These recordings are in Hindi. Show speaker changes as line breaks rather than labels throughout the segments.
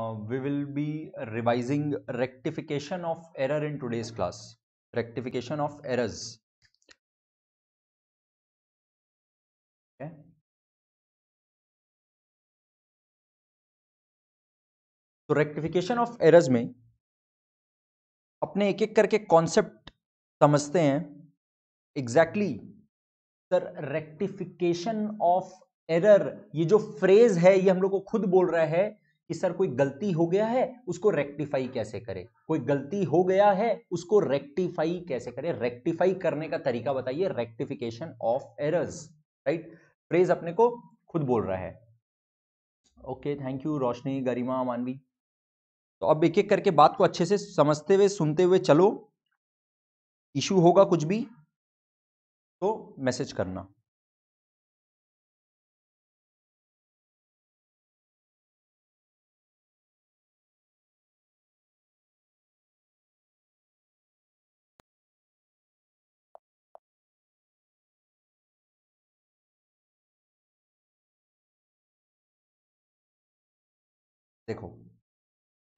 Uh, we will be revising rectification of error in today's class.
Rectification of errors. Okay. तो रेक्टिफिकेशन ऑफ एरर्स में अपने एक एक करके कॉन्सेप्ट
समझते हैं exactly sir rectification of error ये जो फ्रेज है ये हम लोग को खुद बोल रहा है कि सर कोई गलती हो गया है उसको रेक्टिफाई कैसे करें कोई गलती हो गया है उसको रेक्टिफाई कैसे करें रेक्टिफाई करने का तरीका बताइए rectification of errors right phrase अपने को खुद बोल रहा है okay thank you Roshni Garima Manvi तो अब एक एक करके बात को अच्छे से समझते हुए सुनते हुए चलो
इशू होगा कुछ भी तो मैसेज करना देखो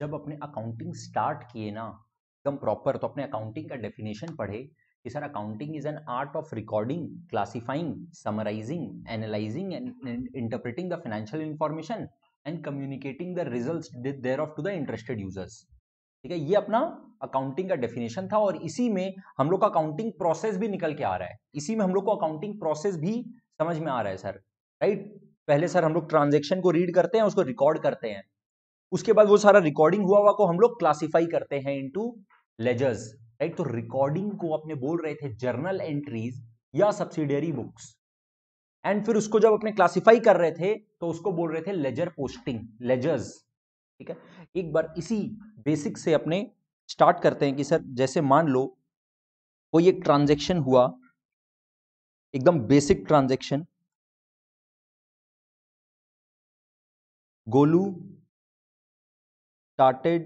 जब अपने अकाउंटिंग स्टार्ट किए ना एकदम प्रॉपर तो अपने अकाउंटिंग का
डेफिनेशन पढ़े कि sir accounting is an art of recording classifying summarising analysing and interpreting the financial information and communicating the result thereof to the interested users ठीक है ये अपना अकाउंटिंग का डेफिनेशन था और इसी में हम लोग का अकाउंटिंग प्रोसेस भी निकल के आ रहा है इसी में हम लोग को अकाउंटिंग प्रोसेस भी समझ में आ रहा है सर राइट पहले सर हम लोग ट्रांजेक्शन को रीड करते हैं उसको रिकॉर्ड करते हैं उसके बाद वो सारा रिकॉर्डिंग हुआ हुआ को हम लोग क्लासिफाई करते हैं इनटू लेजर्स राइट तो रिकॉर्डिंग को अपने बोल रहे थे जर्नल एंट्रीज या सब्सिडियरी बुक्स एंड फिर उसको जब अपने क्लासिफाई कर रहे थे तो उसको बोल रहे थे लेजर पोस्टिंग लेजर्स ठीक है एक बार इसी बेसिक से अपने स्टार्ट करते हैं कि सर जैसे मान लो
कोई एक ट्रांजेक्शन हुआ एकदम basic transaction Golu started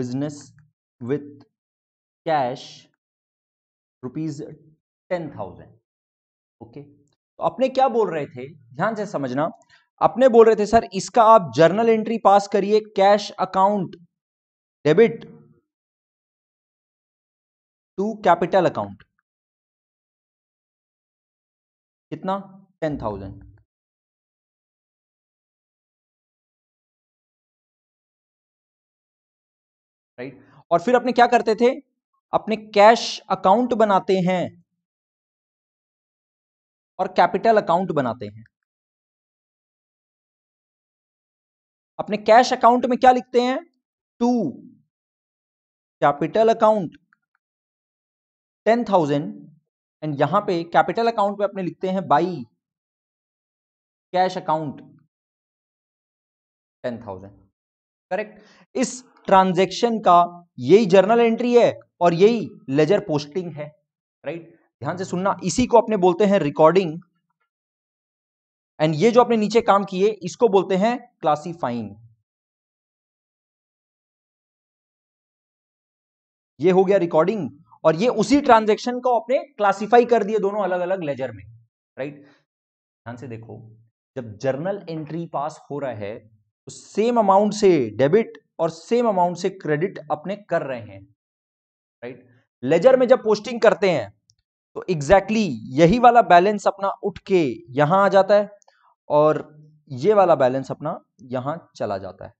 business with cash rupees ten thousand okay तो अपने क्या बोल रहे थे
ध्यान से समझना अपने बोल रहे थे सर इसका आप जर्नल एंट्री पास करिए cash account
debit to capital account कितना टेन थाउजेंड राइट और फिर अपने क्या करते थे अपने कैश अकाउंट बनाते हैं और कैपिटल अकाउंट बनाते हैं अपने कैश अकाउंट में क्या लिखते हैं to capital account ten thousand and यहां पे कैपिटल अकाउंट पे अपने लिखते हैं by cash account ten thousand correct
इस ट्रांजेक्शन का यही जर्नल एंट्री है और यही लेजर पोस्टिंग है राइट ध्यान से सुनना इसी को अपने बोलते हैं रिकॉर्डिंग
एंड ये जो अपने नीचे काम किए इसको बोलते हैं क्लासीफाइंग ये हो गया रिकॉर्डिंग और ये उसी
ट्रांजेक्शन को अपने क्लासिफाई कर दिए दोनों अलग अलग लेजर में राइट ध्यान से देखो जब जर्नल एंट्री पास हो रहा है तो सेम अमाउंट से डेबिट और सेम अमाउंट से क्रेडिट अपने कर रहे हैं राइट right? लेजर में जब पोस्टिंग करते हैं तो एग्जैक्टली exactly यही वाला बैलेंस अपना उठ के यहां आ जाता है
और ये वाला बैलेंस अपना यहां चला जाता है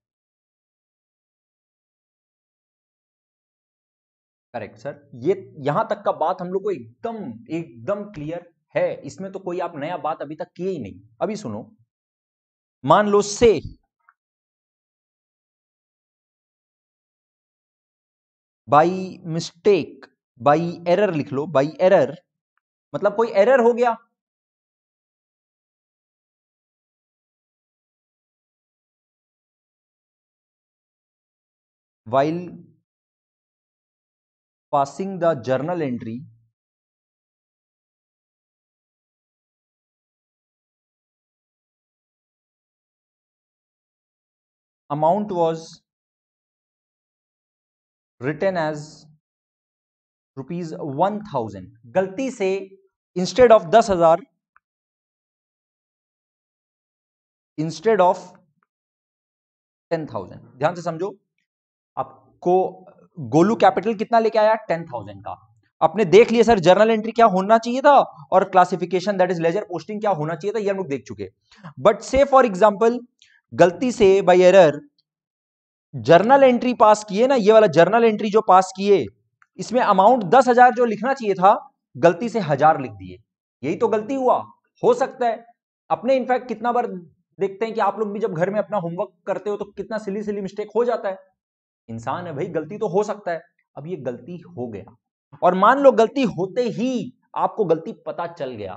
करेक्ट सर ये यहां तक का बात
हम लोग को एकदम एकदम क्लियर है इसमें तो कोई आप नया बात अभी तक किए ही नहीं अभी
सुनो मान लो से बाई मिस्टेक बाई एरर लिख लो बाई एरर मतलब कोई एरर हो गया while passing the journal entry amount was written as rupees one thousand गलती से इंस्टेड ऑफ दस हजार इंस्टेड ऑफ टेन थाउजेंड ध्यान से समझो
आपको गोलू कैपिटल कितना लेके आया टेन थाउजेंड का आपने देख लिया सर जर्नल एंट्री क्या होना चाहिए था और classification that is ledger posting क्या होना चाहिए था ये हम लोग देख चुके बट से फॉर एग्जाम्पल गलती से by error journal entry pass किए ना ये वाला जर्नल एंट्री जो पास किए इसमें अमाउंट दस हजार जो लिखना चाहिए था गलती से हजार लिख दिए यही तो गलती हुआ हो सकता है अपने इनफैक्ट कितना बार देखते हैं कि आप लोग भी जब घर में अपना होमवर्क करते हो तो कितना सिली सिली मिस्टेक हो जाता है इंसान है भाई गलती तो हो सकता है अब ये गलती हो गया और मान लो गलती होते ही आपको गलती पता चल गया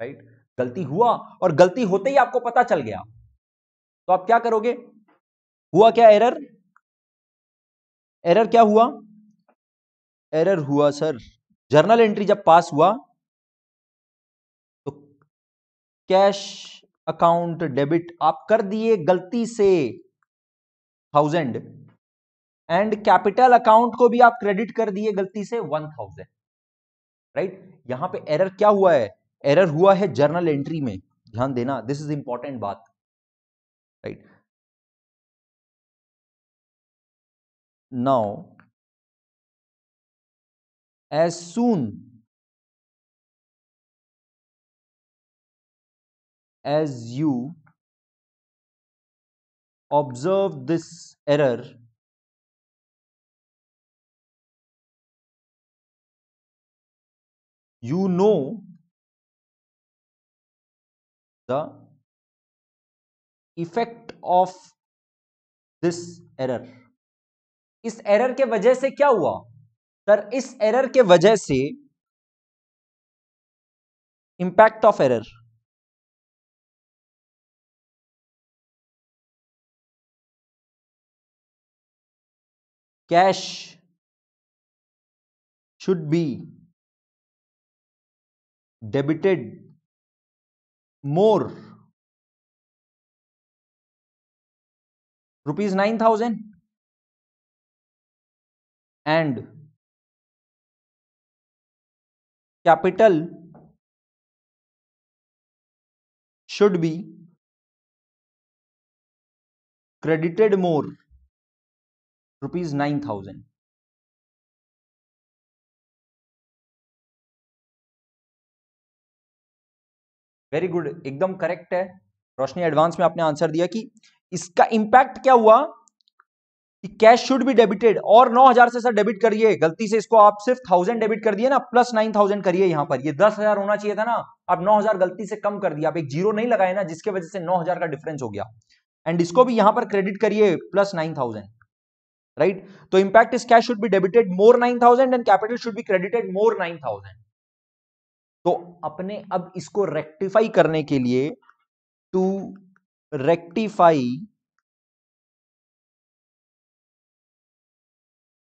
राइट गलती हुआ और गलती होते ही आपको पता चल गया तो आप क्या करोगे
हुआ क्या एरर एरर क्या हुआ एरर हुआ सर जर्नल एंट्री जब पास हुआ
तो कैश अकाउंट डेबिट आप कर दिए गलती से थाउजेंड एंड कैपिटल अकाउंट को भी आप क्रेडिट कर दिए गलती से वन थाउजेंड राइट यहां पे एरर क्या हुआ है एरर हुआ है जर्नल
एंट्री में ध्यान देना दिस इज इंपॉर्टेंट बात right right? now as soon as you observe this error you know the effect of this error इस एरर के वजह से क्या हुआ सर इस एरर के वजह से impact of error cash should be debited more rupees nine thousand and capital should be credited more rupees nine thousand very good एकदम करेक्ट है रोशनी एडवांस में आपने आंसर दिया कि इसका इंपैक्ट क्या हुआ
कैश शुड बी डेबिटेड और 9000 से सर डेबिट करिए गलती से इसको आप सिर्फ थाउजेंड डेबिट कर दिए ना प्लस नाइन थाउजेंड करिए यहां पर ये दस हजार होना चाहिए था ना नौ 9000 गलती से कम कर दिया आप एक जीरो नहीं लगाए ना जिसके वजह से 9000 का डिफरेंस हो गया एंड इसको भी यहां पर क्रेडिट करिए प्लस नाइन थाउजेंड राइट तो इंपैक्ट इस cash should be debited more nine thousand and capital should be credited more nine thousand तो अपने अब इसको रेक्टिफाई
करने के लिए to rectify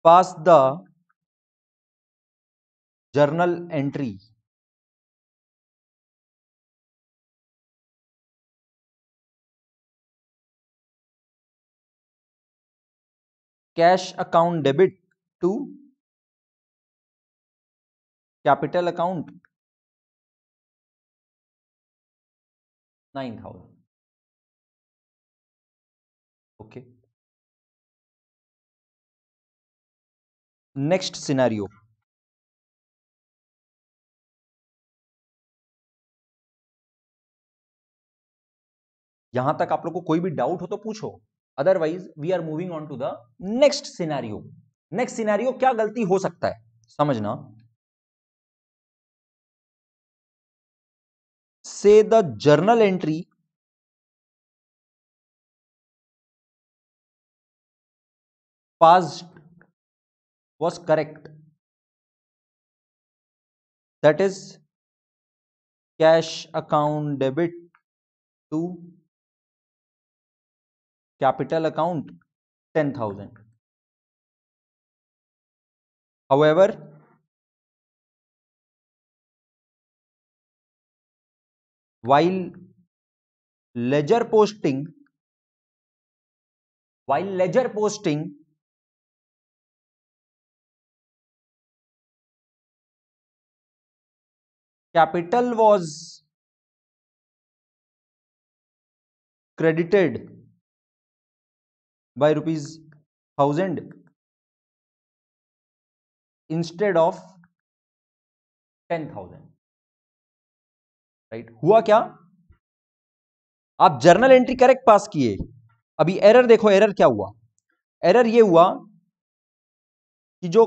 pass the journal entry cash account debit to capital account 9000 okay next scenario यहां तक आप लोग को कोई भी डाउट हो तो पूछो otherwise we are moving on to the next scenario next scenario क्या गलती हो सकता है समझना say the journal entry passed was correct that is cash account debit to capital account 10000 however while ledger posting while ledger posting capital was credited by rupees thousand instead of ten thousand right हुआ क्या आप जर्नल एंट्री करेक्ट पास किए अभी एरर देखो एरर
क्या हुआ एरर ये हुआ कि जो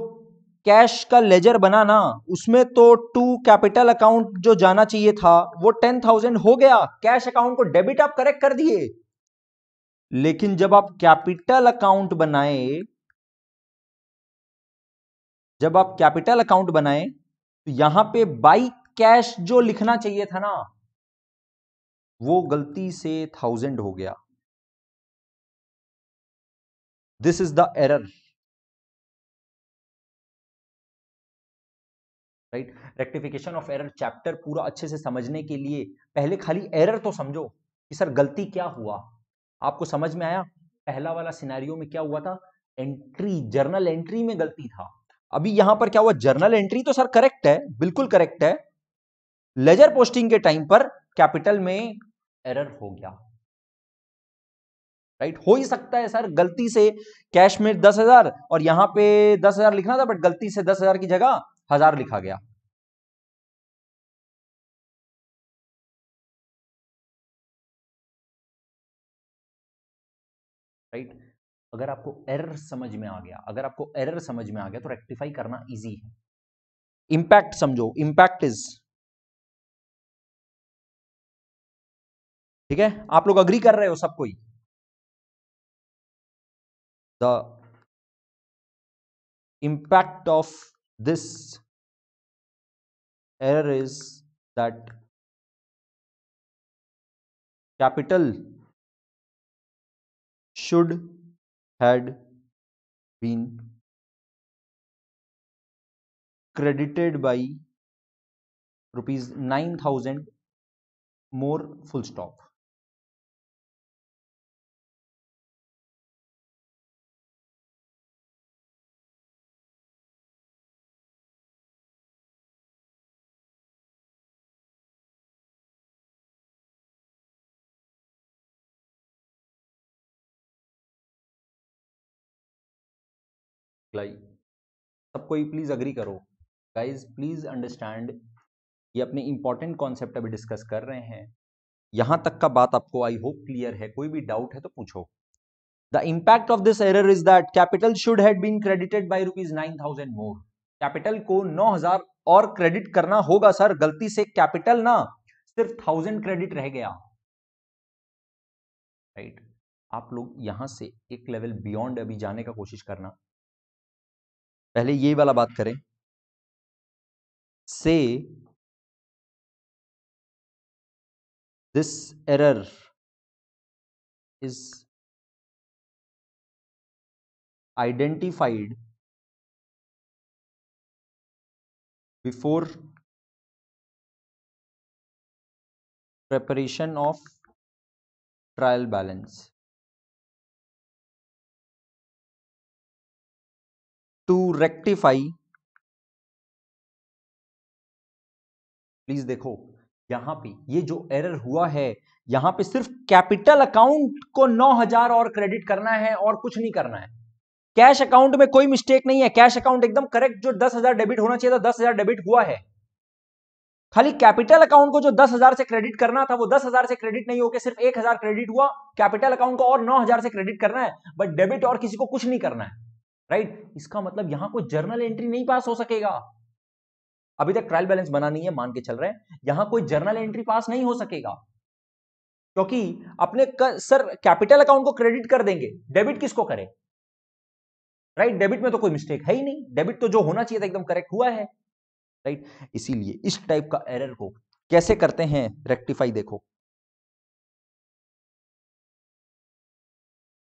कैश का लेजर बना ना उसमें तो टू कैपिटल अकाउंट जो जाना चाहिए था वो टेन थाउजेंड हो गया कैश अकाउंट को डेबिट आप करेक्ट कर दिए लेकिन जब आप कैपिटल अकाउंट बनाए जब आप कैपिटल अकाउंट बनाए तो यहां पे बाई कैश जो लिखना चाहिए था ना
वो गलती से थाउजेंड हो गया this is the error right rectification of error chapter पूरा अच्छे से समझने के लिए पहले
खाली एरर तो समझो कि सर गलती क्या हुआ आपको समझ में आया पहला वाला सिनेरियो में क्या हुआ था एंट्री जर्नल एंट्री में गलती था अभी यहां पर क्या हुआ जर्नल एंट्री तो सर करेक्ट है बिल्कुल करेक्ट है लेजर पोस्टिंग के टाइम पर कैपिटल में एरर हो गया राइट हो ही सकता है सर गलती से कैश में दस हजार और यहां पे दस हजार लिखना था बट गलती से दस हजार की जगह
हजार लिखा गया राइट right? अगर आपको एरर समझ में आ गया अगर आपको एरर समझ में आ गया तो रेक्टिफाई करना इजी है इंपैक्ट समझो इंपैक्ट इज ठीक है आप लोग अग्री कर रहे हो सब कोई the impact of this error is that capital should had been credited by rupees 9000 more full stop लाई सब कोई प्लीज़ अग्री करो
गाइज प्लीज़ अंडरस्टैंड ये अपने इंपॉर्टेंट कॉन्सेप्ट अभी डिस्कस कर रहे हैं यहाँ तक का बात आपको आई होप क्लियर है कोई भी डाउट है तो पूछो the impact of this error is that capital should had been credited by rupees nine thousand more capital को नौ हजार और क्रेडिट करना होगा सर गलती से कैपिटल ना सिर्फ थाउजेंड क्रेडिट रह गया राइट right. आप लोग यहां से एक लेवल
बियॉन्ड अभी जाने का कोशिश करना पहले ये वाला बात करें से this error is identified before preparation of trial balance to rectify please देखो यहां पे ये जो एरर
हुआ है यहां पे सिर्फ कैपिटल अकाउंट को 9000 और क्रेडिट करना है और कुछ नहीं करना है कैश अकाउंट में कोई मिस्टेक नहीं है कैश अकाउंट एकदम करेक्ट जो 10000 डेबिट होना चाहिए था 10000 डेबिट हुआ है खाली कैपिटल अकाउंट को जो 10000 से क्रेडिट करना था वो 10000 से क्रेडिट नहीं होकर सिर्फ 1000 क्रेडिट हुआ कैपिटल अकाउंट को और 9000 से क्रेडिट करना है बट डेबिट और किसी को कुछ नहीं करना है राइट इसका मतलब यहां कोई जर्नल एंट्री नहीं पास हो सकेगा अभी तक ट्रायल बैलेंस बना नहीं है मान के चल रहे हैं यहां कोई जर्नल एंट्री पास नहीं हो सकेगा क्योंकि अपने कर, सर कैपिटल अकाउंट को क्रेडिट कर देंगे डेबिट किसको करें राइट डेबिट में तो कोई मिस्टेक है ही नहीं डेबिट तो जो होना चाहिए था एकदम करेक्ट हुआ है
राइट इसीलिए इस टाइप का एरर को कैसे करते हैं रेक्टिफाई देखो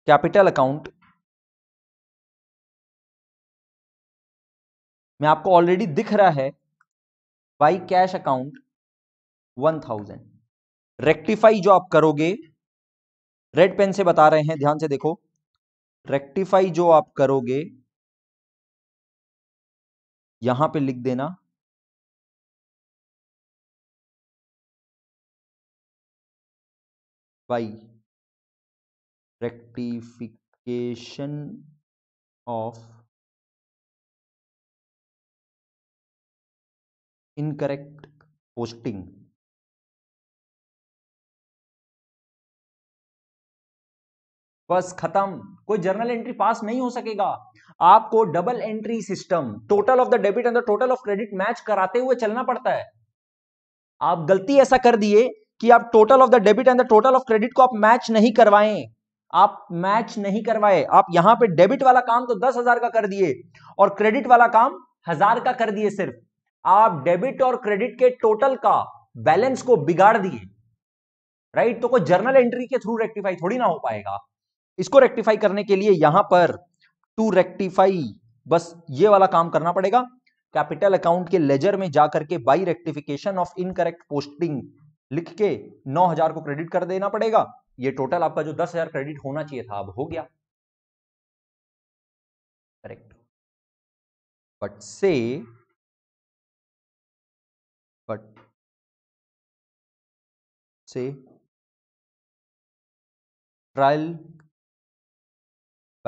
कैपिटल अकाउंट मैं आपको ऑलरेडी दिख रहा है by cash account one thousand
rectify जो आप करोगे रेड पेन से बता रहे हैं ध्यान से देखो
रेक्टिफाई जो आप करोगे यहां पे लिख देना by rectification of incorrect posting बस खत्म कोई
जर्नल एंट्री पास नहीं हो सकेगा आपको double entry system total of the debit and the total of credit match कराते हुए चलना पड़ता है आप गलती ऐसा कर दिए कि आप total of the debit and the total of credit को आप मैच नहीं करवाएं आप मैच नहीं करवाए आप यहां पे डेबिट वाला काम तो दस हजार का कर दिए और क्रेडिट वाला काम हजार का कर दिए सिर्फ आप डेबिट और क्रेडिट के टोटल का बैलेंस को बिगाड़ दिए राइट तो कोई जर्नल एंट्री के थ्रू रेक्टिफाई थोड़ी ना हो पाएगा इसको रेक्टिफाई करने के लिए यहां पर टू रेक्टिफाई बस ये वाला काम करना पड़ेगा कैपिटल अकाउंट के लेजर में जाकर के by rectification of incorrect posting लिख के 9000 को क्रेडिट कर देना पड़ेगा ये टोटल आपका जो 10000 क्रेडिट होना चाहिए था अब हो गया
correct but say but say trial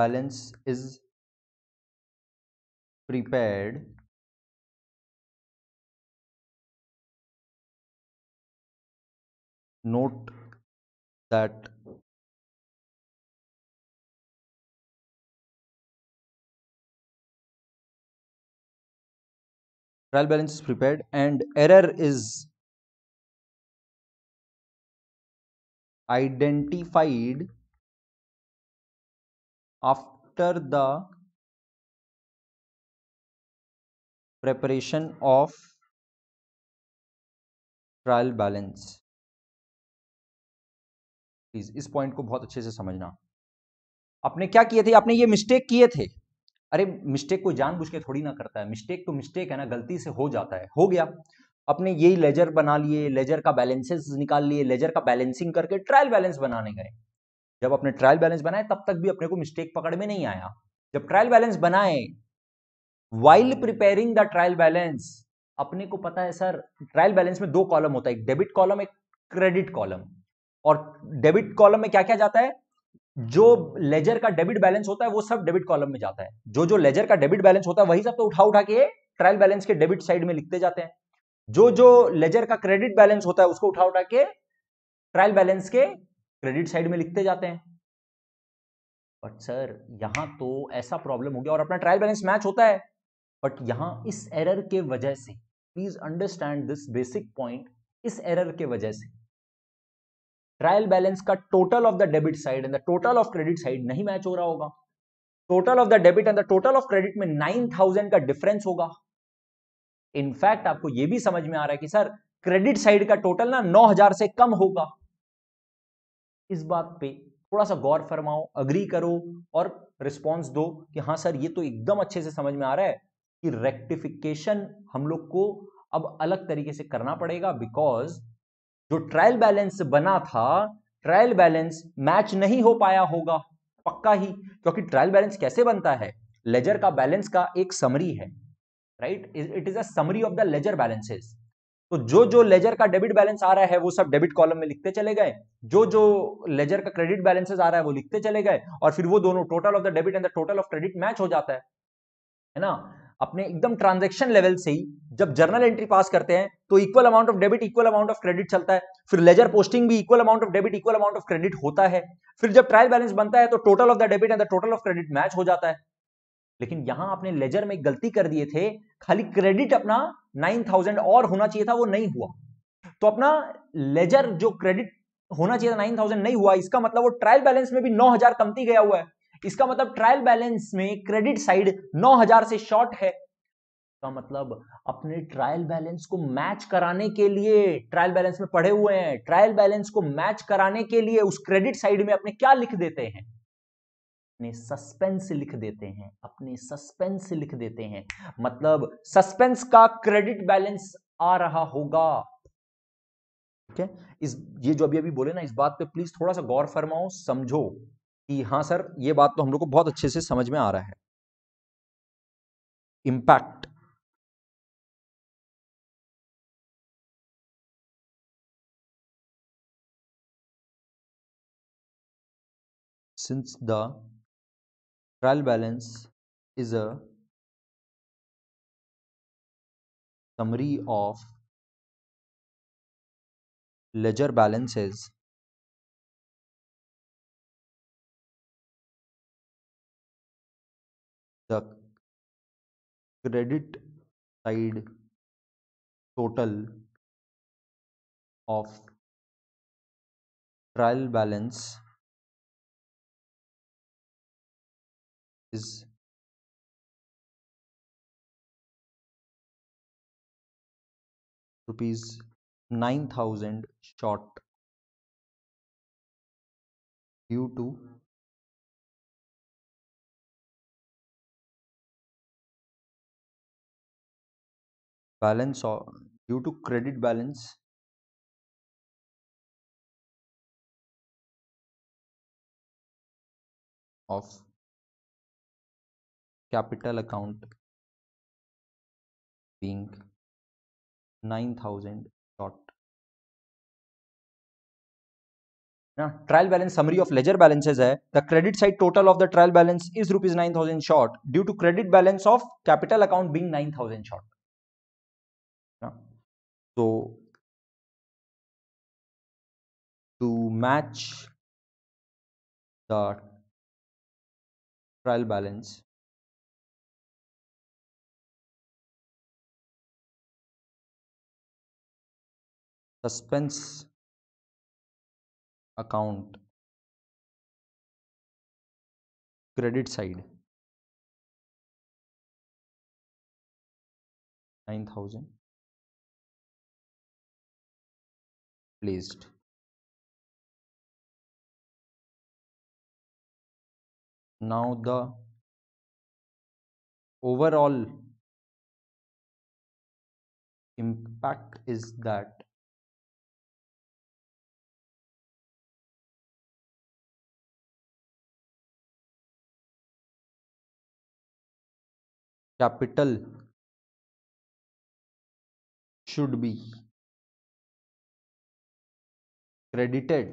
balance is prepared note that trial balance is prepared and error is identified after the preparation of trial balance please इस पॉइंट को बहुत अच्छे से समझना आपने क्या किए
थे आपने ये मिस्टेक किए थे अरे मिस्टेक को जानबूझ के थोड़ी ना करता है मिस्टेक तो मिस्टेक है ना गलती से हो जाता है हो गया अपने यही लेजर बना लिए लेजर का बैलेंसेस निकाल लिए लेजर का बैलेंसिंग करके ट्रायल बैलेंस बनाने गए जब अपने ट्रायल बैलेंस बनाए तब तक भी अपने को मिस्टेक पकड़ में नहीं आया जब ट्रायल बैलेंस बनाए while preparing the trial balance अपने को पता है सर ट्रायल बैलेंस में दो कॉलम होता है एक डेबिट कॉलम एक क्रेडिट कॉलम और डेबिट कॉलम में क्या क्या जाता है जो लेजर का डेबिट बैलेंस होता है वो सब डेबिट कॉलम में जाता है जो जो लेजर का डेबिट बैलेंस होता है वही सब तो उठा उठा के ट्रायल बैलेंस के डेबिट साइड में लिखते जाते हैं जो जो लेजर का क्रेडिट बैलेंस होता है उसको उठा उठा के ट्रायल बैलेंस के क्रेडिट साइड में लिखते जाते हैं बट सर यहां तो ऐसा प्रॉब्लम हो गया और अपना ट्रायल बैलेंस मैच होता है बट यहां इस एरर के वजह से please understand this basic point इस एरर के वजह से ट्रायल बैलेंस का total of the debit side and the total of credit side नहीं मैच हो रहा होगा total of the debit and the total of credit में नाइन थाउजेंड का डिफरेंस होगा इनफैक्ट आपको यह भी समझ में आ रहा है कि सर क्रेडिट साइड का टोटल ना नौ हजार से कम होगा इस बात पे थोड़ा सा गौर फरमाओ अग्री करो और रिस्पॉन्स दो कि हाँ सर ये तो एकदम अच्छे से समझ में आ रहा है कि रेक्टिफिकेशन हम लोग को अब अलग तरीके से करना पड़ेगा बिकॉज जो ट्रायल बैलेंस बना था ट्रायल बैलेंस मैच नहीं हो पाया होगा पक्का ही क्योंकि ट्रायल बैलेंस कैसे बनता है लेजर का बैलेंस का एक समरी है right it is summary of the ledger balances तो जो जो लेजर का डेबिट बैलेंस आ रहा है वो सब डेबिट कॉलम में लिखते चले गए जो जो लेजर का क्रेडिट बैलेंसेस आ रहा है वो लिखते चले गए और फिर वो दोनों total of the debit and the total of credit match हो जाता है है ना अपने एकदम ट्रांजेक्शन लेवल से ही जब जर्नल एंट्री पास करते हैं तो equal amount of debit equal amount of credit चलता है फिर लेजर पोस्टिंग भी equal amount of debit equal amount of credit होता है फिर जब ट्रायल बैलेंस बनता है तो total of the debit and the total of credit match हो जाता है लेकिन यहां आपने लेजर में गलती कर दिए थे खाली क्रेडिट अपना 9000 और होना चाहिए था वो नहीं हुआ तो अपना लेजर जो क्रेडिट होना चाहिए था 9000 नहीं हुआ इसका मतलब वो ट्रायल बैलेंस में भी 9000 कमती गया हुआ है इसका मतलब ट्रायल बैलेंस में क्रेडिट साइड 9000 से शॉर्ट है का मतलब अपने ट्रायल बैलेंस को मैच कराने के लिए ट्रायल बैलेंस में पढ़े हुए हैं ट्रायल बैलेंस को मैच कराने के लिए उस क्रेडिट साइड में अपने क्या लिख देते हैं अपने सस्पेंस लिख देते हैं अपने सस्पेंस लिख देते हैं मतलब सस्पेंस का क्रेडिट बैलेंस आ रहा होगा ठीक है इस ये जो अभी अभी बोले ना इस बात पे प्लीज थोड़ा सा गौर फरमाओ समझो कि हाँ सर ये बात तो हम लोग को बहुत
अच्छे से समझ में आ रहा है impact since the trial balance is a summary of ledger balances the credit side total of trial balance is rupees 9000 short due to balance or due to credit balance of capital account being 9000 dot now trial balance summary of ledger balances hai the credit side total of the trial balance is rupees 9000 short due to credit balance of capital account being 9000 short so to match the trial balance suspense account credit side 9000 Placed now the overall impact is that capital should be credited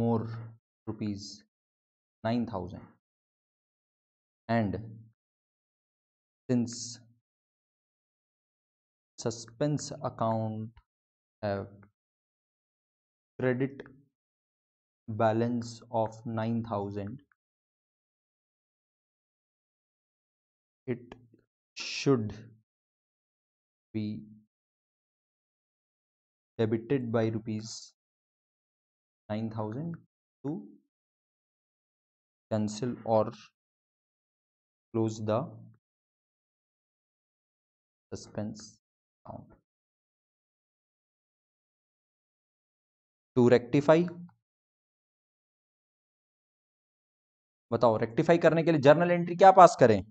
more rupees 9000 and since suspense account have credit balance of 9000 it should be debited by rupees 9000 to cancel or close the suspense account. To rectify बताओ रेक्टिफाई करने के लिए जर्नल एंट्री क्या पास करें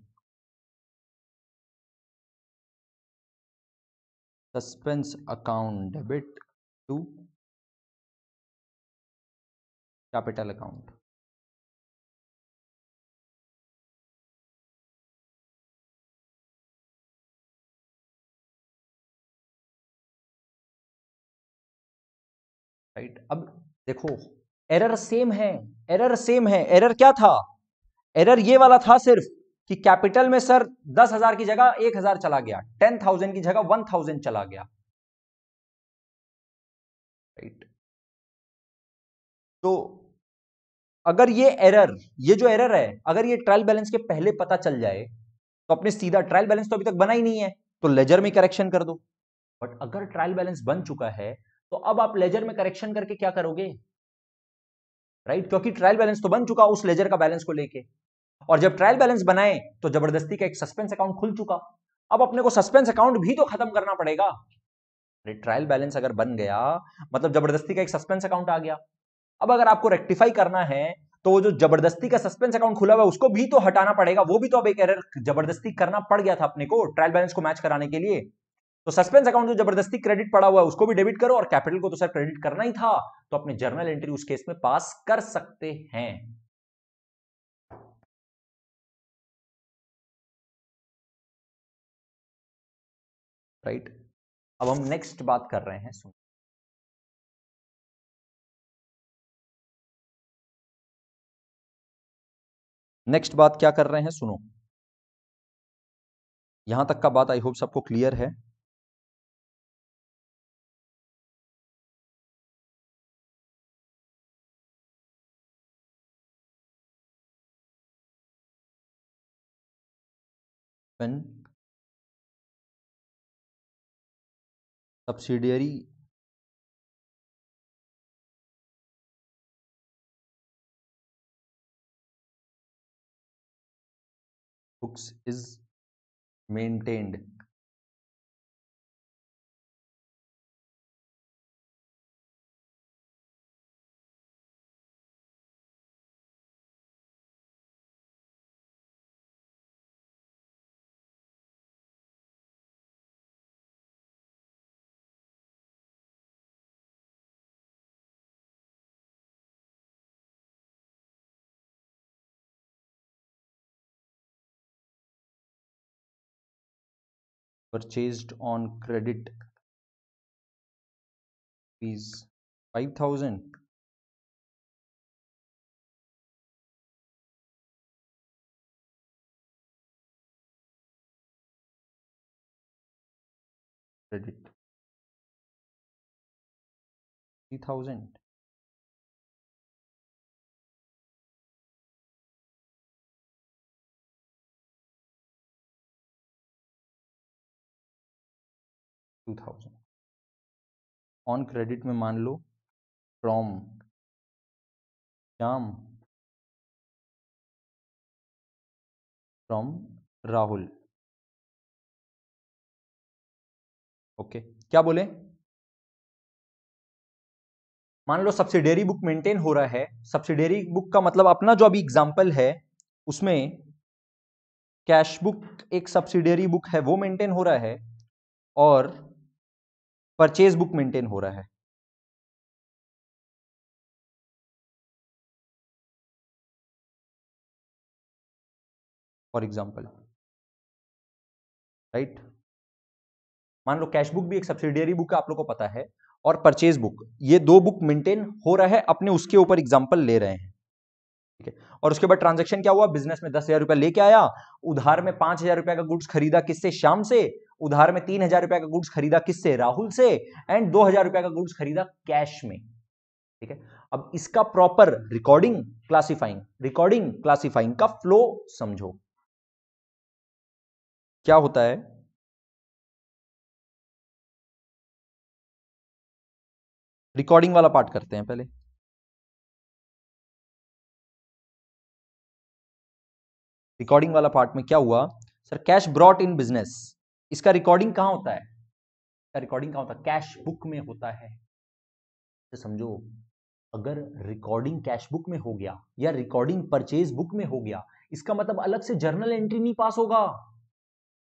suspense account debit to capital account right अब देखो एरर सेम है एरर सेम है एरर क्या
था एरर ये वाला था सिर्फ कि कैपिटल में सर दस हजार की जगह एक हजार
चला गया टेन थाउजेंड की जगह वन थाउजेंड चला गया राइट तो अगर ये एरर
ये जो एरर है अगर ये ट्रायल बैलेंस के पहले पता चल जाए तो अपने सीधा ट्रायल बैलेंस तो अभी तक बना ही नहीं है तो लेजर में करेक्शन कर दो बट अगर ट्रायल बैलेंस बन चुका है तो अब आप लेजर में करेक्शन करके क्या करोगे राइट right? क्योंकि ट्रायल बैलेंस तो बन चुका उस लेजर का बैलेंस को लेके और जब ट्रायल बैलेंस बनाए तो जबरदस्ती का एक सस्पेंस अकाउंट खुल चुका अब अपने को सस्पेंस अकाउंट भी तो खत्म करना पड़ेगा अरे ट्रायल बैलेंस अगर बन गया मतलब जबरदस्ती का एक सस्पेंस अकाउंट आ गया अब अगर आपको रेक्टिफाई करना है तो वो जो जबरदस्ती का सस्पेंस अकाउंट खुला हुआ उसको भी तो हटाना पड़ेगा वो भी तो अब एक एरर जबरदस्ती करना पड़ गया था अपने को ट्रायल बैलेंस को मैच कराने के लिए तो सस्पेंस अकाउंट जो जबरदस्ती क्रेडिट पड़ा हुआ है उसको भी डेबिट करो और कैपिटल को तो सर
क्रेडिट करना ही था तो अपने जर्नल एंट्री उस केस में पास कर सकते हैं राइट अब हम नेक्स्ट बात कर रहे हैं सुन नेक्स्ट बात क्या कर रहे हैं सुनो यहां तक का बात आई होप सबको क्लियर है when subsidiary books is maintained purchased on credit is 5000 credit 3000 two thousand on credit में मान लो from Shyam from Rahul okay क्या बोले मान लो सब्सिडेरी बुक मेंटेन हो रहा है सब्सिडेरी बुक का मतलब अपना जो अभी एग्जाम्पल
है उसमें कैश बुक एक सब्सिडेरी बुक है वो मेंटेन हो रहा
है और परचेज बुक मेंटेन हो रहा है फॉर एग्जाम्पल राइट मान लो कैश बुक भी एक सब्सिडियरी बुक आप लोग को पता है और परचेज बुक
ये दो बुक मेंटेन हो रहा है अपने उसके ऊपर एग्जाम्पल ले रहे हैं ठीक है और उसके बाद ट्रांजेक्शन क्या हुआ बिजनेस में दस हजार रुपया लेके आया उधार में पांच हजार रुपया का गुड्स खरीदा किससे शाम से उधार में तीन हजार रुपया का गुड्स खरीदा किससे राहुल से एंड दो हजार रुपया का गुड्स खरीदा कैश में ठीक है अब इसका proper recording classifying recording
classifying का फ्लो समझो क्या होता है रिकॉर्डिंग वाला पार्ट करते हैं पहले रिकॉर्डिंग वाला पार्ट में क्या हुआ sir cash brought in business
इसका रिकॉर्डिंग कहाँ होता है इसका रिकॉर्डिंग कहाँ होता है कैश बुक में होता है तो समझो अगर रिकॉर्डिंग कैश बुक में हो गया या रिकॉर्डिंग परचेज बुक में हो गया इसका मतलब अलग से जर्नल एंट्री नहीं पास होगा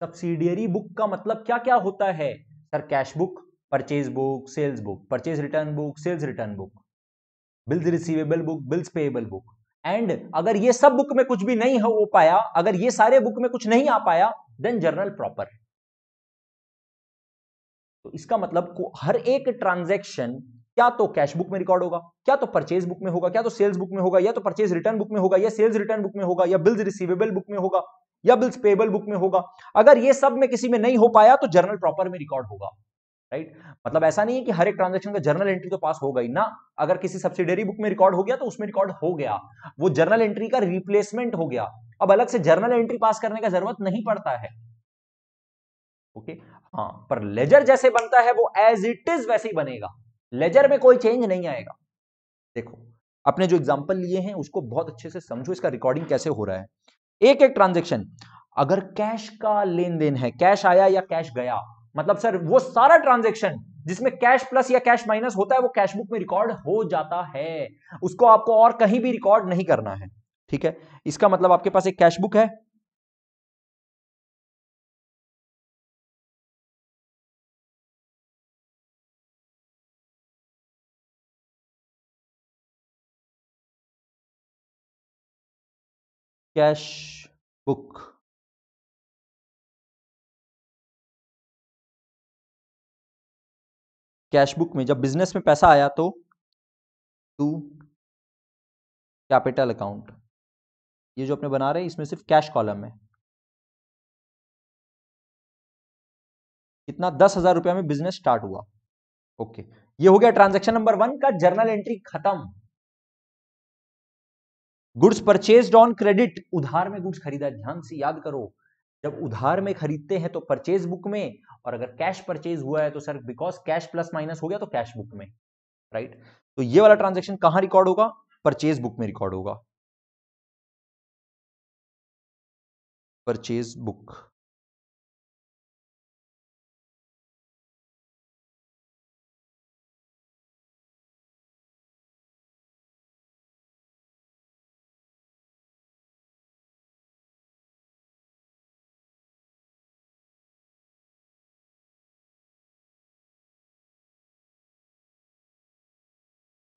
सब्सिडियरी बुक का मतलब क्या क्या होता है sir cash book purchase book sales book purchase return book sales return book bills receivable book bills payable book and अगर ये सब बुक में कुछ भी नहीं हो पाया अगर ये सारे बुक में कुछ नहीं आ पाया देन जर्नल प्रॉपर तो इसका मतलब को हर एक ट्रांजैक्शन क्या तो कैश बुक में रिकॉर्ड होगा क्या तो परचेज बुक में होगा क्या तो सेल्स बुक में होगा या तो परचेज रिटर्न बुक में होगा या सेल्स रिटर्न बुक में होगा या बिल्स रिसीवेबल बुक में होगा या बिल्स पेबल बुक में होगा अगर ये सब में किसी में नहीं हो पाया तो जर्नल प्रॉपर में रिकॉर्ड होगा राइट मतलब ऐसा नहीं है कि हर एक ट्रांजेक्शन का जर्नल एंट्री तो पास हो गई ना अगर किसी सब्सिडरी बुक में रिकॉर्ड हो गया तो उसमें रिकॉर्ड हो गया वो जर्नल एंट्री का रिप्लेसमेंट हो गया अब अलग से जर्नल एंट्री पास करने का जरूरत नहीं पड़ता है ओके हाँ पर लेजर जैसे बनता है वो एज इट इज वैसे ही बनेगा लेजर में कोई चेंज नहीं आएगा देखो अपने जो एग्जाम्पल लिए हैं उसको बहुत अच्छे से समझो इसका रिकॉर्डिंग कैसे हो रहा है एक एक ट्रांजेक्शन अगर कैश का लेन देन है कैश आया या कैश गया मतलब सर वो सारा ट्रांजेक्शन जिसमें कैश प्लस या कैश माइनस होता है वो कैश बुक में रिकॉर्ड हो जाता है उसको आपको और कहीं भी रिकॉर्ड नहीं करना है ठीक है
इसका मतलब आपके पास एक कैश बुक है कैश बुक कैश बुक में जब बिजनेस में पैसा आया तो टू कैपिटल अकाउंट ये जो अपने बना रहे हैं इसमें सिर्फ कैश कॉलम है कितना दस हजार रुपया में बिजनेस स्टार्ट हुआ ओके ये हो गया ट्रांजैक्शन नंबर
वन का जर्नल एंट्री खत्म गुड्स परचेज ऑन क्रेडिट उधार में गुड्स खरीदा ध्यान से याद करो जब उधार में खरीदते हैं तो परचेज बुक में और अगर कैश परचेज हुआ है तो sir because cash plus minus हो गया तो कैश बुक में
राइट तो ये वाला ट्रांजेक्शन कहां रिकॉर्ड होगा परचेज बुक में रिकॉर्ड होगा परचेज बुक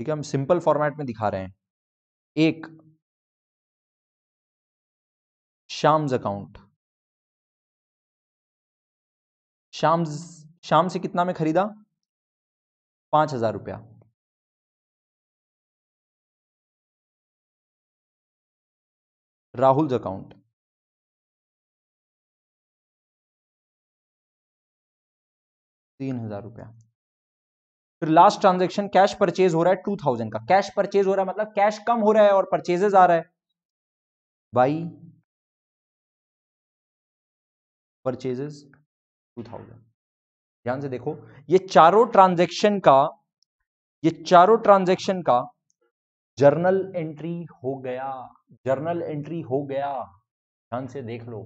ठीक है हम सिंपल फॉर्मेट में दिखा रहे हैं एक शाम्स अकाउंट शाम्स शाम से कितना में खरीदा पांच हजार रुपया राहुल अकाउंट तीन हजार रुपया फिर लास्ट ट्रांजेक्शन कैश
परचेज हो रहा है टू थाउजेंड का कैश परचेज हो रहा है मतलब कैश कम हो रहा है और परचेजेज आ रहा है
बाई परचेजेस टू थाउजेंड ध्यान से देखो ये चारों ट्रांजेक्शन का ये
चारों ट्रांजेक्शन का जर्नल एंट्री हो गया जर्नल एंट्री हो गया ध्यान से देख लो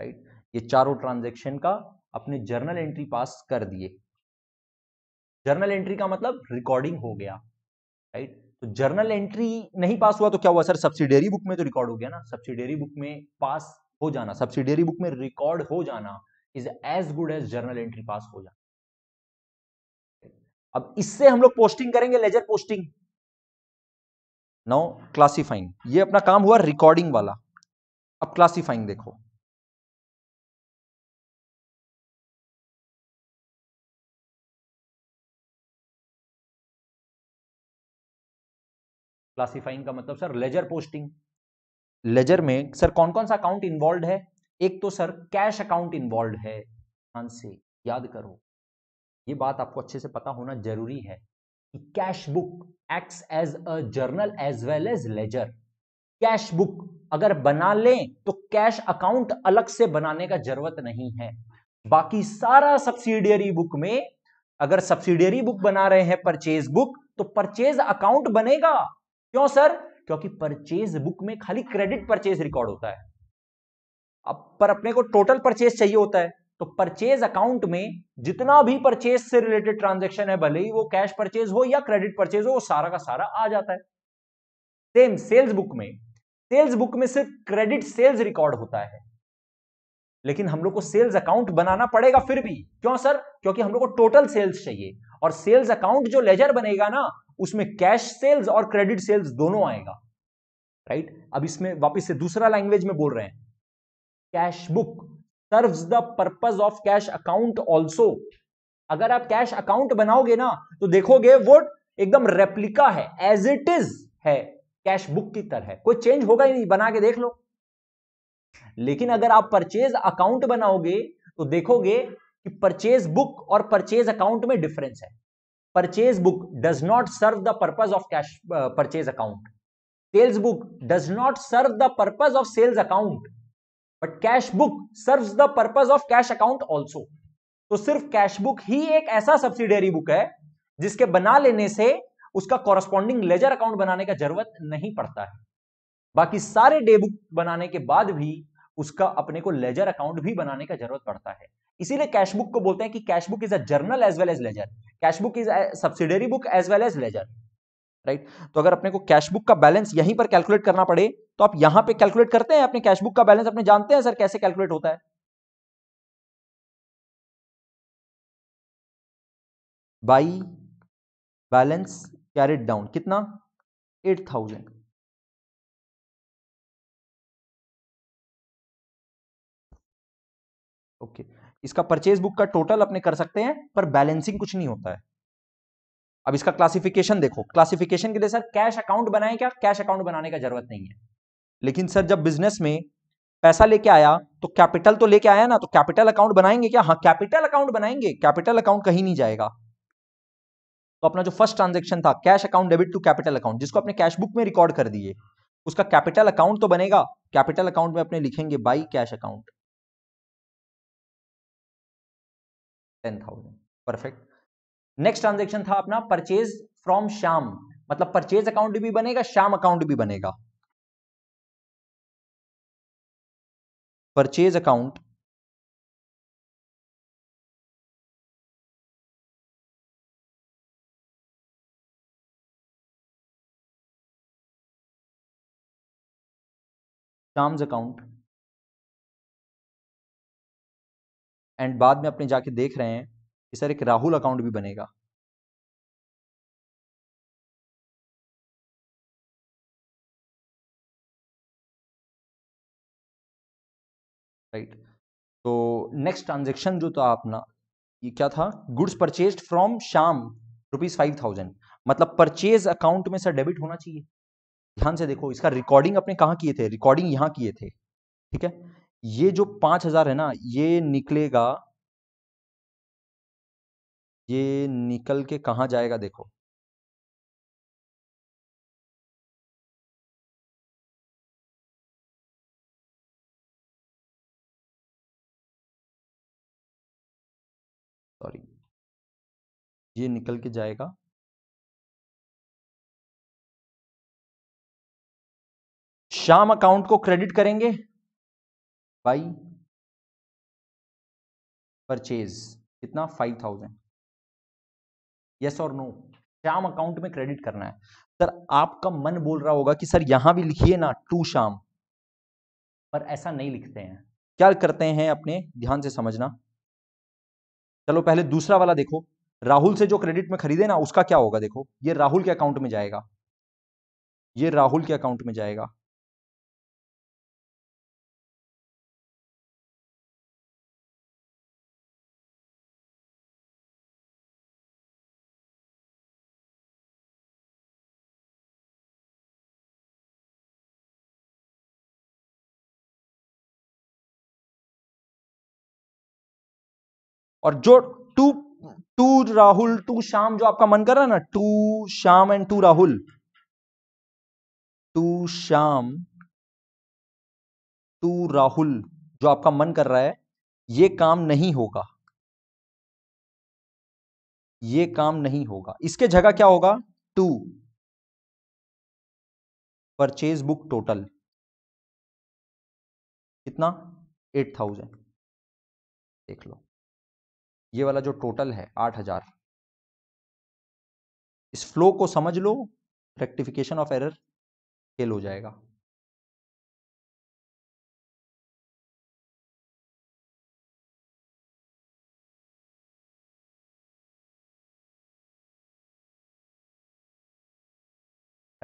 राइट ये चारों ट्रांजेक्शन का अपने जर्नल एंट्री पास कर दिए जर्नल एंट्री का मतलब रिकॉर्डिंग हो गया राइट तो जर्नल एंट्री नहीं पास हुआ तो क्या हुआ सर सब्सिडियरी बुक में तो रिकॉर्ड हो गया ना सब्सिडियरी बुक में पास हो जाना सब्सिडियरी बुक में रिकॉर्ड हो जाना is as good as journal entry pass हो जाना अब इससे हम लोग पोस्टिंग करेंगे लेजर पोस्टिंग
नाउ क्लासिफाइंग ये अपना काम हुआ रिकॉर्डिंग वाला अब क्लासिफाइंग देखो क्लासिफाइंग का मतलब सर लेजर पोस्टिंग लेजर में सर कौन कौन सा अकाउंट इन्वॉल्व
है एक तो सर कैश अकाउंट इन्वॉल्व है ध्यान हाँ से याद करो ये बात आपको अच्छे से पता होना जरूरी है कि cash book acts as a journal as well as ledger cash book अगर बना लें तो कैश अकाउंट अलग से बनाने का जरूरत नहीं है बाकी सारा सब्सिडियरी बुक में अगर सब्सिडियरी बुक बना रहे हैं परचेज बुक तो परचेज अकाउंट बनेगा क्यों सर क्योंकि परचेज बुक में खाली क्रेडिट परचेज रिकॉर्ड होता है अब पर अपने को टोटल परचेज चाहिए होता है तो परचेज अकाउंट में जितना भी परचेज से रिलेटेड ट्रांजेक्शन है भले ही वो कैश परचेज हो या क्रेडिट परचेज हो वो सारा का सारा आ जाता है सेम सेल्स बुक में सेल्स बुक में सिर्फ क्रेडिट सेल्स रिकॉर्ड होता है लेकिन हम लोग को सेल्स अकाउंट बनाना पड़ेगा फिर भी क्यों सर क्योंकि हम लोग को टोटल सेल्स चाहिए और सेल्स अकाउंट जो लेजर बनेगा ना उसमें कैश सेल्स और क्रेडिट सेल्स दोनों आएगा राइट right? अब इसमें वापस से दूसरा लैंग्वेज में बोल रहे हैं cash book serve the purpose of cash account also अगर आप कैश अकाउंट बनाओगे ना तो देखोगे वो एकदम रेप्लिका है एज इट इज है कैश बुक की तरह कोई चेंज होगा ही नहीं बना के देख लो लेकिन अगर आप परचेज अकाउंट बनाओगे तो देखोगे कि परचेज बुक और परचेज अकाउंट में डिफरेंस है purchase book does not serve the purpose of cash purchase account sales book does not serve the purpose of sales account but cash book serve the purpose of cash account also तो सिर्फ कैश बुक ही एक ऐसा सब्सिडरी बुक है जिसके बना लेने से उसका कॉरस्पॉन्डिंग लेजर अकाउंट बनाने का जरूरत नहीं पड़ता है बाकी सारे डे बुक बनाने के बाद भी उसका अपने को लेजर अकाउंट भी बनाने का जरूरत पड़ता है इसीलिए कैशबुक को बोलते हैं कि cash book is a journal as well as ledger cash book is subsidiary book as well as ledger right तो अगर अपने को कैश बुक का बैलेंस यहीं पर कैलकुलेट करना पड़े तो आप यहां पे कैलकुलेट करते हैं अपने कैशबुक का बैलेंस अपने जानते हैं सर
कैसे कैलकुलेट होता है बाई बैलेंस कैरिड डाउन कितना एट थाउजेंड ओके इसका परचेज बुक का टोटल अपने कर सकते हैं पर
बैलेंसिंग कुछ नहीं होता है अब इसका क्लासिफिकेशन देखो क्लासिफिकेशन के लिए सर कैश अकाउंट बनाए क्या कैश अकाउंट बनाने का जरूरत नहीं है लेकिन सर जब बिजनेस में पैसा लेके आया तो कैपिटल तो लेके आया ना तो कैपिटल अकाउंट बनाएंगे क्या हाँ कैपिटल अकाउंट बनाएंगे कैपिटल अकाउंट कहीं नहीं जाएगा तो अपना जो फर्स्ट ट्रांजेक्शन था cash account debit to capital account जिसको अपने कैश बुक में रिकॉर्ड कर दिए उसका कैपिटल अकाउंट तो बनेगा कैपिटल अकाउंट में अपने लिखेंगे by cash
account ten thousand perfect next transaction था अपना परचेज फ्रॉम श्याम मतलब परचेज अकाउंट भी बनेगा श्याम अकाउंट भी बनेगा purchase account Shyam's account and बाद में अपने जाके देख रहे हैं कि सर एक राहुल अकाउंट भी बनेगा राइट right. तो नेक्स्ट ट्रांजेक्शन जो था अपना ये क्या था goods
purchase from Sham rupees five thousand मतलब परचेज अकाउंट में सर डेबिट होना चाहिए ध्यान से देखो इसका रिकॉर्डिंग अपने कहा किए थे रिकॉर्डिंग यहां किए थे ठीक है
ये जो पांच हजार है ना ये निकलेगा ये निकल के कहा जाएगा देखो सॉरी ये निकल के जाएगा शाम अकाउंट को क्रेडिट करेंगे बाई परचेज कितना फाइव थाउजेंड यस और नो श्याम अकाउंट में क्रेडिट करना है सर आपका
मन बोल रहा होगा कि सर यहां भी लिखिए ना टू शाम पर ऐसा नहीं लिखते हैं क्या करते हैं अपने ध्यान से समझना चलो पहले दूसरा वाला देखो
राहुल से जो क्रेडिट में खरीदे ना उसका क्या होगा देखो ये राहुल के अकाउंट में जाएगा ये राहुल के अकाउंट में जाएगा और जो टू टू राहुल टू शाम जो आपका मन कर रहा है ना to Sham and to Rahul to Sham to Rahul जो आपका मन कर रहा है ये काम नहीं होगा ये काम नहीं होगा इसके जगह क्या होगा टू परचेज बुक टोटल कितना एट थाउजेंड देख लो ये वाला जो टोटल है आठ हजार इस फ्लो को समझ लो रेक्टिफिकेशन ऑफ एरर फेल हो जाएगा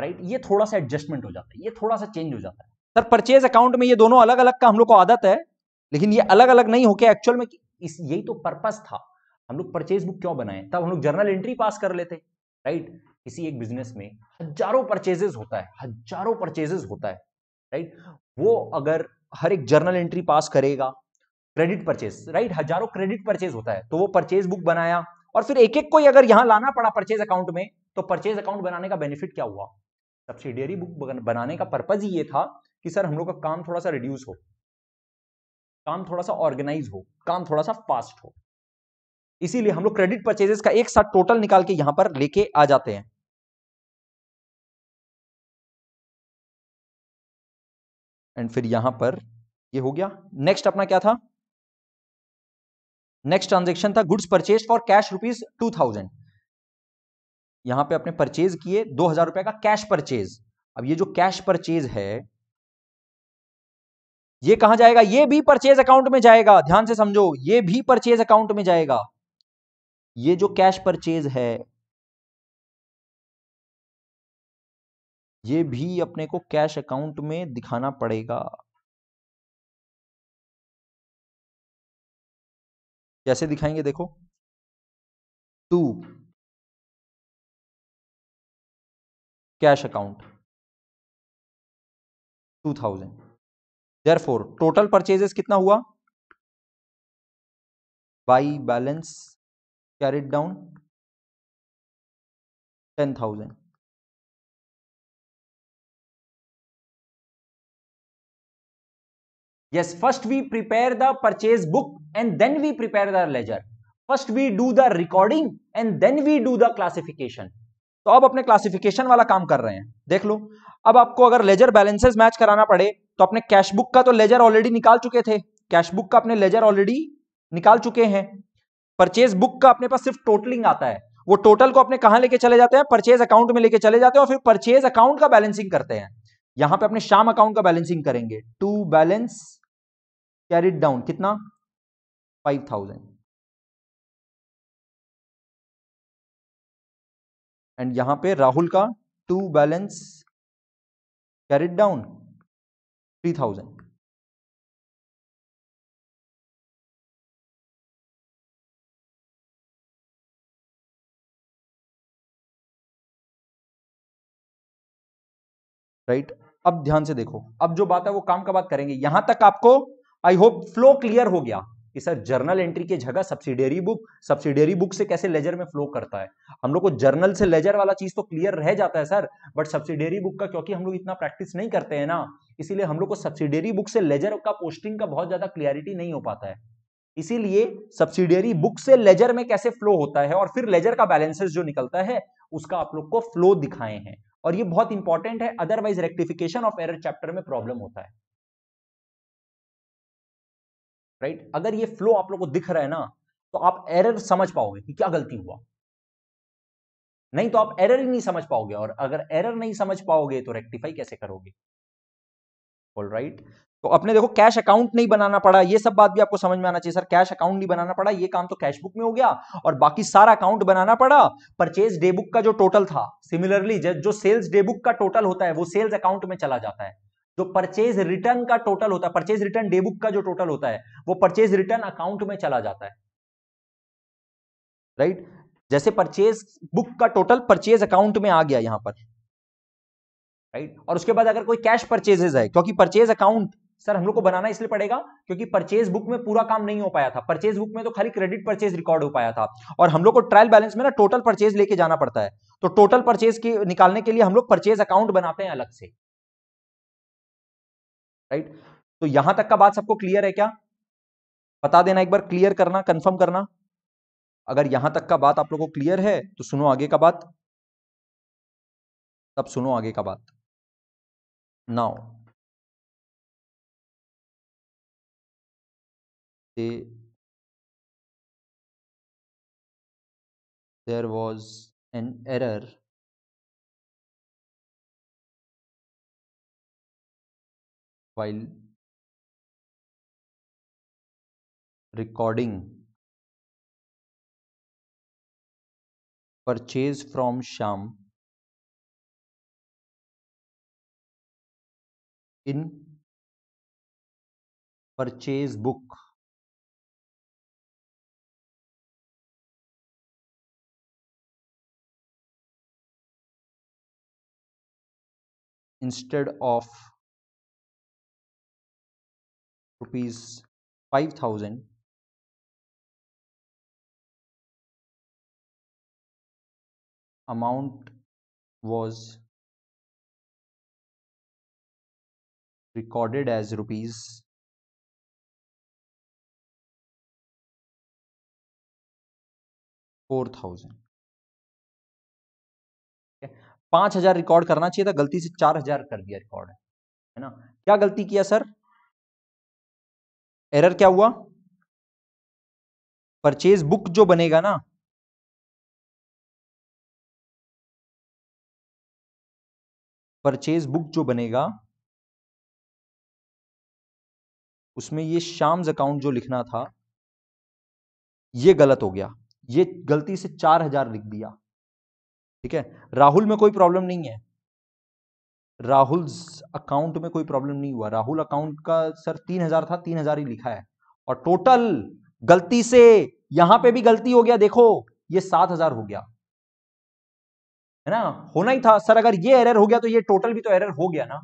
राइट ये थोड़ा सा एडजस्टमेंट हो जाता है ये थोड़ा सा चेंज हो जाता है सर परचेज अकाउंट में ये दोनों अलग अलग का हम लोग को आदत है
लेकिन ये अलग अलग नहीं होके एक्चुअल में इस यही तो पर्पस था हम लोग परचेज बुक क्यों बनाए तब हम लोग जर्नल एंट्री पास कर लेते राइट किसी एक बिजनेस में हजारों परचेजेस होता है हजारों परचेजेस होता है राइट वो अगर हर एक जर्नल एंट्री पास करेगा क्रेडिट परचेज राइट हजारों क्रेडिट परचेज होता है तो वो परचेज बुक बनाया और फिर एक एक कोई अगर यहां लाना पड़ा परचेज अकाउंट में तो परचेज अकाउंट बनाने का बेनिफिट क्या हुआ सब्सिडियरी बुक बनाने का पर्पज ये था कि सर हम लोग का काम थोड़ा सा रिड्यूस हो काम थोड़ा सा ऑर्गेनाइज हो काम थोड़ा सा फास्ट हो इसीलिए हम लोग क्रेडिट परचेजेस
का एक साथ टोटल निकाल के यहां पर लेके आ जाते हैं एंड फिर यहां पर ये हो गया नेक्स्ट अपना क्या था नेक्स्ट ट्रांजेक्शन था goods purchase for cash rupees
two thousand यहां पर अपने परचेज किए दो हजार रुपए का कैश परचेज अब ये जो कैश परचेज है ये कहा जाएगा ये भी
परचेज अकाउंट में जाएगा ध्यान से समझो ये भी परचेज अकाउंट में जाएगा ये जो कैश परचेज है ये भी अपने को कैश अकाउंट में दिखाना पड़ेगा कैसे दिखाएंगे देखो to cash account two thousand therefore total purchases कितना हुआ by balance carried down ten thousand yes first we prepare the purchase book and then we prepare the ledger first we do the recording
and then we do the classification तो आप अपने क्लासिफिकेशन वाला काम कर रहे हैं देख लो अब आपको अगर लेजर बैलेंसेस मैच कराना पड़े तो अपने कैश बुक का तो लेजर ऑलरेडी निकाल चुके थे कैश बुक का अपने लेजर ऑलरेडी निकाल चुके हैं परचेज बुक का अपने पास सिर्फ टोटलिंग आता है वो टोटल को अपने कहा लेके चले जाते हैं परचेज अकाउंट में लेके चले जाते हैं और फिर परचेज अकाउंट का
बैलेंसिंग करते हैं यहां पे अपने शाम अकाउंट का बैलेंसिंग करेंगे टू बैलेंस कैरिड डाउन कितना फाइव थाउजेंड एंड यहां पे राहुल का to balance carried down three thousand right अब ध्यान से देखो अब जो बात है वो काम का बात करेंगे यहां तक आपको आई
होप फ्लो क्लियर हो गया कि सर जर्नल एंट्री की जगह सब्सिडियरी बुक सब्सिडियरी बुक से कैसे लेजर में फ्लो करता है हम लोग को जर्नल से लेजर वाला चीज तो क्लियर रह जाता है सर बट सब्सिडियरी बुक का क्योंकि हम लोग इतना प्रैक्टिस नहीं करते हैं ना इसीलिए हम लोग को सब्सिडियरी बुक से लेजर का पोस्टिंग का बहुत ज्यादा क्लियरिटी नहीं हो पाता है इसीलिए सब्सिडियरी बुक से लेजर में कैसे फ्लो होता है और फिर लेजर का बैलेंसेस जो निकलता है उसका आप लोग को फ्लो दिखाए हैं और ये बहुत इंपॉर्टेंट है otherwise rectification of error chapter में प्रॉब्लम होता है राइट अगर ये फ्लो आप लोग को दिख रहा है ना तो आप एरर समझ पाओगे कि क्या गलती हुआ नहीं तो आप एरर ही नहीं समझ पाओगे और अगर एरर नहीं समझ पाओगे तो रेक्टिफाई कैसे करोगे ऑल राइट तो अपने देखो कैश अकाउंट नहीं बनाना पड़ा ये सब बात भी आपको समझ में आना चाहिए सर कैश अकाउंट नहीं बनाना पड़ा ये काम तो कैश बुक में हो गया और बाकी सारा अकाउंट बनाना पड़ा परचेज डे बुक का जो टोटल था सिमिलरली जो सेल्स डे बुक का टोटल होता है वो सेल्स अकाउंट में चला जाता है जो परचेज रिटर्न का टोटल होता है परचेज रिटर्न डे बुक का जो टोटल होता है वो परचेज रिटर्न अकाउंट में चला जाता है राइट जैसे परचेज बुक का टोटल परचेज अकाउंट में आ गया यहां पर राइट और उसके बाद अगर कोई कैश परचेजेज है क्योंकि परचेज अकाउंट सर हम लोग को बनाना इसलिए पड़ेगा क्योंकि परचेज बुक में पूरा काम नहीं हो पाया था परचेज बुक में तो खाली क्रेडिट परचेज रिकॉर्ड हो पाया था और हम लोग को ट्रायल बैलेंस में ना टोटल परचेज लेके जाना पड़ता है तो टोटल परचेज की निकालने के लिए हम लोग परचेज अकाउंट बनाते हैं अलग से राइट तो यहां तक का बात सबको क्लियर है क्या बता देना एक बार क्लियर करना कंफर्म करना अगर यहां तक का बात आप
लोगों को क्लियर है तो सुनो आगे का बात तब सुनो आगे का बात now there was an error while recording purchase from Sham in purchase book instead of rupees five thousand amount was recorded as rupees four thousand पांच हजार रिकॉर्ड करना चाहिए था गलती से चार हजार कर दिया रिकॉर्ड है ना क्या गलती किया सर एरर क्या हुआ परचेज बुक जो बनेगा ना परचेज बुक जो बनेगा उसमें ये शाम्स अकाउंट जो लिखना था ये गलत हो गया ये गलती से
चार हजार लिख दिया ठीक है राहुल में कोई प्रॉब्लम नहीं है राहुल अकाउंट में कोई प्रॉब्लम नहीं हुआ राहुल अकाउंट का सर तीन हजार था तीन हजार ही लिखा है और टोटल गलती से यहां पे भी गलती हो गया देखो ये सात
हजार हो गया है ना होना ही था सर अगर ये एरर हो गया तो ये टोटल भी तो एरर हो गया ना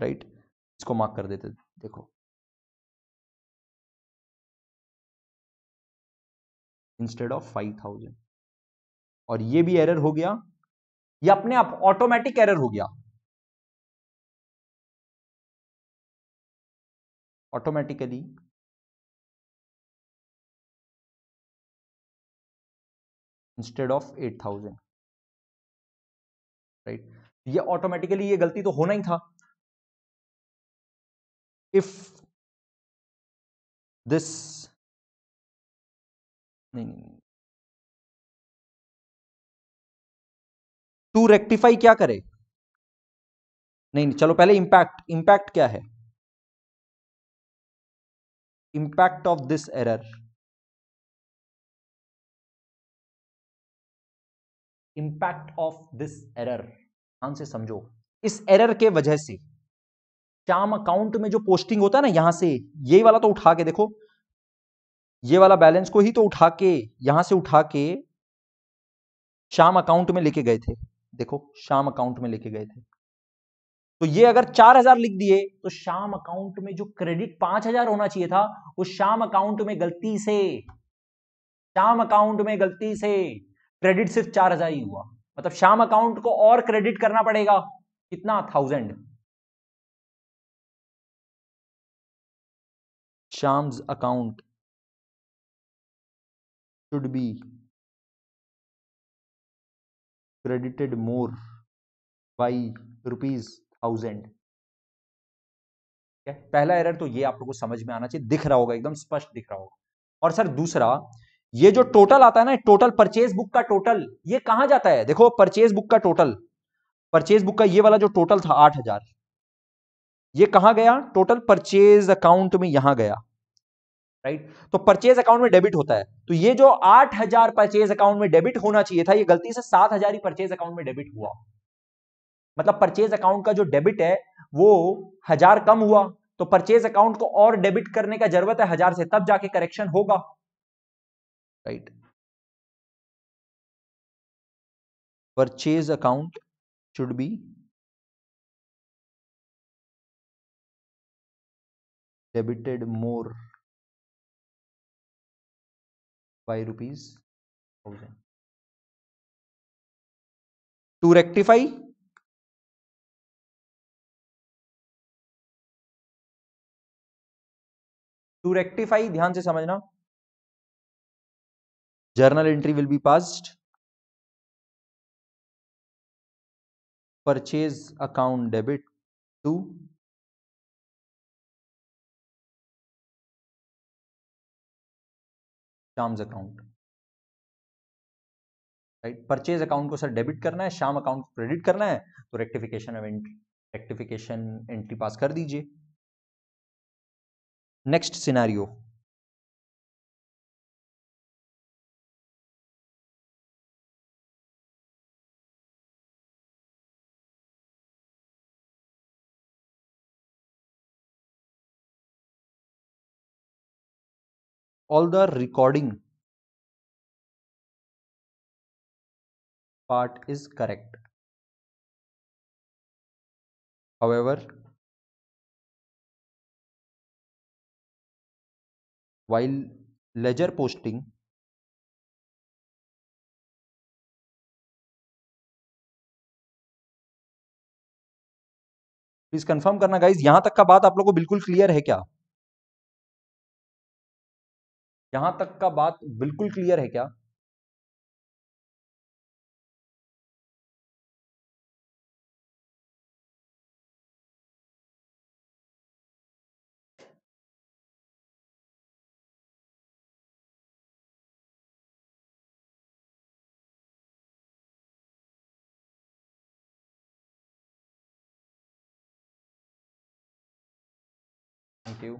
राइट इसको मार्क कर देते देखो इंस्टेड ऑफ फाइव थाउजेंड और ये भी एरर हो गया ये अपने आप ऑटोमेटिक एरर हो गया automatically instead of eight thousand right ये ऑटोमेटिकली ये गलती तो होना ही था इफ दिस नहीं, नहीं टू रेक्टिफाई क्या करे नहीं चलो पहले इंपैक्ट इंपैक्ट क्या है impact of this error impact of this error ध्यान से
समझो इस एरर के वजह से श्याम अकाउंट में जो पोस्टिंग होता है ना यहां से ये वाला तो उठा के देखो ये वाला बैलेंस को ही तो उठा के यहां से उठा के श्याम अकाउंट में लेके गए थे देखो शाम अकाउंट में लिखे गए थे तो ये अगर चार हजार लिख दिए तो शाम अकाउंट में जो क्रेडिट पांच हजार होना चाहिए था वो शाम अकाउंट में गलती से शाम अकाउंट में गलती से क्रेडिट सिर्फ चार हजार ही हुआ मतलब शाम अकाउंट को और क्रेडिट करना पड़ेगा
कितना thousand Sham account should be credited more by rupees thousand ठीक पहला एरर तो ये आप लोगों को
समझ में आना चाहिए दिख रहा होगा एकदम स्पष्ट दिख रहा होगा और सर दूसरा ये जो टोटल आता है ना टोटल परचेज बुक का टोटल ये कहां जाता है देखो परचेज बुक का टोटल परचेज बुक का ये वाला जो टोटल था आठ हजार ये कहां गया टोटल परचेज अकाउंट में यहां गया राइट तो परचेज अकाउंट में डेबिट होता है तो ये जो आठ हजार परचेज अकाउंट में डेबिट होना चाहिए था ये गलती से सात हजार ही परचेज अकाउंट में डेबिट हुआ मतलब परचेज अकाउंट का जो डेबिट है वो हजार कम हुआ तो परचेज अकाउंट को और
डेबिट करने का जरूरत है हजार से तब जाके करेक्शन होगा right purchase account should be debited more by rupees 1000 to rectify to rectify ध्यान से समझना journal entry will be pass purchase account debit to Sham's account right purchase account को सर डेबिट करना है शाम अकाउंट को क्रेडिट करना है तो rectification of entry rectification entry pass कर दीजिए next scenario all the recording part is correct. However, while ledger posting please confirm करना गाइज यहां तक का बात आप लोगों को बिल्कुल क्लियर है क्या यहां तक का बात बिल्कुल क्लियर है क्या thank you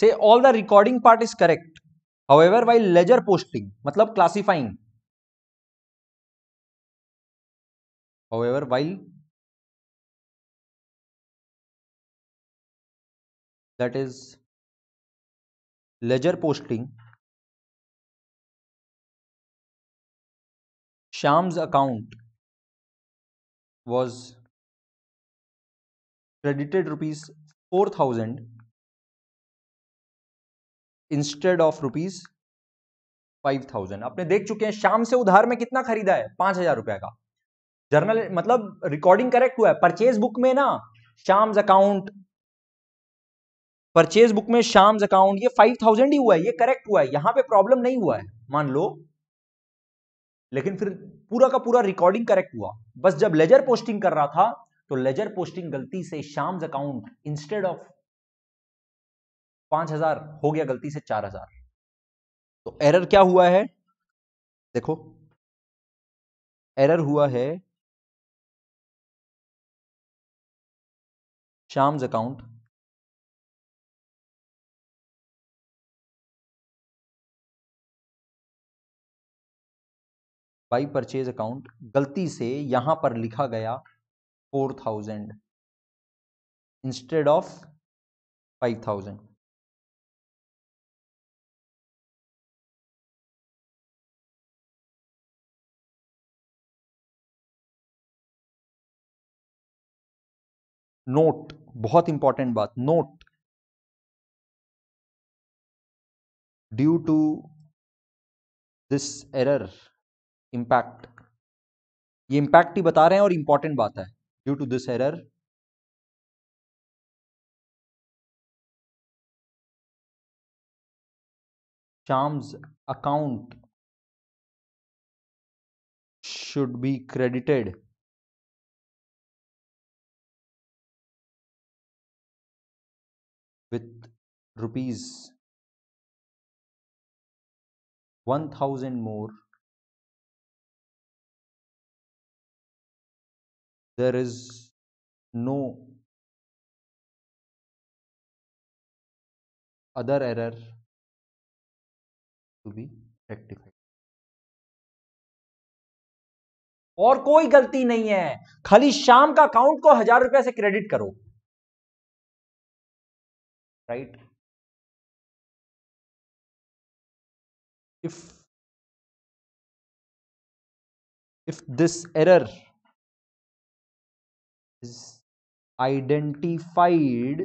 say all the recording part is correct however while ledger posting मतलब classifying however while that is ledger posting Sham's account was credited rupees four thousand instead of rupees five thousand आपने देख चुके हैं शाम से उधार में कितना खरीदा है पांच हजार रुपए का जर्नल
मतलब रिकॉर्डिंग करेक्ट हुआ है परचेज बुक में ना शाम अकाउंट परचेज बुक में शाम अकाउंट ये फाइव थाउजेंड ही हुआ है ये करेक्ट हुआ है यहां पे प्रॉब्लम नहीं हुआ है मान लो लेकिन फिर पूरा का पूरा रिकॉर्डिंग करेक्ट हुआ बस जब लेजर पोस्टिंग कर रहा था तो लेजर पोस्टिंग गलती से शाम अकाउंट इंस्टेड ऑफ
पांच हजार हो गया गलती से चार हजार तो एरर क्या हुआ है देखो एरर हुआ है Sham's account by purchase account गलती से यहां पर लिखा गया four thousand instead of five thousand note बहुत इंपॉर्टेंट बात note due to this error impact ये इंपैक्ट ही बता रहे हैं और इंपॉर्टेंट बात है due to this error Sham's account should be credited with rupees 1000 more there is no other error to be rectified और कोई गलती नहीं है खाली शाम का अकाउंट को हजार रुपए से क्रेडिट करो right if if this error is identified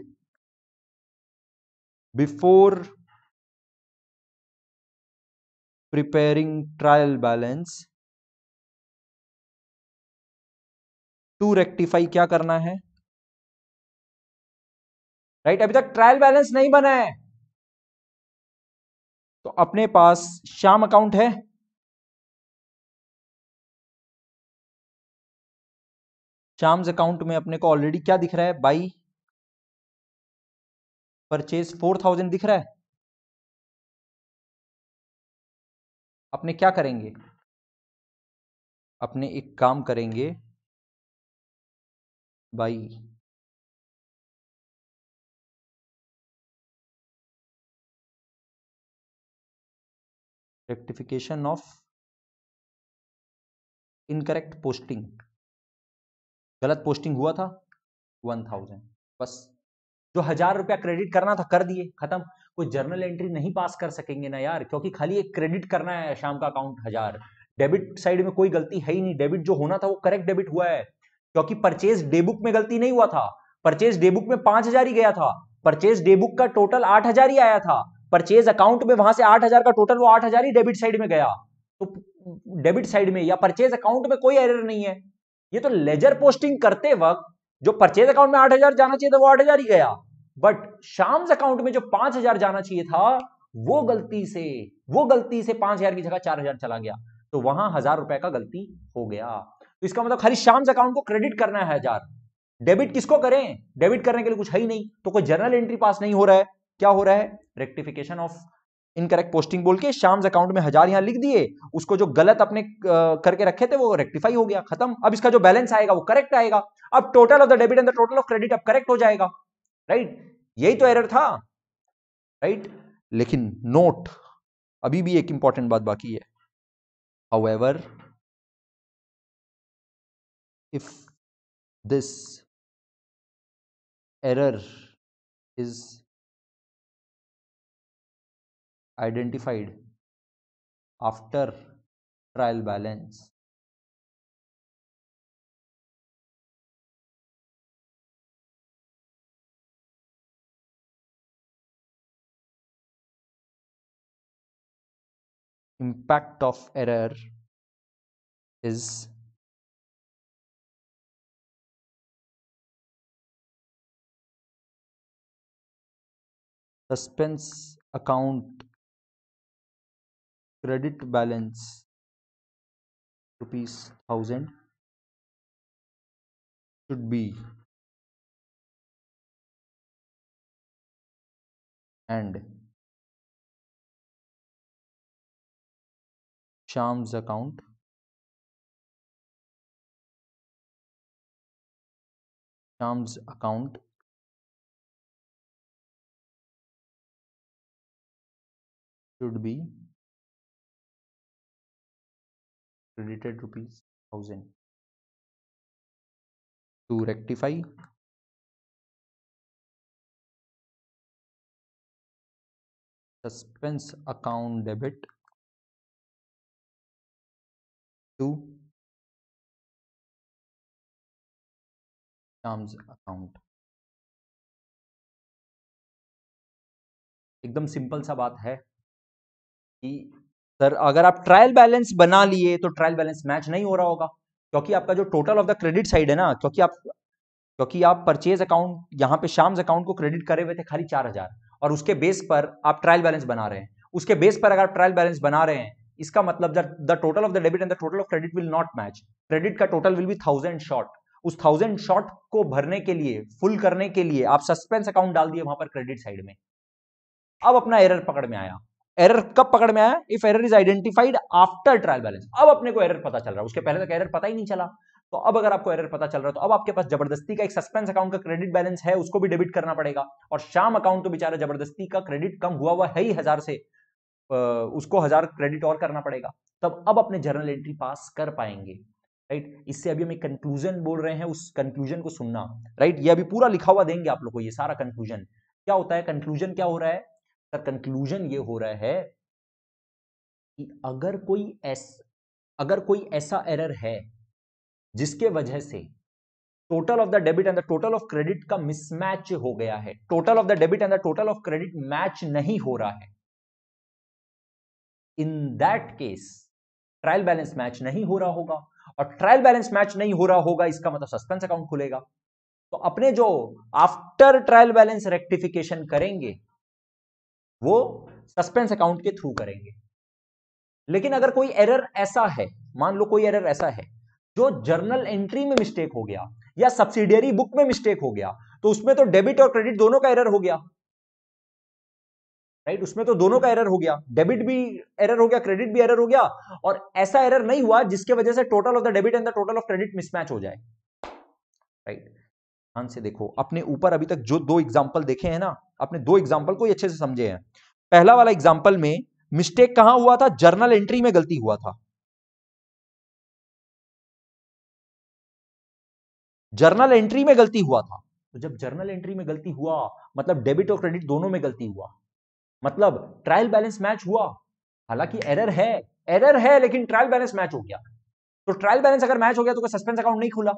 before preparing trial balance to rectify क्या करना है राइट अभी तक ट्रायल बैलेंस नहीं बना है तो अपने पास श्याम अकाउंट है श्याम्स अकाउंट में अपने को ऑलरेडी क्या दिख रहा है बाई परचेज फोर थाउजेंड दिख रहा है अपने क्या करेंगे अपने एक काम करेंगे by rectification of incorrect posting गलत पोस्टिंग हुआ था वन थाउजेंड बस जो हजार रुपया
क्रेडिट करना था कर दिए खत्म कोई जर्नल एंट्री नहीं पास कर सकेंगे ना यार क्योंकि खाली एक क्रेडिट करना है शाम का अकाउंट हजार डेबिट साइड में कोई गलती है ही नहीं डेबिट जो होना था वो करेक्ट डेबिट हुआ है क्योंकि परचेज डे बुक में गलती नहीं हुआ था परचेज डे बुक में पांच हजार ही गया था परचेज डे बुक का टोटल आठ हजार ही आया था परचेज अकाउंट में वहां से आठ हजार का टोटल वो आठ हजार ही डेबिट साइड में गया तो डेबिट साइड में या परचेज अकाउंट में कोई एरर नहीं है ये तो लेजर पोस्टिंग करते वक्त जो परचेज अकाउंट में आठ हजार जाना चाहिए था वो आठ हजार ही गया बट शाम्स अकाउंट में जो पांच हजार जाना चाहिए था वो गलती से वो गलती से पांच हजार की जगह चार हजार चला गया तो वहां हजार रुपए का गलती हो गया तो इसका मतलब खाली शाम्स अकाउंट को क्रेडिट करना है हजार डेबिट किसको करें डेबिट करने के लिए कुछ है ही नहीं तो कोई जर्नल एंट्री पास नहीं हो रहा है क्या हो रहा है रेक्टिफिकेशन ऑफ इनकरेक्ट पोस्टिंग बोल के शाम अकाउंट में हजार यहां लिख दिए उसको जो गलत अपने करके रखे थे वो रेक्टिफाई हो गया खत्म अब इसका जो बैलेंस आएगा वो करेक्ट आएगा अब total of the debit and the total of credit अब करेक्ट हो जाएगा राइट यही तो
एरर था राइट लेकिन नोट अभी भी एक इंपॉर्टेंट बात बाकी है however if this error is identified after trial balance. impact of error is suspense account credit balance rupees 1000 should be and Sham's account Sham's account should be credited rupees 1000 to rectify suspense account debit to Shams account एकदम सिंपल सा बात है कि सर
अगर आप ट्रायल बैलेंस बना लिए तो ट्रायल बैलेंस मैच नहीं हो रहा होगा क्योंकि आपका जो total of the credit side है ना क्योंकि आप क्योंकि आप परचेज अकाउंट यहाँ पे शाम्स अकाउंट को क्रेडिट करे हुए थे खाली चार हजार और उसके बेस पर आप ट्रायल बैलेंस बना रहे हैं उसके बेस पर अगर आप ट्रायल बैलेंस बना रहे हैं इसका मतलब the total of the debit and the total of credit will not match credit का total will be thousand short उस थाउजेंड शॉर्ट को भरने के लिए फुल करने के लिए आप सस्पेंस अकाउंट डाल दिए वहां पर क्रेडिट साइड में अब अपना एरर पकड़ में आया एरर कब पकड़ में आया if error is identified after trial balance अब अपने को एरर पता चल रहा है उसके पहले तक एरर पता ही नहीं चला तो अब अगर आपको एरर पता चल रहा है तो अब आपके पास जबरदस्ती का एक सस्पेंस अकाउंट का क्रेडिट बैलेंस है उसको भी डेबिट करना पड़ेगा और शाम अकाउंट तो बेचारा जबरदस्ती का क्रेडिट कम हुआ हुआ है ही हजार से उसको हजार क्रेडिट और करना पड़ेगा तब अब अपने जर्नल एंट्री पास कर पाएंगे राइट इससे अभी हम एक कंक्लूजन बोल रहे हैं उस कंक्लूजन को सुनना राइट ये अभी पूरा लिखा हुआ देंगे आप लोग को ये सारा कंक्लूजन क्या होता है कंक्लूजन क्या हो रहा है का कंक्लूजन ये हो रहा है कि अगर कोई ऐस अगर कोई ऐसा एरर है जिसके वजह से total of the debit and the total of credit का मिसमैच हो गया है total of the debit and the total of credit match नहीं हो रहा है in that case trial balance match नहीं हो रहा होगा और ट्रायल बैलेंस मैच नहीं हो रहा होगा इसका मतलब सस्पेंस अकाउंट खुलेगा तो अपने जो आफ्टर ट्रायल बैलेंस रेक्टिफिकेशन करेंगे वो सस्पेंस अकाउंट के थ्रू करेंगे लेकिन अगर कोई एरर ऐसा है मान लो कोई एरर ऐसा है जो जर्नल एंट्री में मिस्टेक हो गया या सब्सिडियरी बुक में मिस्टेक हो गया तो उसमें तो डेबिट और क्रेडिट दोनों का एरर हो गया राइट right? उसमें तो दोनों का एरर हो गया डेबिट भी एरर हो गया क्रेडिट भी एरर हो गया और ऐसा एरर नहीं हुआ जिसके वजह से total of the debit and the total of credit mismatch हो जाए राइट right? ध्यान से देखो अपने ऊपर अभी तक जो दो एग्जाम्पल देखे हैं ना आपने
दो एग्जाम्पल को अच्छे से समझे हैं पहला वाला एग्जाम्पल में मिस्टेक कहां हुआ था जर्नल एंट्री में गलती हुआ था जर्नल एंट्री में गलती हुआ था तो जब जर्नल एंट्री में गलती हुआ मतलब डेबिट और
क्रेडिट दोनों में गलती हुआ मतलब ट्रायल बैलेंस मैच हुआ हालांकि एरर है एरर है लेकिन ट्रायल बैलेंस मैच हो गया तो ट्रायल बैलेंस अगर मैच हो गया तो सस्पेंस अकाउंट नहीं खुला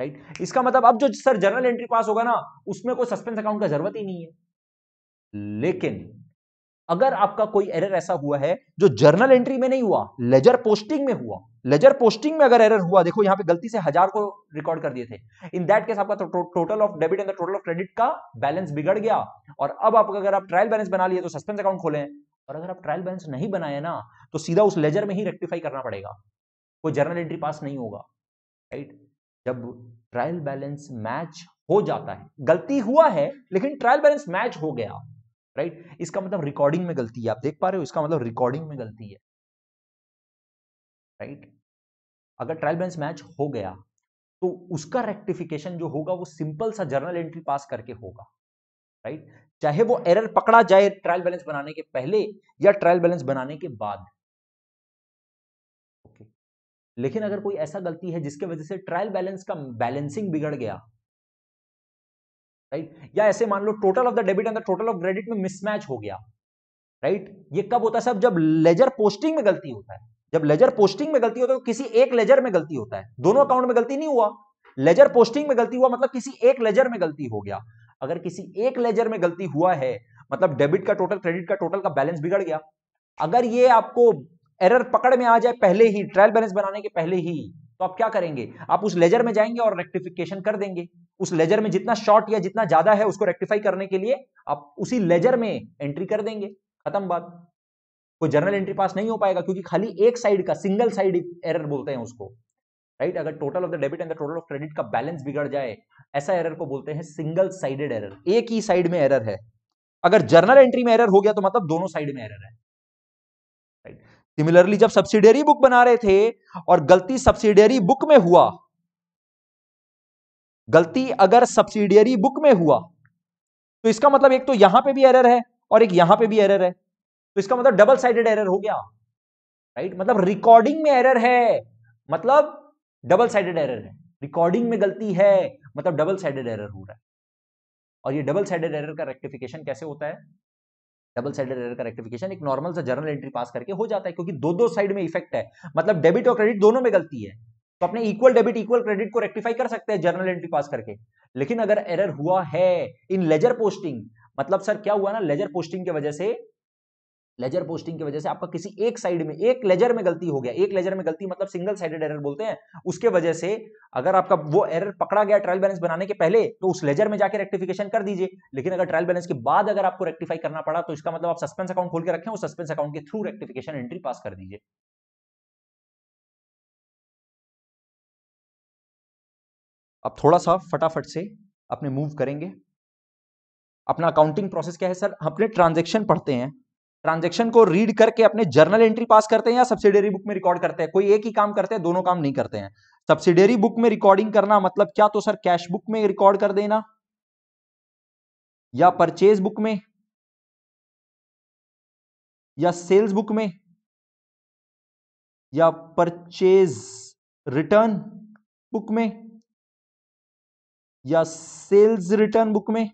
राइट इसका मतलब अब जो सर जनरल एंट्री पास होगा ना उसमें कोई सस्पेंस अकाउंट का जरूरत ही नहीं है लेकिन अगर आपका कोई एरर ऐसा हुआ है जो जर्नल एंट्री में नहीं हुआ लेजर पोस्टिंग में हुआ लेजर पोस्टिंग में अगर एरर हुआ देखो यहां पे गलती से हजार को रिकॉर्ड कर दिए थे इन दैट केस आपका तो total of debit and total of credit का बैलेंस बिगड़ गया और अब आप अगर आप ट्रायल बैलेंस बना लिए तो सस्पेंस अकाउंट खोले और अगर आप ट्रायल बैलेंस नहीं बनाए ना तो सीधा उस लेजर में ही रेक्टिफाई करना पड़ेगा कोई जर्नल एंट्री पास नहीं होगा राइट right? जब ट्रायल बैलेंस मैच हो जाता है गलती हुआ है लेकिन ट्रायल बैलेंस मैच हो गया राइट इसका मतलब रिकॉर्डिंग में गलती है आप देख पा रहे हो इसका मतलब रिकॉर्डिंग में गलती है राइट अगर ट्रायल बैलेंस मैच हो गया तो उसका रेक्टिफिकेशन जो होगा वो सिंपल सा जर्नल एंट्री पास करके होगा राइट चाहे वो एरर पकड़ा जाए ट्रायल बैलेंस बनाने के पहले या ट्रायल बैलेंस बनाने के बाद लेकिन अगर कोई ऐसा गलती है जिसके वजह से ट्रायल बैलेंस का बैलेंसिंग बिगड़ गया राइट या ऐसे मान लो total of the debit and the total of credit में मिसमैच हो गया राइट ये कब होता है सब जब लेजर पोस्टिंग में गलती होता है जब लेजर पोस्टिंग में गलती होता है तो किसी एक लेजर में गलती होता है दोनों अकाउंट में गलती नहीं हुआ लेजर पोस्टिंग में गलती हुआ मतलब किसी एक लेजर में गलती हो गया अगर किसी एक लेजर में गलती हुआ है मतलब डेबिट का टोटल क्रेडिट का टोटल का बैलेंस बिगड़ गया अगर ये आपको एरर पकड़ में आ जाए पहले ही ट्रायल बैलेंस बनाने के पहले ही तो आप क्या करेंगे आप उस लेजर में जाएंगे और रेक्टिफिकेशन कर देंगे उस लेजर में जितना शॉर्ट या जितना ज्यादा है उसको रेक्टिफाई करने के लिए आप उसी लेजर में एंट्री कर देंगे खत्म बात कोई जर्नल एंट्री पास नहीं हो पाएगा क्योंकि खाली एक साइड का सिंगल साइड एरर बोलते हैं उसको राइट अगर total of the debit and total of credit का बैलेंस बिगड़ जाए ऐसा एरर को बोलते हैं सिंगल साइडेड एरर एक ही साइड में एरर है अगर जर्नल एंट्री में एरर हो गया तो मतलब दोनों साइड में एरर है राइट सिमिलरली जब सब्सिडियरी बुक बना रहे थे और गलती सब्सिडियरी बुक में हुआ गलती अगर सब्सिडियरी बुक में हुआ तो इसका मतलब एक तो यहां पे भी एरर है और एक यहां पे भी एरर है तो इसका मतलब डबल साइडेड एरर हो गया राइट मतलब रिकॉर्डिंग में एरर है मतलब डबल साइडेड एरर है रिकॉर्डिंग में गलती है मतलब डबल साइडेड एरर हो रहा है और ये डबल साइडेड एरर का रेक्टिफिकेशन कैसे होता है डबल साइडेड एरर का रेक्टिफिकेशन एक नॉर्मल सा जर्नल एंट्री पास करके हो जाता है क्योंकि दो दो साइड में इफेक्ट है मतलब डेबिट और क्रेडिट दोनों में गलती है तो अपने इक्वल डेबिट इक्वल क्रेडिट को रेक्टिफाई कर सकते हैं जर्नल एंट्री पास करके लेकिन अगर एरर हुआ है इन लेजर पोस्टिंग मतलब सर क्या हुआ ना लेजर पोस्टिंग की वजह से लेजर पोस्टिंग की वजह से आपका किसी एक साइड में एक लेजर में गलती हो गया एक लेजर में गलती मतलब सिंगल साइडेड एरर बोलते हैं उसके वजह से अगर आपका वो एरर पकड़ा गया ट्रायल बैलेंस बनाने के पहले तो उस लेजर में जाकर रेक्टिफिकेशन कर दीजिए लेकिन अगर ट्रायल बैलेंस के
बाद अगर आपको रेक्टिफाई करना पड़ा तो इसका मतलब आप सस्पेंस अकाउंट खोल के रखें और सस्पेंस अकाउंट के थ्रू रेक्टिफिकेशन एंट्री पास कर दीजिए अब थोड़ा सा फटाफट से अपने मूव करेंगे अपना
अकाउंटिंग प्रोसेस क्या है सर अपने ट्रांजेक्शन पढ़ते हैं ट्रांजेक्शन को रीड करके अपने जर्नल एंट्री पास करते हैं या सब्सिडरी बुक में रिकॉर्ड करते हैं कोई एक ही काम करते हैं दोनों काम नहीं करते हैं सब्सिडरी बुक में रिकॉर्डिंग
करना मतलब क्या तो सर कैश बुक में रिकॉर्ड कर देना या परचेज बुक में या सेल्स बुक में या परचेज रिटर्न बुक में या सेल्स रिटर्न बुक में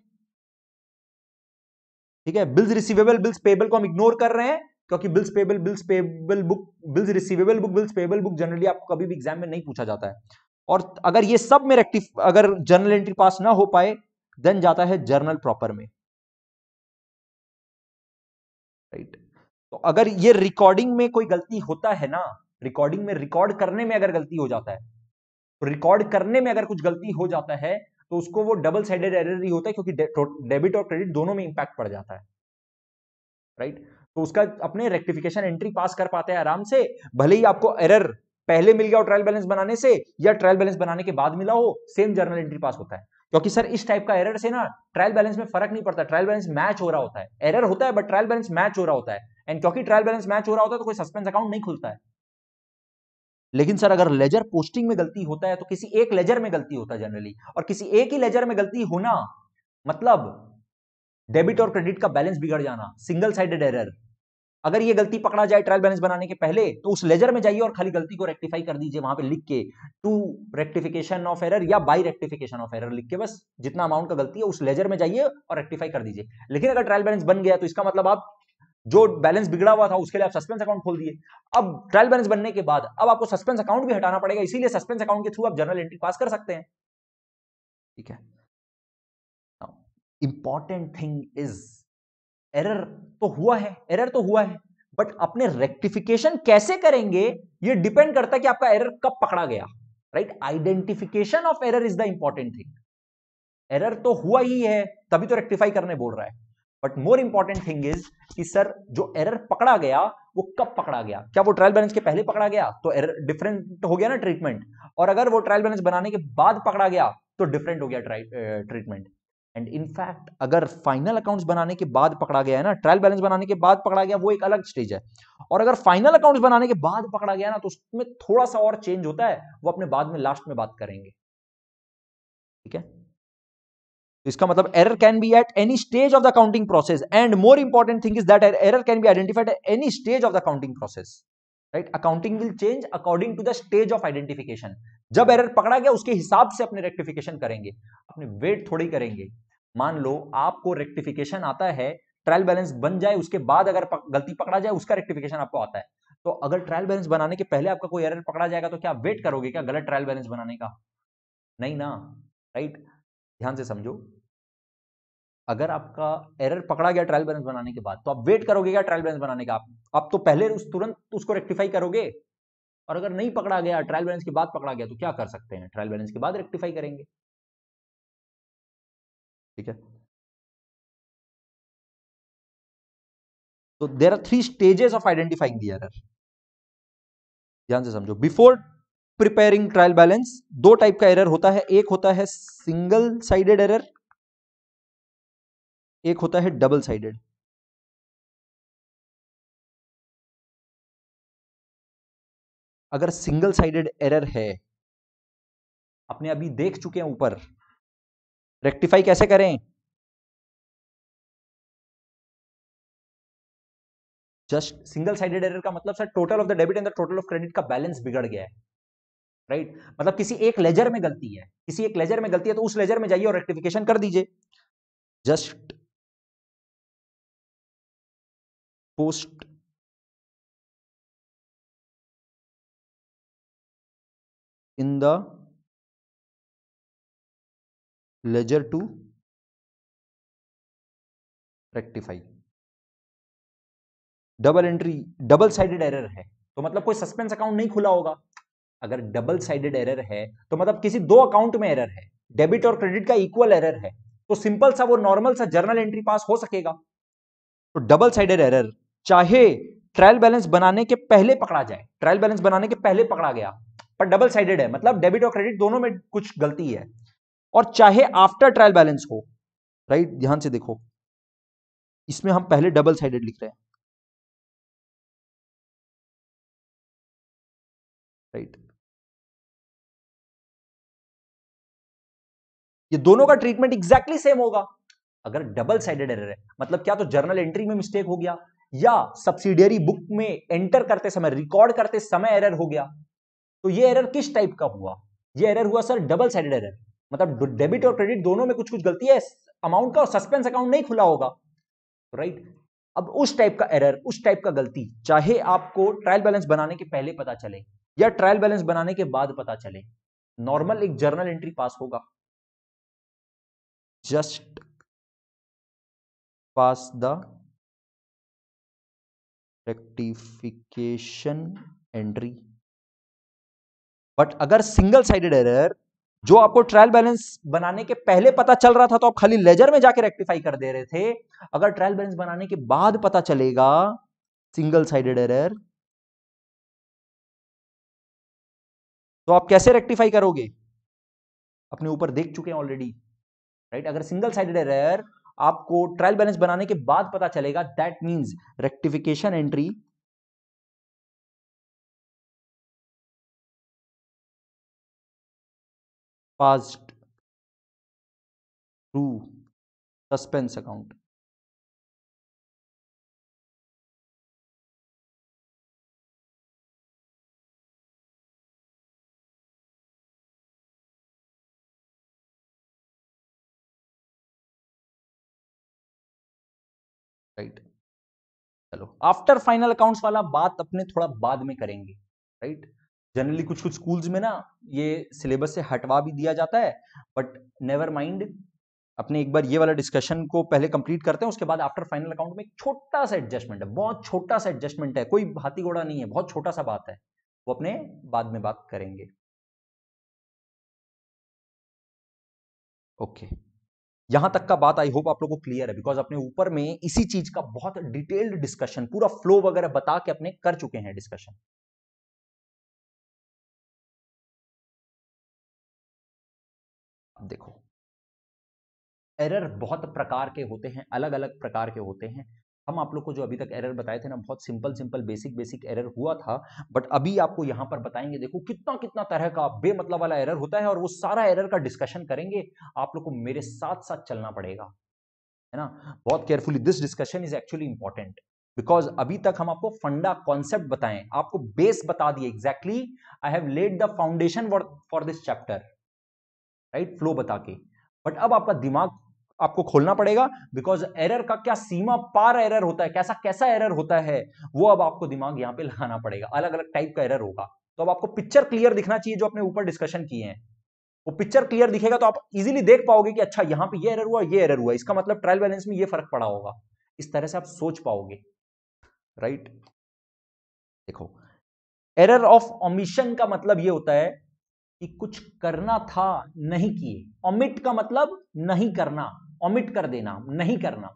ठीक है बिल्स रिसीवेबल बिल्स पेबल को हम इग्नोर कर रहे हैं क्योंकि bills payable bills payable book bills receivable book bills payable book generally आपको कभी भी एग्जाम में नहीं पूछा जाता है और अगर ये सब में रेक्टिफ अगर जर्नल एंट्री पास ना हो पाए देन जाता है जर्नल प्रॉपर में राइट right. तो अगर ये रिकॉर्डिंग में कोई गलती होता है ना रिकॉर्डिंग में रिकॉर्ड करने में अगर गलती हो जाता है तो रिकॉर्ड करने में अगर कुछ गलती हो जाता है तो उसको वो डबल साइडेड एरर ही होता है क्योंकि डेबिट और क्रेडिट दोनों में इंपैक्ट पड़ जाता है राइट तो उसका अपने रेक्टिफिकेशन एंट्री पास कर पाते हैं आराम से भले ही आपको एरर पहले मिल गया हो ट्रायल बैलेंस बनाने से या ट्रायल बैलेंस बनाने के बाद मिला हो सेम जर्नल एंट्री पास होता है क्योंकि सर इस टाइप का एरर से ना ट्रायल बैलेंस में फर्क नहीं पड़ता ट्रायल बैलेंस मैच हो रहा होता है एरर होता है बट ट्रायल बैलेंस मैच हो रहा होता है एंड क्योंकि ट्रायल बैलेंस मैच हो रहा होता है तो कोई सस्पेंस अकाउंट नहीं खुलता है लेकिन सर अगर लेजर पोस्टिंग में गलती होता है तो किसी एक लेजर में गलती होता है जनरली और किसी एक ही लेजर में गलती होना मतलब डेबिट और क्रेडिट का बैलेंस बिगड़ जाना सिंगल साइडेड एरर अगर ये गलती पकड़ा जाए ट्रायल बैलेंस बनाने के पहले तो उस लेजर में जाइए और खाली गलती को रेक्टिफाई कर दीजिए वहां पे लिख के टू रेक्टिफिकेशन ऑफ एरर या बाई रेक्टिफिकेशन ऑफ एरर लिख के बस जितना अमाउंट का गलती है उस लेजर में जाइए और रेक्टिफाई कर दीजिए लेकिन अगर ट्रायल बैलेंस बन गया तो इसका मतलब आप जो बैलेंस बिगड़ा हुआ था उसके लिए आप सस्पेंस अकाउंट खोल दिए अब ट्रायल बैलेंस बनने के बाद अब आपको सस्पेंस अकाउंट भी हटाना पड़ेगा इसीलिए सस्पेंस अकाउंट के थ्रू आप जनरल एंट्री पास कर सकते हैं ठीक है इंपॉर्टेंट थिंग इज एरर तो हुआ है एरर तो हुआ है बट अपने रेक्टिफिकेशन कैसे करेंगे ये डिपेंड करता है कि आपका एरर कब पकड़ा गया right identification of error is the important thing error तो हुआ ही है तभी तो रेक्टिफाई करने बोल रहा है but more important thing is कि सर जो एरर पकड़ा गया वो कब पकड़ा गया क्या वो ट्रायल बैलेंस के पहले पकड़ा गया तो एरर डिफरेंट हो गया ना ट्रीटमेंट और अगर वो ट्रायल बैलेंस बनाने के बाद पकड़ा गया तो डिफरेंट हो गया ट्रीटमेंट एंड इनफैक्ट अगर फाइनल अकाउंट्स बनाने के बाद पकड़ा गया है ना ट्रायल बैलेंस बनाने के बाद पकड़ा गया वो एक अलग स्टेज है और अगर फाइनल अकाउंट्स बनाने के बाद पकड़ा गया ना तो उसमें थोड़ा सा और चेंज होता है वो अपने बाद में लास्ट में बात करेंगे ठीक है तो इसका मतलब error can be at any stage of the counting process and more important thing is that error can be identified at any stage of the counting process right accounting will change according to the stage of identification जब एरर पकड़ा गया उसके हिसाब से अपने रेक्टिफिकेशन करेंगे अपने वेट थोड़ी करेंगे मान लो आपको रेक्टिफिकेशन आता है ट्रायल बैलेंस बन जाए उसके बाद अगर पक, गलती पकड़ा जाए उसका रेक्टिफिकेशन आपको आता है तो अगर ट्रायल बैलेंस बनाने के पहले आपका कोई एरर पकड़ा जाएगा तो क्या वेट करोगे क्या गलत ट्रायल बैलेंस बनाने का नहीं ना राइट ध्यान से समझो अगर आपका एरर पकड़ा गया ट्रायल बैलेंस बनाने के बाद तो आप वेट करोगे क्या ट्रायल बैलेंस बनाने का आप आप तो पहले उस तुरंत उसको
रेक्टिफाई करोगे और अगर नहीं पकड़ा गया ट्रायल बैलेंस के बाद पकड़ा गया तो क्या कर सकते हैं ट्रायल बैलेंस के बाद रेक्टिफाई करेंगे ठीक है तो there are three stages of identifying the error ध्यान से समझो बिफोर प्रिपेयरिंग ट्रायल बैलेंस दो टाइप का एरर होता है एक होता है सिंगल साइडेड एरर एक होता है डबल साइडेड अगर सिंगल साइडेड एरर है अपने अभी देख चुके हैं ऊपर रेक्टिफाई कैसे करें जस्ट सिंगल साइडेड एरर का मतलब sir total
of the debit and the total of credit का बैलेंस बिगड़ गया है राइट right? मतलब किसी एक लेजर में गलती है
किसी एक लेजर में गलती है तो उस लेजर में जाइए और रेक्टिफिकेशन कर दीजिए just post in the ledger to rectify double entry double sided error है
तो मतलब कोई सस्पेंस अकाउंट नहीं खुला होगा अगर डबल साइडेड एरर है तो मतलब किसी दो अकाउंट में एरर है डेबिट और क्रेडिट का इक्वल एरर है तो सिंपल सा वो नॉर्मल सा जर्नल एंट्री पास हो सकेगा तो डबल साइडेड एरर चाहे ट्रायल बैलेंस बनाने के पहले पकड़ा जाए ट्रायल बैलेंस बनाने के पहले पकड़ा गया पर डबल साइडेड है मतलब डेबिट और क्रेडिट दोनों में कुछ
गलती है और चाहे आफ्टर ट्रायल बैलेंस हो राइट ध्यान से देखो इसमें हम पहले डबल साइडेड लिख रहे हैं राइट ये दोनों का ट्रीटमेंट एग्जैक्टली सेम होगा अगर डबल साइडेड एरर
है मतलब क्या तो जर्नल एंट्री में मिस्टेक हो गया या सब्सिडियरी बुक में एंटर करते समय रिकॉर्ड करते समय एरर हो गया तो ये एरर किस टाइप का हुआ ये एरर हुआ सर डबल साइडेड एरर मतलब डेबिट और क्रेडिट दोनों में कुछ कुछ गलती है अमाउंट का और सस्पेंस अकाउंट नहीं खुला होगा राइट अब उस टाइप का एरर उस टाइप का गलती चाहे आपको ट्रायल बैलेंस बनाने के पहले पता चले या ट्रायल बैलेंस बनाने के बाद पता चले नॉर्मल एक जर्नल
एंट्री पास होगा just pass the rectification entry but अगर सिंगल साइडेड एरर जो
आपको ट्रायल बैलेंस बनाने के पहले पता चल रहा था तो आप खाली लेजर में जाके रेक्टिफाई कर दे रहे थे अगर ट्रायल बैलेंस बनाने के बाद पता चलेगा सिंगल साइडेड एरर
तो आप कैसे रेक्टिफाई करोगे अपने ऊपर देख चुके हैं ऑलरेडी राइट अगर सिंगल साइडेड एरर आपको ट्रायल बैलेंस बनाने के बाद पता चलेगा that means rectification entry passed through suspense account right चलो आफ्टर फाइनल अकाउंट्स वाला बात अपने थोड़ा
बाद में करेंगे राइट जनरली कुछ कुछ स्कूल्स में ना ये सिलेबस से हटवा भी दिया जाता है बट नेवर माइंड अपने एक बार ये वाला डिस्कशन को पहले कंप्लीट करते हैं उसके बाद आफ्टर फाइनल अकाउंट में एक छोटा सा एडजस्टमेंट है बहुत छोटा सा एडजस्टमेंट है कोई हाथी घोड़ा नहीं है बहुत
छोटा सा बात है वो अपने बाद में बात करेंगे ओके okay. यहां तक का बात आई होप आप लोगों को क्लियर है बिकॉज अपने ऊपर में इसी चीज का बहुत डिटेल्ड डिस्कशन पूरा फ्लो वगैरह बता के अपने कर चुके हैं डिस्कशन देखो एरर बहुत प्रकार के होते हैं अलग अलग
प्रकार के होते हैं हम आप लोग को जो अभी तक एरर बताए थे ना बहुत simple simple basic basic error हुआ था बट अभी आपको यहां पर बताएंगे देखो कितना कितना तरह का बेमतलब वाला एरर होता है और वो सारा एरर का डिस्कशन करेंगे आप लोग को मेरे साथ साथ चलना पड़ेगा है ना बहुत carefully this discussion is actually important because अभी तक हम आपको फंडा कॉन्सेप्ट बताएं आपको बेस बता दिए exactly I have laid the foundation for this chapter right flow बता के बट अब आपका दिमाग आपको खोलना पड़ेगा बिकॉज एरर का क्या सीमा पार एरर होता है कैसा कैसा एरर होता है वो अब आपको दिमाग यहां पे लगाना पड़ेगा अलग अलग टाइप का एरर होगा तो अब आपको पिक्चर क्लियर दिखना चाहिए जो आपने ऊपर डिस्कशन किए हैं वो पिक्चर क्लियर दिखेगा तो आप इजीली देख पाओगे कि अच्छा यहां पे ये एरर हुआ ये एरर हुआ इसका मतलब ट्रायल बैलेंस में ये फर्क पड़ा होगा इस तरह से आप सोच पाओगे राइट देखो एरर ऑफ ऑमिशन का मतलब ये होता है कि कुछ करना था नहीं किए ओमिट का मतलब नहीं करना ओमिट कर देना नहीं करना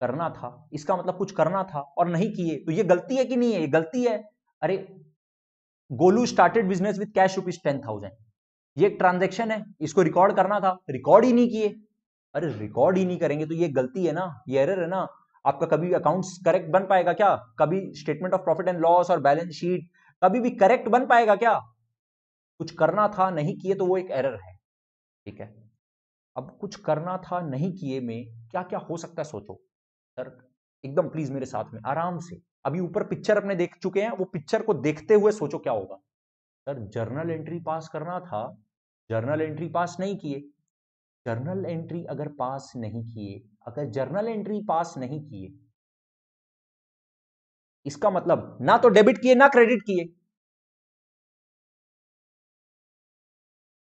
करना था इसका मतलब कुछ करना था और नहीं किए तो ये गलती है कि नहीं है ये गलती है अरे Golu started business with cash rupees ten thousand ये एक ट्रांजेक्शन है इसको रिकॉर्ड करना था रिकॉर्ड ही नहीं किए अरे रिकॉर्ड ही नहीं करेंगे तो ये गलती है ना ये एरर है ना आपका कभी अकाउंट्स करेक्ट बन पाएगा क्या कभी statement of profit and loss और बैलेंस शीट कभी भी करेक्ट बन पाएगा क्या कुछ करना था नहीं किए तो वो एक एरर है ठीक है अब कुछ करना था नहीं किए में क्या क्या हो सकता है सोचो सर एकदम प्लीज मेरे साथ में आराम से अभी ऊपर पिक्चर अपने देख चुके हैं वो पिक्चर को देखते हुए सोचो क्या होगा सर जर्नल एंट्री पास करना था जर्नल एंट्री पास नहीं किए जर्नल एंट्री अगर पास नहीं किए अगर जर्नल एंट्री
पास नहीं किए इसका मतलब ना तो डेबिट किए ना क्रेडिट किए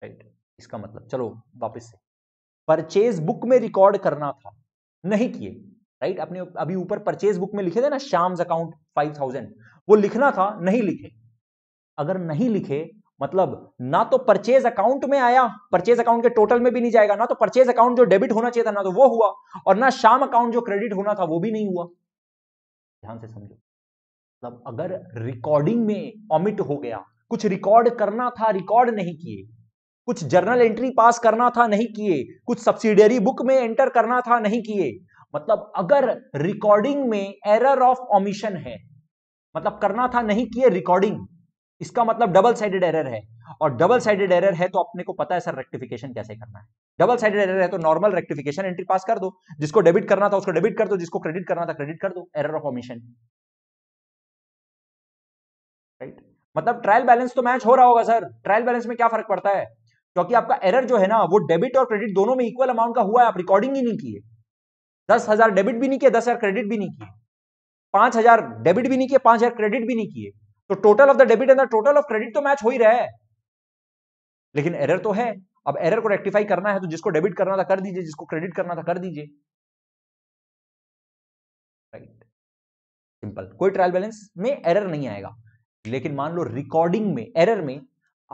राइट इसका मतलब चलो वापस से परचेज बुक में रिकॉर्ड करना था नहीं किए
राइट अपने अभी ऊपर परचेज बुक में लिखे थे ना शाम्स अकाउंट फाइव थाउजेंड वो लिखना था नहीं लिखे अगर नहीं लिखे मतलब ना तो परचेज अकाउंट में आया परचेज अकाउंट के टोटल में भी नहीं जाएगा ना तो परचेज अकाउंट जो डेबिट होना चाहिए था ना तो वो हुआ और ना शाम अकाउंट जो क्रेडिट होना था वो भी नहीं हुआ ध्यान से समझो मतलब अगर रिकॉर्डिंग में ऑमिट हो गया कुछ रिकॉर्ड करना था रिकॉर्ड नहीं किए कुछ जर्नल एंट्री पास करना था नहीं किए कुछ सब्सिडियरी बुक में एंटर करना था नहीं किए मतलब अगर रिकॉर्डिंग में एरर ऑफ ऑमिशन है मतलब करना था नहीं किए रिकॉर्डिंग इसका मतलब डबल साइडेड एरर है और डबल साइडेड एरर है तो अपने को पता है सर रेक्टिफिकेशन कैसे करना है डबल साइडेड एरर है तो नॉर्मल रेक्टिफिकेशन एंट्री पास कर दो जिसको डेबिट करना था उसको डेबिट कर दो जिसको क्रेडिट करना था क्रेडिट कर दो एरर ऑफ ऑमिशन राइट मतलब ट्रायल बैलेंस तो मैच हो रहा होगा सर ट्रायल बैलेंस में क्या फर्क पड़ता है क्योंकि आपका एरर जो है ना वो डेबिट और क्रेडिट दोनों में इक्वल अमाउंट का हुआ है आप रिकॉर्डिंग ही नहीं किए दस हजार डेबिट भी नहीं किए दस हजार क्रेडिट भी नहीं किए पांच हजार डेबिट भी नहीं किए पांच हजार क्रेडिट भी नहीं किए तो total of the debit and total of credit तो मैच हो ही रहा है लेकिन एरर तो है अब एरर को रेक्टिफाई करना है तो जिसको डेबिट करना था कर दीजिए जिसको क्रेडिट करना था कर दीजिए
राइट सिंपल
कोई ट्रायल बैलेंस में एरर नहीं आएगा लेकिन मान लो रिकॉर्डिंग में एरर में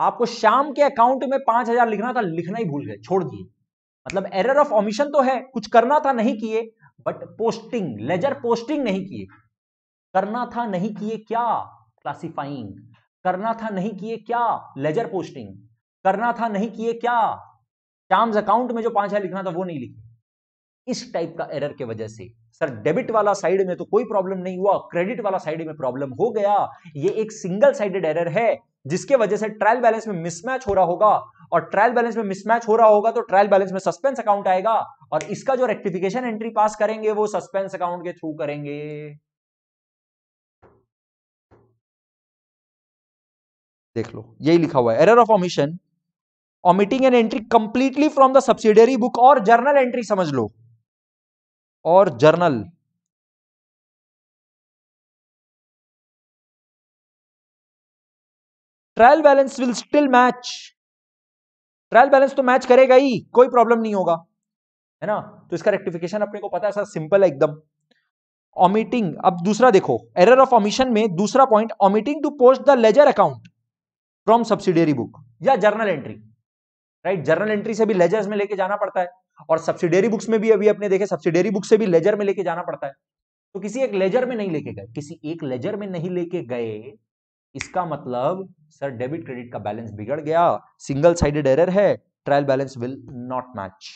आपको शाम के अकाउंट में पांच हजार लिखना था लिखना ही भूल गए छोड़ दिए मतलब एरर ऑफ ऑमिशन तो है कुछ करना था नहीं किए बट पोस्टिंग लेजर पोस्टिंग नहीं किए करना था नहीं किए क्या क्लासिफाइंग करना था नहीं किए क्या लेजर पोस्टिंग करना था नहीं किए क्या शाम अकाउंट में जो पांच हजार लिखना था वो नहीं लिखे इस टाइप का एरर के वजह से सर डेबिट वाला साइड में तो कोई प्रॉब्लम नहीं हुआ क्रेडिट वाला साइड में प्रॉब्लम हो गया ये एक सिंगल साइडेड एरर है जिसके वजह से ट्रायल बैलेंस में मिसमैच हो रहा होगा और ट्रायल बैलेंस में मिसमैच हो रहा होगा तो ट्रायल बैलेंस में सस्पेंस अकाउंट आएगा और इसका जो रेक्टिफिकेशन एंट्री पास करेंगे वो
सस्पेंस अकाउंट के थ्रू करेंगे देख लो यही लिखा हुआ है error of omission omitting an entry completely from the subsidiary book और जर्नल एंट्री समझ लो और journal trial balance will still match trial balance
तो मैच करेगा ही कोई प्रॉब्लम नहीं होगा है ना तो इसका रेक्टिफिकेशन अपने को पता है सर सिंपल है एकदम ऑमिटिंग अब दूसरा देखो एरर ऑफ ऑमिशन में दूसरा point omitting to post the ledger account from subsidiary book या journal entry right journal entry से भी लेजर में लेके जाना पड़ता है और सब्सिडियरी बुक्स में भी अभी अपने देखे सब्सिडियरी बुक से भी लेजर में लेके जाना पड़ता है तो किसी एक लेजर में नहीं लेके गए किसी एक लेजर में नहीं लेके गए इसका मतलब सर डेबिट क्रेडिट का बैलेंस बिगड़ गया सिंगल साइडेड एरर है trial balance will not match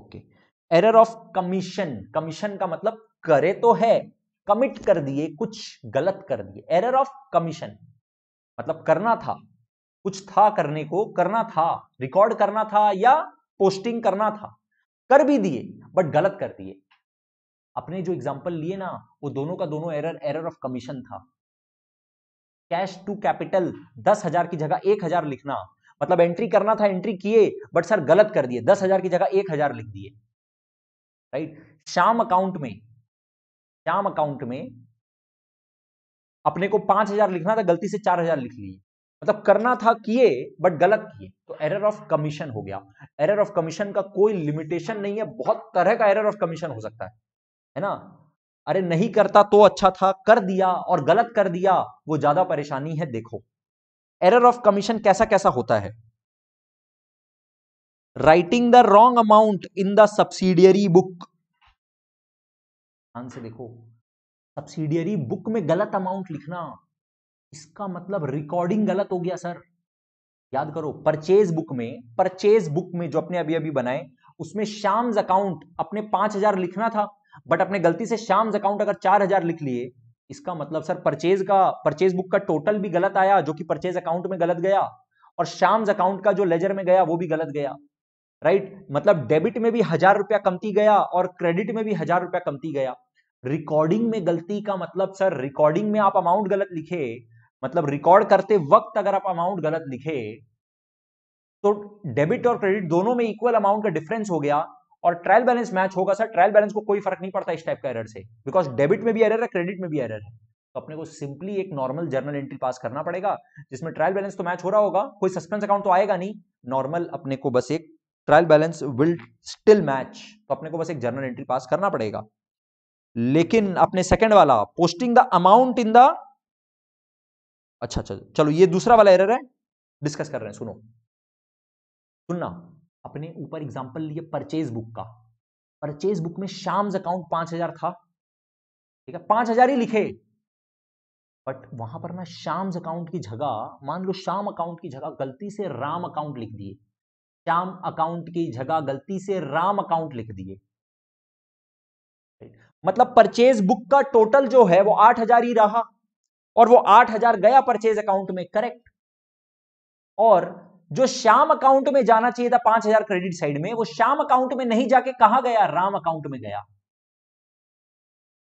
okay error of commission commission का मतलब करे तो है कमिट कर दिए कुछ गलत कर दिए एरर ऑफ कमीशन मतलब करना था कुछ था करने को करना था रिकॉर्ड करना था या पोस्टिंग करना था कर भी दिए बट गलत कर दिए अपने जो एग्जांपल लिए ना वो दोनों का दोनों एरर एरर ऑफ कमीशन था कैश टू कैपिटल दस हजार की जगह एक हजार लिखना मतलब एंट्री करना था एंट्री किए बट सर गलत कर दिए दस हजार की जगह एक हजार लिख दिए राइट शाम अकाउंट में शाम अकाउंट में अपने को पांच हजार लिखना था गलती से चार हजार लिख लिए मतलब करना था किए बट गलत किए तो एरर ऑफ कमीशन हो गया एरर ऑफ कमीशन का कोई लिमिटेशन नहीं है बहुत तरह का एरर ऑफ कमीशन हो सकता है है ना अरे नहीं करता तो अच्छा था कर दिया और गलत कर दिया वो ज्यादा परेशानी है देखो एरर ऑफ कमीशन कैसा कैसा होता है writing the wrong amount in the subsidiary book ध्यान से देखो सब्सिडियरी बुक में गलत अमाउंट लिखना इसका मतलब रिकॉर्डिंग गलत हो गया सर याद करो परचेज बुक में परचेज बुक में जो अपने अभी अभी बनाए उसमें शाम अकाउंट अपने पांच हजार लिखना था बट अपने गलती से शाम अकाउंट अगर चार हजार लिख लिए इसका मतलब सर परचेज का परचेज बुक का टोटल भी गलत आया जो कि परचेज अकाउंट में गलत गया और शाम अकाउंट का जो लेजर में गया वो भी गलत गया राइट मतलब डेबिट में भी हजार रुपया कमती गया और क्रेडिट में भी हजार रुपया कमती गया रिकॉर्डिंग में गलती का मतलब सर रिकॉर्डिंग में आप अमाउंट गलत लिखे मतलब रिकॉर्ड करते वक्त अगर आप अमाउंट गलत लिखे तो डेबिट और क्रेडिट दोनों में इक्वल अमाउंट का डिफरेंस हो गया और ट्रायल बैलेंस मैच होगा सर ट्रायल बैलेंस को कोई फर्क नहीं पड़ता इस टाइप का एरर से बिकॉज डेबिट में भी एरर है क्रेडिट में भी एरर है तो अपने को सिंपली एक नॉर्मल जर्नल एंट्री पास करना पड़ेगा जिसमें ट्रायल बैलेंस तो मैच हो रहा होगा कोई सस्पेंस अकाउंट तो आएगा नहीं नॉर्मल अपने को बस एक trial balance will still match तो अपने को बस एक जर्नल एंट्री पास करना पड़ेगा लेकिन अपने सेकंड वाला posting the amount in the अच्छा अच्छा चलो ये दूसरा वाला एरर है डिस्कस कर रहे हैं सुनो सुनना अपने ऊपर एग्जाम्पल लिए परचेज बुक का परचेज बुक में शाम्स अकाउंट पांच हजार था ठीक है पांच हजार ही लिखे बट वहां पर ना शाम्स अकाउंट की जगह मान लो शाम अकाउंट की जगह गलती से राम अकाउंट लिख दिए शाम अकाउंट की जगह गलती से राम अकाउंट लिख दिए मतलब परचेज बुक का टोटल जो है वो आठ हजार ही रहा और वो आठ हजार गया परचेज अकाउंट में करेक्ट और जो श्याम अकाउंट में जाना चाहिए था पांच हजार क्रेडिट साइड में वो श्याम अकाउंट में नहीं जाके कहा गया राम अकाउंट में गया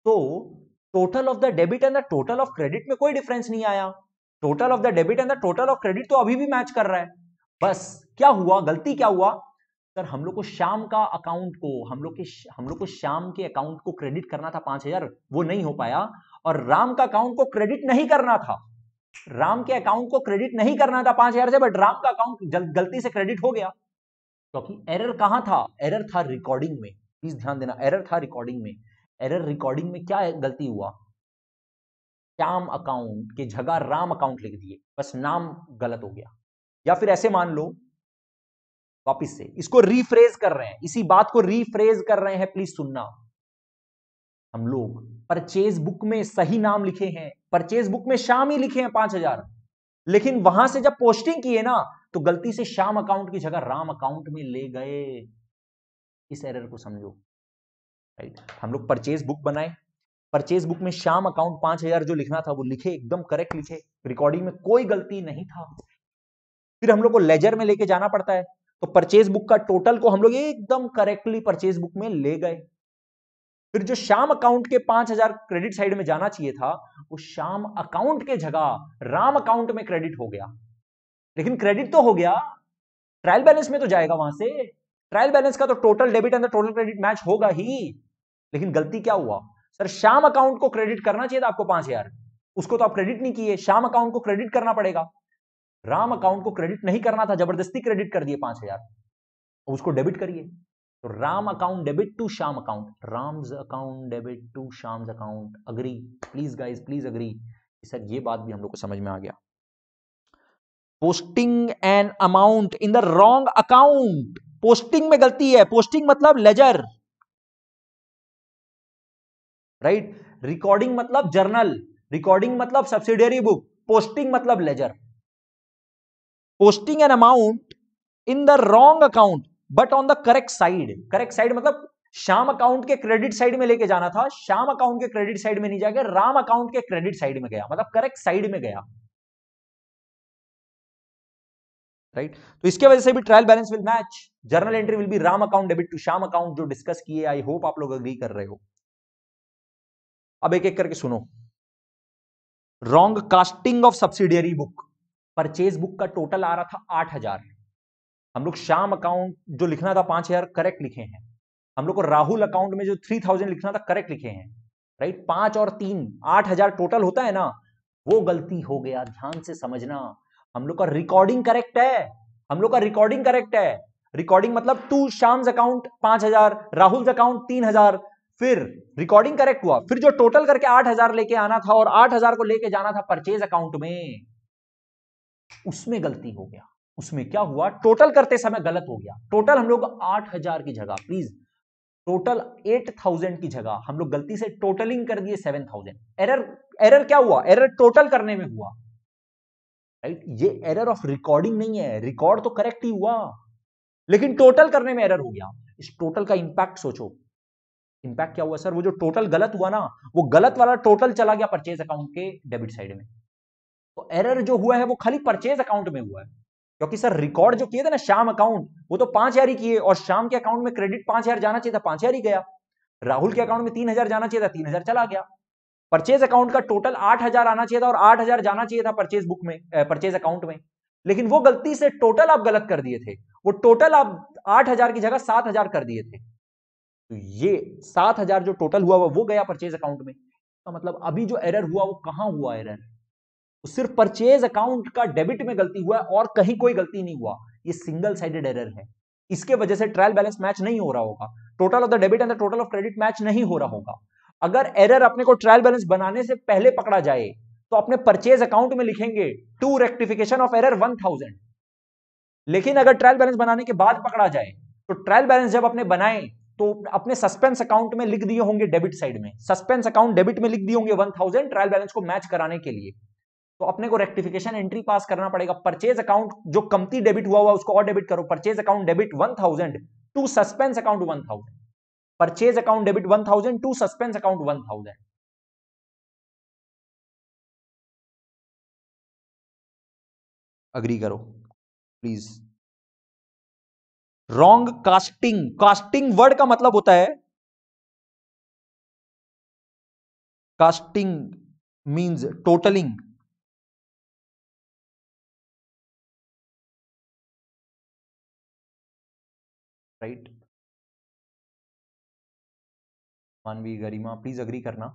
तो total of the debit and the total of credit में कोई डिफरेंस नहीं आया total of the debit and the total of credit तो अभी भी मैच कर रहा है बस क्या हुआ गलती क्या हुआ सर हम लोग को शाम का अकाउंट को हम लोग के हम लोग को शाम के अकाउंट को क्रेडिट करना था पांच हजार वो नहीं हो पाया और राम का अकाउंट को क्रेडिट नहीं करना था राम के अकाउंट को क्रेडिट नहीं करना था पांच हजार से बट राम का अकाउंट गलती से क्रेडिट हो गया क्योंकि तो एरर कहां था एरर था रिकॉर्डिंग में प्लीज ध्यान देना एरर था रिकॉर्डिंग में एरर रिकॉर्डिंग में क्या गलती हुआ श्याम अकाउंट के जगह राम अकाउंट लिख दिए बस नाम गलत हो गया या फिर ऐसे मान लो वापिस से इसको रिफ्रेज कर रहे हैं इसी बात को रिफ्रेज कर रहे हैं प्लीज सुनना हम लोग परचेज बुक में सही नाम लिखे हैं परचेज बुक में शाम ही लिखे हैं पांच हजार लेकिन वहां से जब पोस्टिंग की है ना तो गलती से शाम अकाउंट की जगह राम अकाउंट में ले गए इस एरर को समझो राइट हम लोग परचेज बुक बनाए परचेज बुक में शाम अकाउंट पांच हजार जो लिखना था वो लिखे एकदम करेक्ट लिखे रिकॉर्डिंग में कोई गलती नहीं था फिर हम लोग को लेजर में लेके जाना पड़ता है तो परचेज बुक का टोटल को हम लोग एकदम करेक्टली परचेज बुक में ले गए फिर जो श्याम अकाउंट के पांच हजार क्रेडिट साइड में जाना चाहिए था वो श्याम अकाउंट के जगह राम अकाउंट में क्रेडिट हो गया लेकिन क्रेडिट तो हो गया ट्रायल बैलेंस में तो जाएगा वहां से ट्रायल बैलेंस का तो total debit and total credit match होगा ही लेकिन गलती क्या हुआ सर श्याम अकाउंट को क्रेडिट करना चाहिए था आपको पांच हजार उसको तो आप क्रेडिट नहीं किए श्याम अकाउंट को क्रेडिट करना पड़ेगा राम अकाउंट को क्रेडिट नहीं करना था जबरदस्ती क्रेडिट कर दिए पांच हजार उसको डेबिट करिए तो Ram account debit to Shyam account Ram account debit to Shyam account agree please guys please agree sir ये बात भी हम लोग को समझ में आ गया posting an amount in the wrong account posting में गलती है पोस्टिंग मतलब लेजर राइट रिकॉर्डिंग मतलब जर्नल रिकॉर्डिंग मतलब सब्सिडियरी बुक पोस्टिंग मतलब ledger posting an amount in the wrong account but on the correct side correct side मतलब श्याम अकाउंट के क्रेडिट साइड में लेके जाना था श्याम अकाउंट के क्रेडिट साइड में नहीं जाके राम अकाउंट के क्रेडिट साइड में गया मतलब करेक्ट साइड में गया
राइट right? तो इसके वजह से भी
trial balance will match journal entry will be Ram account debit to Shyam account जो डिस्कस किए आई होप आप लोग अग्री कर रहे हो अब एक एक करके सुनो wrong casting of subsidiary book purchase book का टोटल आ रहा था आठ हजार हम लोग शाम अकाउंट जो लिखना था पांच हजार करेक्ट लिखे हैं हम लोग को राहुल अकाउंट में जो थ्री थाउजेंड लिखना था करेक्ट लिखे हैं राइट पांच और तीन आठ हजार टोटल होता है ना वो गलती हो गया ध्यान से समझना हम लोग का रिकॉर्डिंग करेक्ट है हम लोग का रिकॉर्डिंग करेक्ट है रिकॉर्डिंग मतलब टू श्याम अकाउंट पांच हजार राहुल अकाउंट तीन हजार फिर रिकॉर्डिंग करेक्ट हुआ फिर जो टोटल करके आठ हजार लेके आना था और आठ हजार को लेके जाना था परचेज अकाउंट में उसमें गलती हो गया उसमें क्या हुआ टोटल करते समय गलत हो गया टोटल हम लोग आठ हजार की जगह प्लीज टोटल एट थाउजेंड की जगह हम लोग गलती से टोटलिंग कर दिए सेवन थाउजेंड एरर एरर क्या हुआ एरर टोटल करने में हुआ राइट ये एरर ऑफ रिकॉर्डिंग नहीं है रिकॉर्ड तो करेक्ट ही हुआ लेकिन टोटल करने में एरर हो गया इस टोटल का इंपैक्ट सोचो इंपैक्ट क्या हुआ सर वो जो टोटल गलत हुआ ना वो गलत वाला टोटल चला गया परचेज अकाउंट के डेबिट साइड में तो एरर जो हुआ है वो खाली परचेज अकाउंट में हुआ है क्योंकि सर रिकॉर्ड जो किए थे ना शाम अकाउंट वो तो पांच हजार ही किए और शाम के अकाउंट में क्रेडिट पांच हजार जाना चाहिए था पांच हजार ही गया राहुल के अकाउंट में तीन हजार जाना चाहिए था तीन हजार चला गया परचेज अकाउंट का टोटल आठ हजार आना चाहिए था और आठ हजार जाना चाहिए था परचेज बुक में परचेज अकाउंट में लेकिन वो गलती से टोटल आप गलत कर दिए थे वो टोटल आप आठ हजार की जगह सात हजार कर दिए थे तो ये सात हजार जो टोटल हुआ वो गया परचेज अकाउंट में तो मतलब अभी जो एरर हुआ वो कहां हुआ एरर सिर्फ परचेज अकाउंट का डेबिट में गलती हुआ है और कहीं कोई गलती नहीं हुआ ये सिंगल साइडेड एरर है इसके वजह से ट्रायल बैलेंस मैच नहीं हो रहा होगा total of the debit and total of credit match नहीं हो रहा होगा अगर एरर अपने को ट्रायल बैलेंस बनाने से पहले पकड़ा जाए तो अपने परचेज अकाउंट में लिखेंगे to rectification of error one thousand लेकिन अगर ट्रायल बैलेंस बनाने के बाद पकड़ा जाए तो ट्रायल बैलेंस जब अपने बनाए तो अपने सस्पेंस अकाउंट में लिख दिए होंगे डेबिट साइड में सस्पेंस अकाउंट डेबिट में लिख दिए होंगे वन थाउजेंड ट्रायल बैलेंस को मैच कराने के लिए तो अपने को रेक्टिफिकेशन एंट्री पास करना पड़ेगा परचेज अकाउंट जो कमती डेबिट हुआ हुआ उसको और डेबिट करो purchase account debit one thousand to suspense account one thousand purchase account debit one
thousand to suspense account one thousand agree करो please wrong casting casting word का मतलब होता है कास्टिंग मीन्स टोटलिंग राइट मानवी गरिमा प्लीज अग्री करना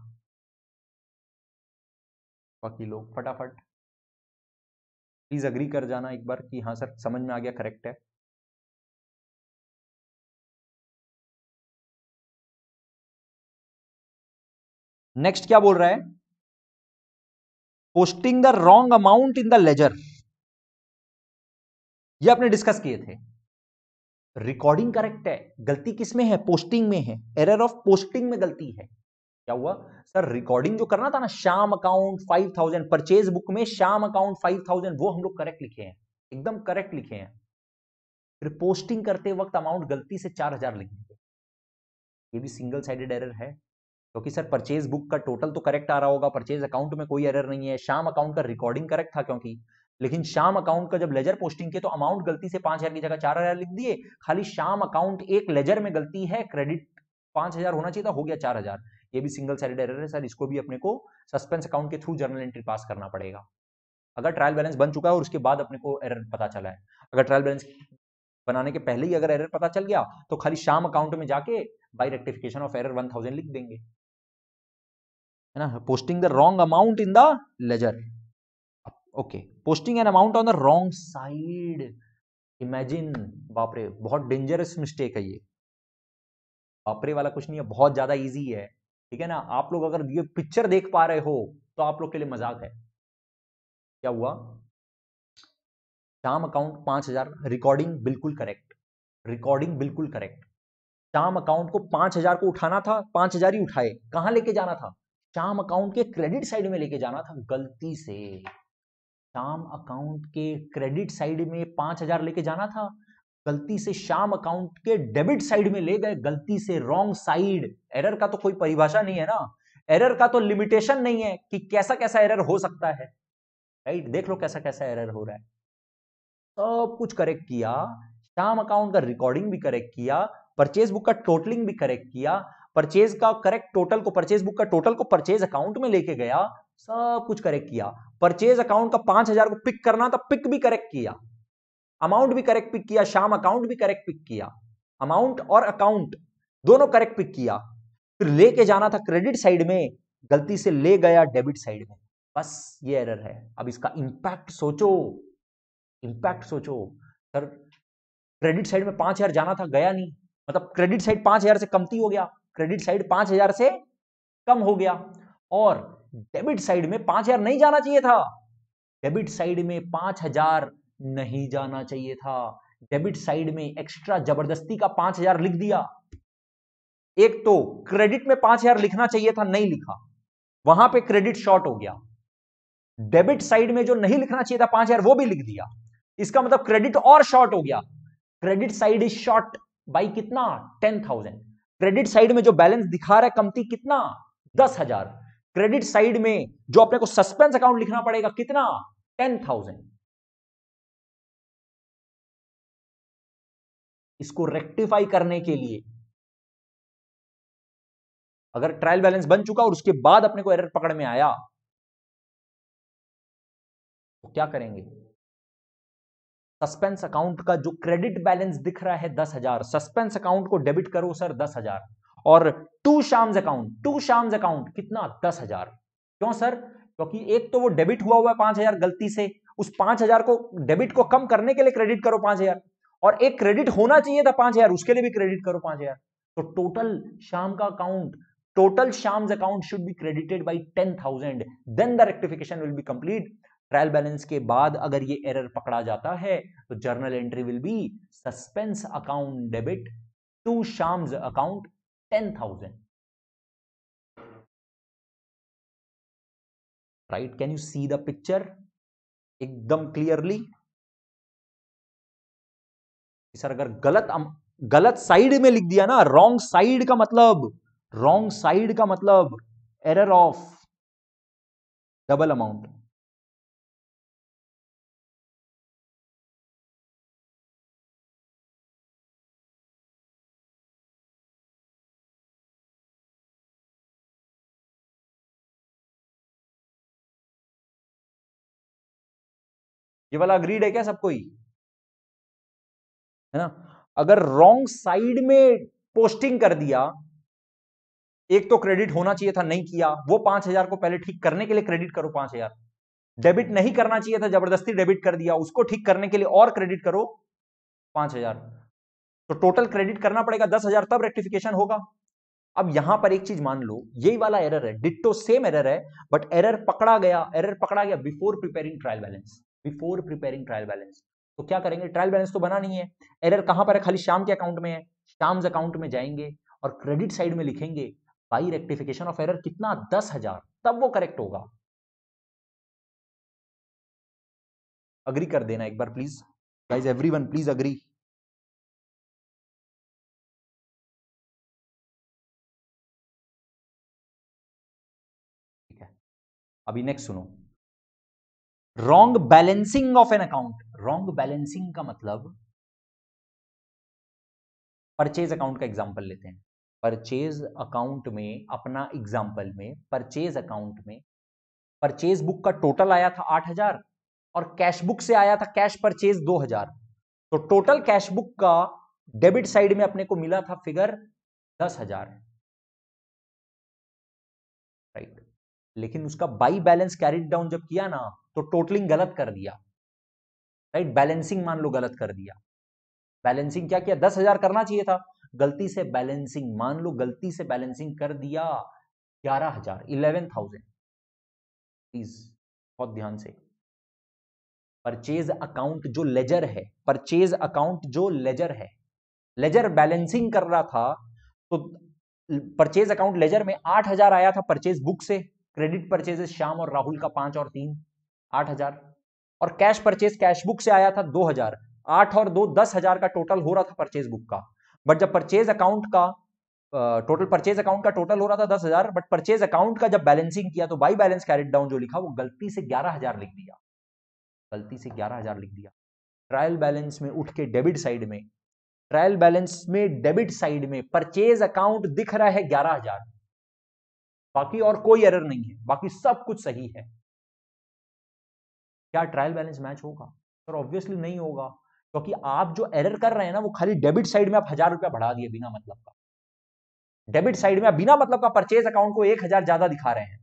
बाकी लोग फटाफट प्लीज अग्री कर जाना एक बार कि हाँ सर समझ में आ गया करेक्ट है नेक्स्ट क्या बोल रहा है posting the wrong amount in the ledger ये आपने डिस्कस किए थे
रिकॉर्डिंग करेक्ट है गलती किस में है पोस्टिंग में है एरर ऑफ पोस्टिंग में गलती है क्या हुआ सर रिकॉर्डिंग जो करना था ना Sham account five thousand purchase book में शाम अकाउंट फाइव थाउजेंड वो हम लोग करेक्ट लिखे हैं एकदम करेक्ट लिखे हैं फिर पोस्टिंग करते वक्त अमाउंट गलती से चार हजार लिखेंगे ये भी सिंगल साइडेड एरर है क्योंकि सर परचेज बुक का टोटल तो करेक्ट आ रहा होगा परचेज अकाउंट में कोई एरर नहीं है शाम अकाउंट का रिकॉर्डिंग करेक्ट था क्योंकि लेकिन शाम अकाउंट का जब लेजर पोस्टिंग किया तो अमाउंट गलती से पांच हजार की जगह चार हजार लिख दिए खाली शाम अकाउंट एक लेजर में गलती है क्रेडिट पांच हजार होना चाहिए था हो गया चार हजार ये भी सिंगल साइडेड एरर है सर इसको भी अपने को सस्पेंस अकाउंट के थ्रू जर्नल एंट्री पास करना पड़ेगा अगर ट्रायल बैलेंस बन चुका है और उसके बाद अपने को एरर पता चला है अगर ट्रायल बैलेंस बनाने के पहले ही अगर एरर पता चल गया तो खाली शाम अकाउंट में जाके by rectification of error one thousand लिख देंगे है ना posting the wrong amount in the ledger okay posting an amount on the wrong side imagine बापरे बहुत डेंजरस मिस्टेक है ये बापरे वाला कुछ नहीं है बहुत ज्यादा इजी है ठीक है ना आप लोग अगर ये पिक्चर देख पा रहे हो तो आप लोग के लिए मजाक है क्या हुआ शाम अकाउंट पांच हजार रिकॉर्डिंग बिल्कुल करेक्ट रिकॉर्डिंग बिल्कुल करेक्ट शाम अकाउंट को पांच हजार को उठाना था पांच हजार ही उठाए कहां लेके जाना था शाम अकाउंट के क्रेडिट साइड में लेके जाना था गलती से शाम अकाउंट के क्रेडिट साइड में पांच हजार लेके जाना था गलती से शाम अकाउंट के डेबिट साइड में ले गए गलती से रॉन्ग साइड एरर का तो कोई परिभाषा नहीं है ना एरर का तो लिमिटेशन नहीं है कि कैसा कैसा एरर हो सकता है राइट देख लो कैसा कैसा एरर हो रहा है सब कुछ करेक्ट किया शाम अकाउंट का रिकॉर्डिंग भी करेक्ट किया परचेज बुक का टोटलिंग भी करेक्ट किया परचेज का करेक्ट टोटल को परचेज बुक का टोटल को परचेज अकाउंट में लेके गया सब कुछ करेक्ट किया परचेज अकाउंट का पांच हजार को पिक करना था पिक भी करेक्ट किया अमाउंट भी करेक्ट पिक किया शाम अकाउंट भी करेक्ट पिक किया अमाउंट और अकाउंट दोनों करेक्ट पिक किया फिर लेके जाना था क्रेडिट साइड में गलती से ले गया डेबिट साइड में बस ये एरर है अब इसका इंपैक्ट सोचो इंपैक्ट सोचो सर क्रेडिट साइड में पांच हजार जाना था गया नहीं मतलब क्रेडिट साइड पांच हजार से कमती हो गया क्रेडिट साइड पांच हजार से कम हो गया और डेबिट साइड में पांच हजार नहीं जाना चाहिए था डेबिट साइड में पांच हजार नहीं जाना चाहिए था डेबिट साइड में एक्स्ट्रा जबरदस्ती का पांच हजार लिख दिया एक तो क्रेडिट में पांच हजार लिखना चाहिए था नहीं लिखा वहां पे क्रेडिट शॉर्ट हो गया डेबिट साइड में जो नहीं लिखना चाहिए था पांच हजार वो भी लिख दिया इसका मतलब क्रेडिट और शॉर्ट हो गया credit side is short by कितना टेन थाउजेंड क्रेडिट साइड में जो बैलेंस दिखा रहा है
कमती कितना दस हजार क्रेडिट साइड में जो अपने को सस्पेंस अकाउंट लिखना पड़ेगा कितना टेन थाउजेंड इसको रेक्टिफाई करने के लिए अगर ट्रायल बैलेंस बन चुका और उसके बाद अपने को एरर पकड़ में आया तो क्या करेंगे सस्पेंस अकाउंट का जो क्रेडिट
बैलेंस दिख रहा है दस हजार सस्पेंस अकाउंट को डेबिट करो सर दस हजार और to Sham's account to Sham's account कितना दस हजार क्यों सर क्योंकि एक तो वो डेबिट हुआ हुआ है पांच हजार गलती से उस पांच हजार को डेबिट को कम करने के लिए क्रेडिट करो पांच हजार और एक क्रेडिट होना चाहिए था पांच हजार उसके लिए भी क्रेडिट करो पांच हजार तो टोटल शाम का account total Sham's account should be credited by ten thousand then the rectification will be complete trial balance के बाद अगर ये एरर पकड़ा जाता है तो journal entry will be
suspense account debit to Sham's account ten thousand right can you see the picture एकदम क्लियरली
सर अगर गलत गलत साइड में लिख दिया ना रॉन्ग साइड का मतलब रॉन्ग
साइड का मतलब एरर ऑफ डबल अमाउंट ये वाला अग्रीड है क्या सबको ही है ना अगर रॉन्ग साइड में पोस्टिंग कर दिया
एक तो क्रेडिट होना चाहिए था नहीं किया वो पांच हजार को पहले ठीक करने के लिए क्रेडिट करो पांच हजार डेबिट नहीं करना चाहिए था जबरदस्ती डेबिट कर दिया उसको ठीक करने के लिए और क्रेडिट करो पांच हजार तो टोटल क्रेडिट करना पड़ेगा दस हजार तब रेक्टिफिकेशन होगा अब यहां पर एक चीज मान लो यही वाला एरर है डिट्टो सेम एरर है बट एरर पकड़ा गया एरर पकड़ा गया before preparing trial balance before preparing trial balance तो क्या करेंगे ट्रायल बैलेंस तो बना नहीं है एरर कहां पर है खाली शाम के अकाउंट में है शाम अकाउंट में जाएंगे और क्रेडिट साइड में लिखेंगे बाई
रेक्टिफिकेशन ऑफ एरर कितना दस हजार तब वो करेक्ट होगा अग्री कर देना एक बार please guys everyone please agree अभी नेक्स्ट सुनो wrong balancing of an account wrong balancing का मतलब
परचेज अकाउंट का एग्जाम्पल लेते हैं परचेज अकाउंट में अपना एग्जाम्पल में परचेज अकाउंट में परचेज बुक का टोटल आया था आठ हजार और कैश बुक से आया था कैश परचेज दो हजार तो टोटल कैश बुक का डेबिट साइड में अपने को मिला था फिगर दस हजार राइट लेकिन उसका बाई बैलेंस कैरिड डाउन जब किया ना तो टोटलिंग गलत कर दिया राइट बैलेंसिंग मान लो गलत कर दिया बैलेंसिंग क्या किया दस हजार करना चाहिए था गलती से बैलेंसिंग मान लो गलती से बैलेंसिंग कर दिया ग्यारह हजार इलेवन थाउजेंड प्लीज बहुत ध्यान से परचेज अकाउंट जो लेजर है परचेज अकाउंट जो लेजर है लेजर बैलेंसिंग कर रहा था तो परचेज अकाउंट लेजर में आठ हजार आया था परचेज बुक से क्रेडिट परचेजेस श्याम और राहुल का पांच और तीन आठ हजार और कैश परचेज कैश बुक से आया था दो हजार आठ और दो दस हजार का टोटल हो रहा था परचेज बुक का बट जब परचेज अकाउंट का टोटल परचेज अकाउंट का टोटल हो रहा था दस हजार बट परचेज अकाउंट का जब बैलेंसिंग किया तो बाई बैलेंस कैरेट डाउन जो लिखा वो गलती से ग्यारह हजार लिख दिया गलती से ग्यारह हजार लिख दिया ट्रायल बैलेंस में उठ के डेबिट साइड में ट्रायल बैलेंस में डेबिट साइड में परचेज अकाउंट दिख रहा है ग्यारह हजार बाकी और कोई एरर नहीं है बाकी सब कुछ सही है क्या ट्रायल बैलेंस मैच होगा सर ऑब्वियसली नहीं होगा क्योंकि आप जो एरर कर रहे हैं ना वो खाली डेबिट साइड में आप हजार रुपया बढ़ा दिए बिना मतलब का डेबिट साइड में आप बिना मतलब का परचेज अकाउंट को एक हजार ज्यादा दिखा रहे हैं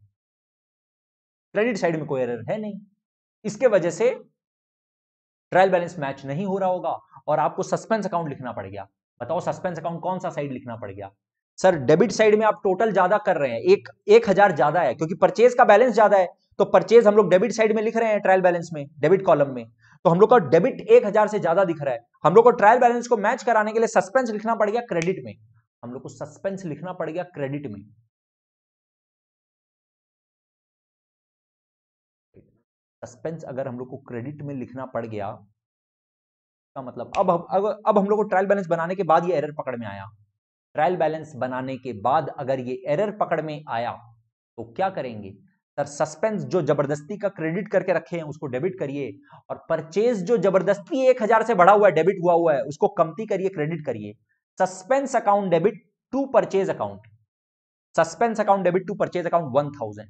क्रेडिट साइड में कोई एरर है नहीं इसके वजह से ट्रायल बैलेंस मैच नहीं हो रहा होगा और आपको सस्पेंस अकाउंट लिखना पड़ गया बताओ सस्पेंस अकाउंट कौन सा साइड लिखना पड़ गया सर डेबिट साइड में आप टोटल ज्यादा कर रहे हैं एक एक हजार ज्यादा है क्योंकि परचेज का बैलेंस ज्यादा है तो परचेज हम लोग डेबिट साइड में लिख रहे हैं ट्रायल बैलेंस में डेबिट कॉलम में तो हम लोग का डेबिट एक हजार से ज्यादा दिख रहा है हम लोग को ट्रायल बैलेंस को
मैच कराने के लिए सस्पेंस लिखना पड़ गया क्रेडिट में हम लोग को सस्पेंस लिखना पड़ गया क्रेडिट में सस्पेंस अगर हम लोग को क्रेडिट में लिखना पड़ गया का मतलब अब अब अब हम
लोग को ट्रायल बैलेंस बनाने के बाद ये एरर पकड़ में आया ट्रायल बैलेंस बनाने के बाद अगर ये एरर पकड़ में आया तो क्या करेंगे सर सस्पेंस जो जबरदस्ती का क्रेडिट करके रखे हैं उसको डेबिट करिए और परचेज जो जबरदस्ती एक हजार से बढ़ा हुआ है डेबिट हुआ हुआ है उसको कमती करिए क्रेडिट करिए suspense account debit to purchase account suspense account debit to purchase account one thousand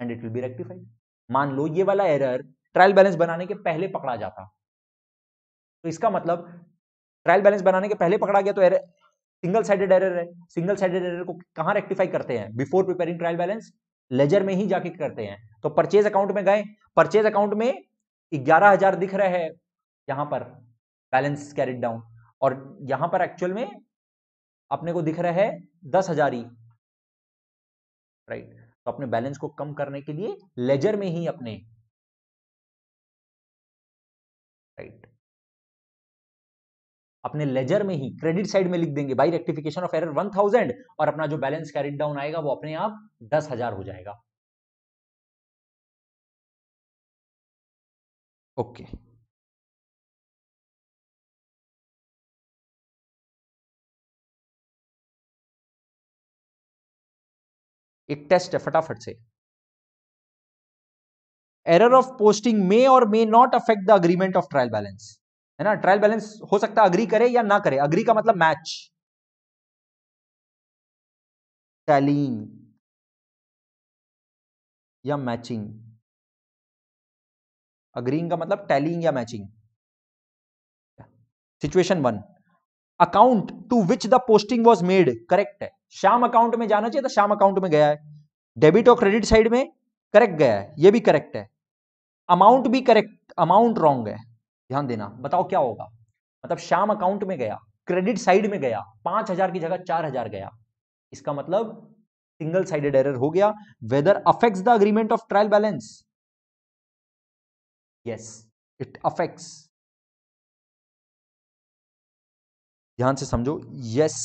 and it will be rectified मान लो ये वाला एरर ट्रायल बैलेंस बनाने के पहले पकड़ा जाता तो इसका मतलब ट्रायल बैलेंस बनाने के पहले पकड़ा गया तो सिंगल साइडेड एरर है सिंगल साइडेड एरर को कहां रेक्टिफाई करते हैं before preparing trial balance ledger में ही जाके करते हैं तो परचेज अकाउंट में गए परचेज अकाउंट में ग्यारह हजार दिख रहा है यहां पर बैलेंस कैरिड डाउन और यहां पर एक्चुअल में अपने को दिख रहा है
दस हजार ही राइट तो अपने बैलेंस को कम करने के लिए लेजर में ही अपने राइट अपने लेजर में ही क्रेडिट साइड में लिख देंगे by rectification of error one thousand और अपना जो बैलेंस कैरिट डाउन आएगा वो अपने आप दस हजार हो जाएगा ओके okay. एक टेस्ट है फटाफट से एरर ऑफ पोस्टिंग मे और may not affect the agreement of trial balance है ना ट्रायल बैलेंस हो सकता है अग्री करे या ना करे अग्री का मतलब मैच टैलिंग या मैचिंग अग्रीइंग का मतलब टैलिंग या matching
situation one account to which the posting was made correct है श्याम अकाउंट में जाना चाहिए तो श्याम अकाउंट में गया है डेबिट और क्रेडिट साइड में करेक्ट गया है ये भी करेक्ट है अमाउंट भी करेक्ट अमाउंट रॉन्ग है ध्यान देना बताओ क्या होगा मतलब श्याम अकाउंट में गया क्रेडिट साइड में गया पांच हजार की जगह चार हजार गया
इसका मतलब सिंगल साइडेड एरर हो गया whether affects the agreement of trial balance yes it affects ध्यान से समझो yes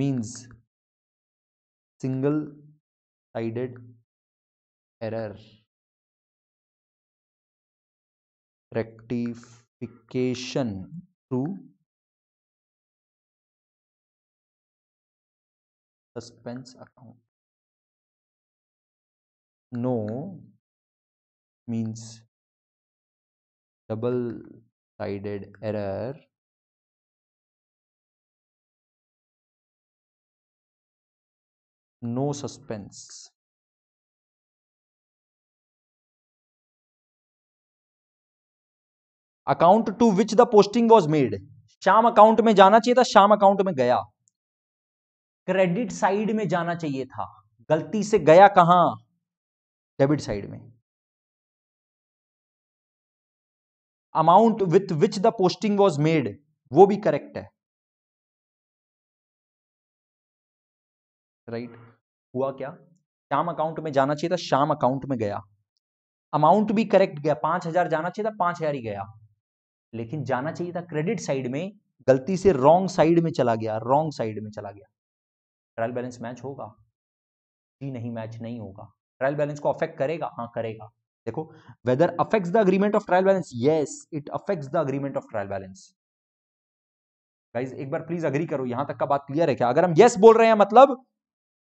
means single sided error rectification through suspense account no means double sided error no suspense account to which the posting was made Sham account में जाना चाहिए था शाम अकाउंट में गया क्रेडिट साइड में जाना चाहिए था गलती से गया कहां डेबिट साइड में amount with which the posting was made वो भी करेक्ट है राइट right? हुआ क्या
शाम अकाउंट में जाना चाहिए था शाम अकाउंट में गया अमाउंट भी करेक्ट गया पांच हजार जाना चाहिए था पांच हजार ही गया लेकिन जाना चाहिए था क्रेडिट साइड में गलती से रॉन्ग साइड में चला गया रॉन्ग साइड में चला गया ट्रायल बैलेंस मैच होगा जी नहीं मैच नहीं होगा ट्रायल बैलेंस को अफेक्ट करेगा हाँ करेगा देखो whether affect the agreement of trial balance yes it affect the agreement of trial balance guys एक बार प्लीज अग्री करो यहां तक का बात क्लियर है क्या अगर हम यस बोल रहे हैं मतलब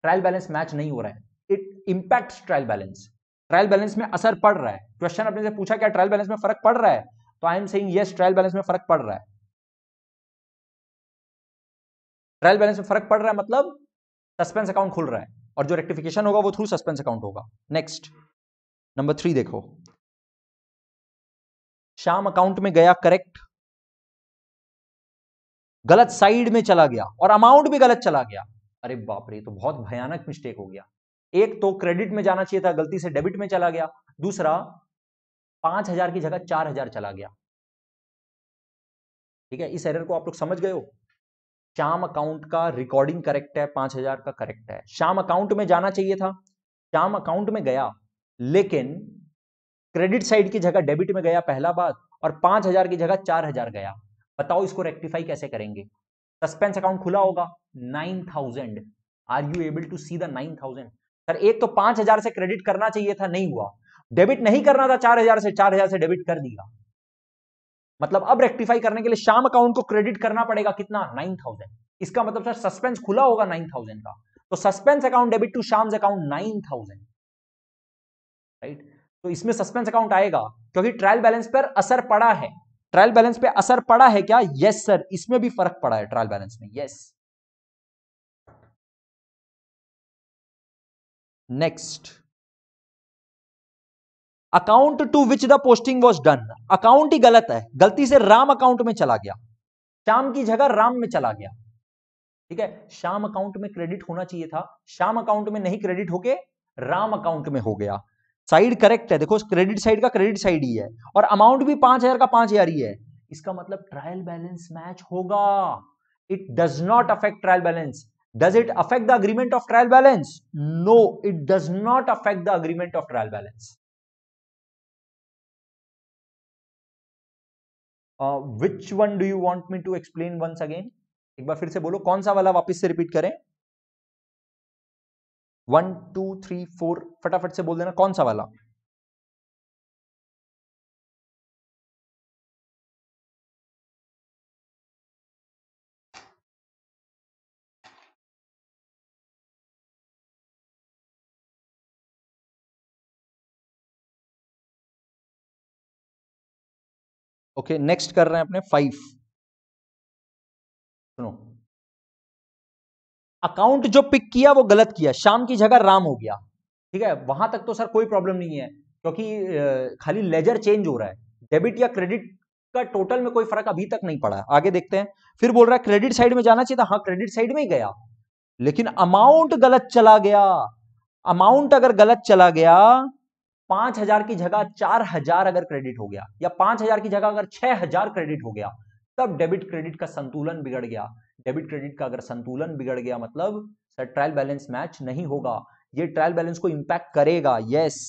ट्रायल बैलेंस मैच नहीं हो रहा है it impact trial balance trial balance में असर पड़ रहा है क्वेश्चन आपने से पूछा क्या ट्रायल बैलेंस में फर्क पड़ रहा है तो I am saying yes trial balance में फर्क पड़ रहा है ट्रायल बैलेंस में फर्क पड़ रहा है मतलब सस्पेंस अकाउंट खुल रहा है और जो रेक्टिफिकेशन होगा वो थ्रू
सस्पेंस अकाउंट होगा नेक्स्ट नंबर थ्री देखो शाम अकाउंट में गया करेक्ट गलत साइड में
चला गया और अमाउंट भी गलत चला गया अरे बाप रे तो बहुत भयानक मिस्टेक हो गया एक तो क्रेडिट में जाना चाहिए था गलती से डेबिट में चला गया दूसरा पांच हजार की जगह चार हजार चला गया ठीक है इस एरर को आप लोग समझ गए हो शाम अकाउंट का रिकॉर्डिंग करेक्ट है पांच हजार का करेक्ट है शाम अकाउंट में जाना चाहिए था शाम अकाउंट में गया लेकिन क्रेडिट साइड की जगह डेबिट में गया पहला बात और पांच हजार की जगह चार हजार गया बताओ इसको रेक्टिफाई कैसे करेंगे सस्पेंस अकाउंट खुला होगा nine thousand are you able to see the nine thousand sir एक तो पांच हजार से क्रेडिट करना चाहिए था नहीं हुआ डेबिट नहीं करना था चार हजार से चार हजार से डेबिट कर दिया मतलब अब रेक्टिफाई करने के लिए शाम अकाउंट को क्रेडिट करना पड़ेगा कितना नाइन थाउजेंड इसका मतलब सर सस्पेंस खुला होगा नाइन थाउजेंड का तो suspense account debit to Sham account nine thousand right तो इसमें सस्पेंस अकाउंट आएगा क्योंकि ट्रायल बैलेंस पर
असर पड़ा है ट्रायल बैलेंस पे असर पड़ा है क्या यस सर इसमें भी फर्क पड़ा है ट्रायल बैलेंस में yes next account to which the posting was done
account ही गलत है गलती से राम अकाउंट में चला गया शाम की जगह राम में चला गया ठीक है शाम अकाउंट में क्रेडिट होना चाहिए था शाम अकाउंट में नहीं क्रेडिट होके राम अकाउंट में हो गया साइड करेक्ट है देखो क्रेडिट साइड का क्रेडिट साइड ही है और अमाउंट भी पांच हजार का पांच हजार ही है इसका मतलब ट्रायल बैलेंस मैच होगा it does not affect trial balance does it affect the agreement of trial balance no it does
not affect the agreement of trial balance which one do you want me to explain once again एक बार फिर से बोलो कौन सा वाला वापिस से रिपीट करें वन टू थ्री फोर फटाफट से बोल देना कौन सा वाला ओके नेक्स्ट कर रहे हैं अपने फाइव सुनो अकाउंट जो पिक किया वो गलत किया शाम की जगह राम हो गया
ठीक है वहां तक तो सर कोई प्रॉब्लम नहीं है क्योंकि खाली लेजर चेंज हो रहा है डेबिट या क्रेडिट का टोटल में कोई फर्क अभी तक नहीं पड़ा आगे देखते हैं फिर बोल रहा है क्रेडिट साइड में जाना चाहिए था तो हाँ क्रेडिट साइड में ही गया लेकिन अमाउंट गलत चला गया अमाउंट अगर गलत चला गया पांच हजार की जगह चार हजार अगर क्रेडिट हो गया या पांच हजार की जगह अगर छह हजार क्रेडिट हो गया तब डेबिट क्रेडिट का संतुलन बिगड़ गया डेबिट क्रेडिट का अगर संतुलन बिगड़ गया मतलब सर ट्रायल बैलेंस मैच नहीं होगा ये ट्रायल बैलेंस को
इम्पैक्ट करेगा यस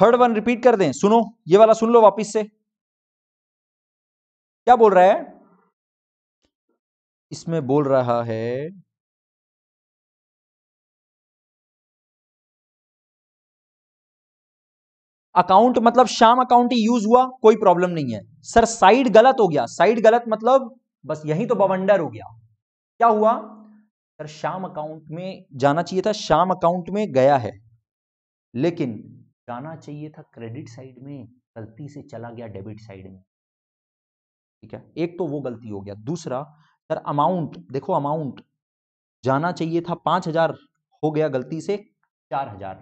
थर्ड वन रिपीट कर दें सुनो ये वाला सुन लो वापिस से क्या बोल रहा है इसमें बोल रहा है अकाउंट मतलब शाम अकाउंट ही यूज हुआ कोई प्रॉब्लम नहीं है सर साइड गलत हो गया साइड गलत मतलब
बस यही तो बवंडर हो गया क्या हुआ सर शाम अकाउंट में जाना चाहिए था शाम अकाउंट में गया है लेकिन जाना चाहिए था क्रेडिट साइड में गलती से चला गया डेबिट साइड में ठीक है एक तो वो गलती हो गया दूसरा सर अमाउंट देखो अमाउंट जाना चाहिए था पांच हजार हो गया गलती से चार हजार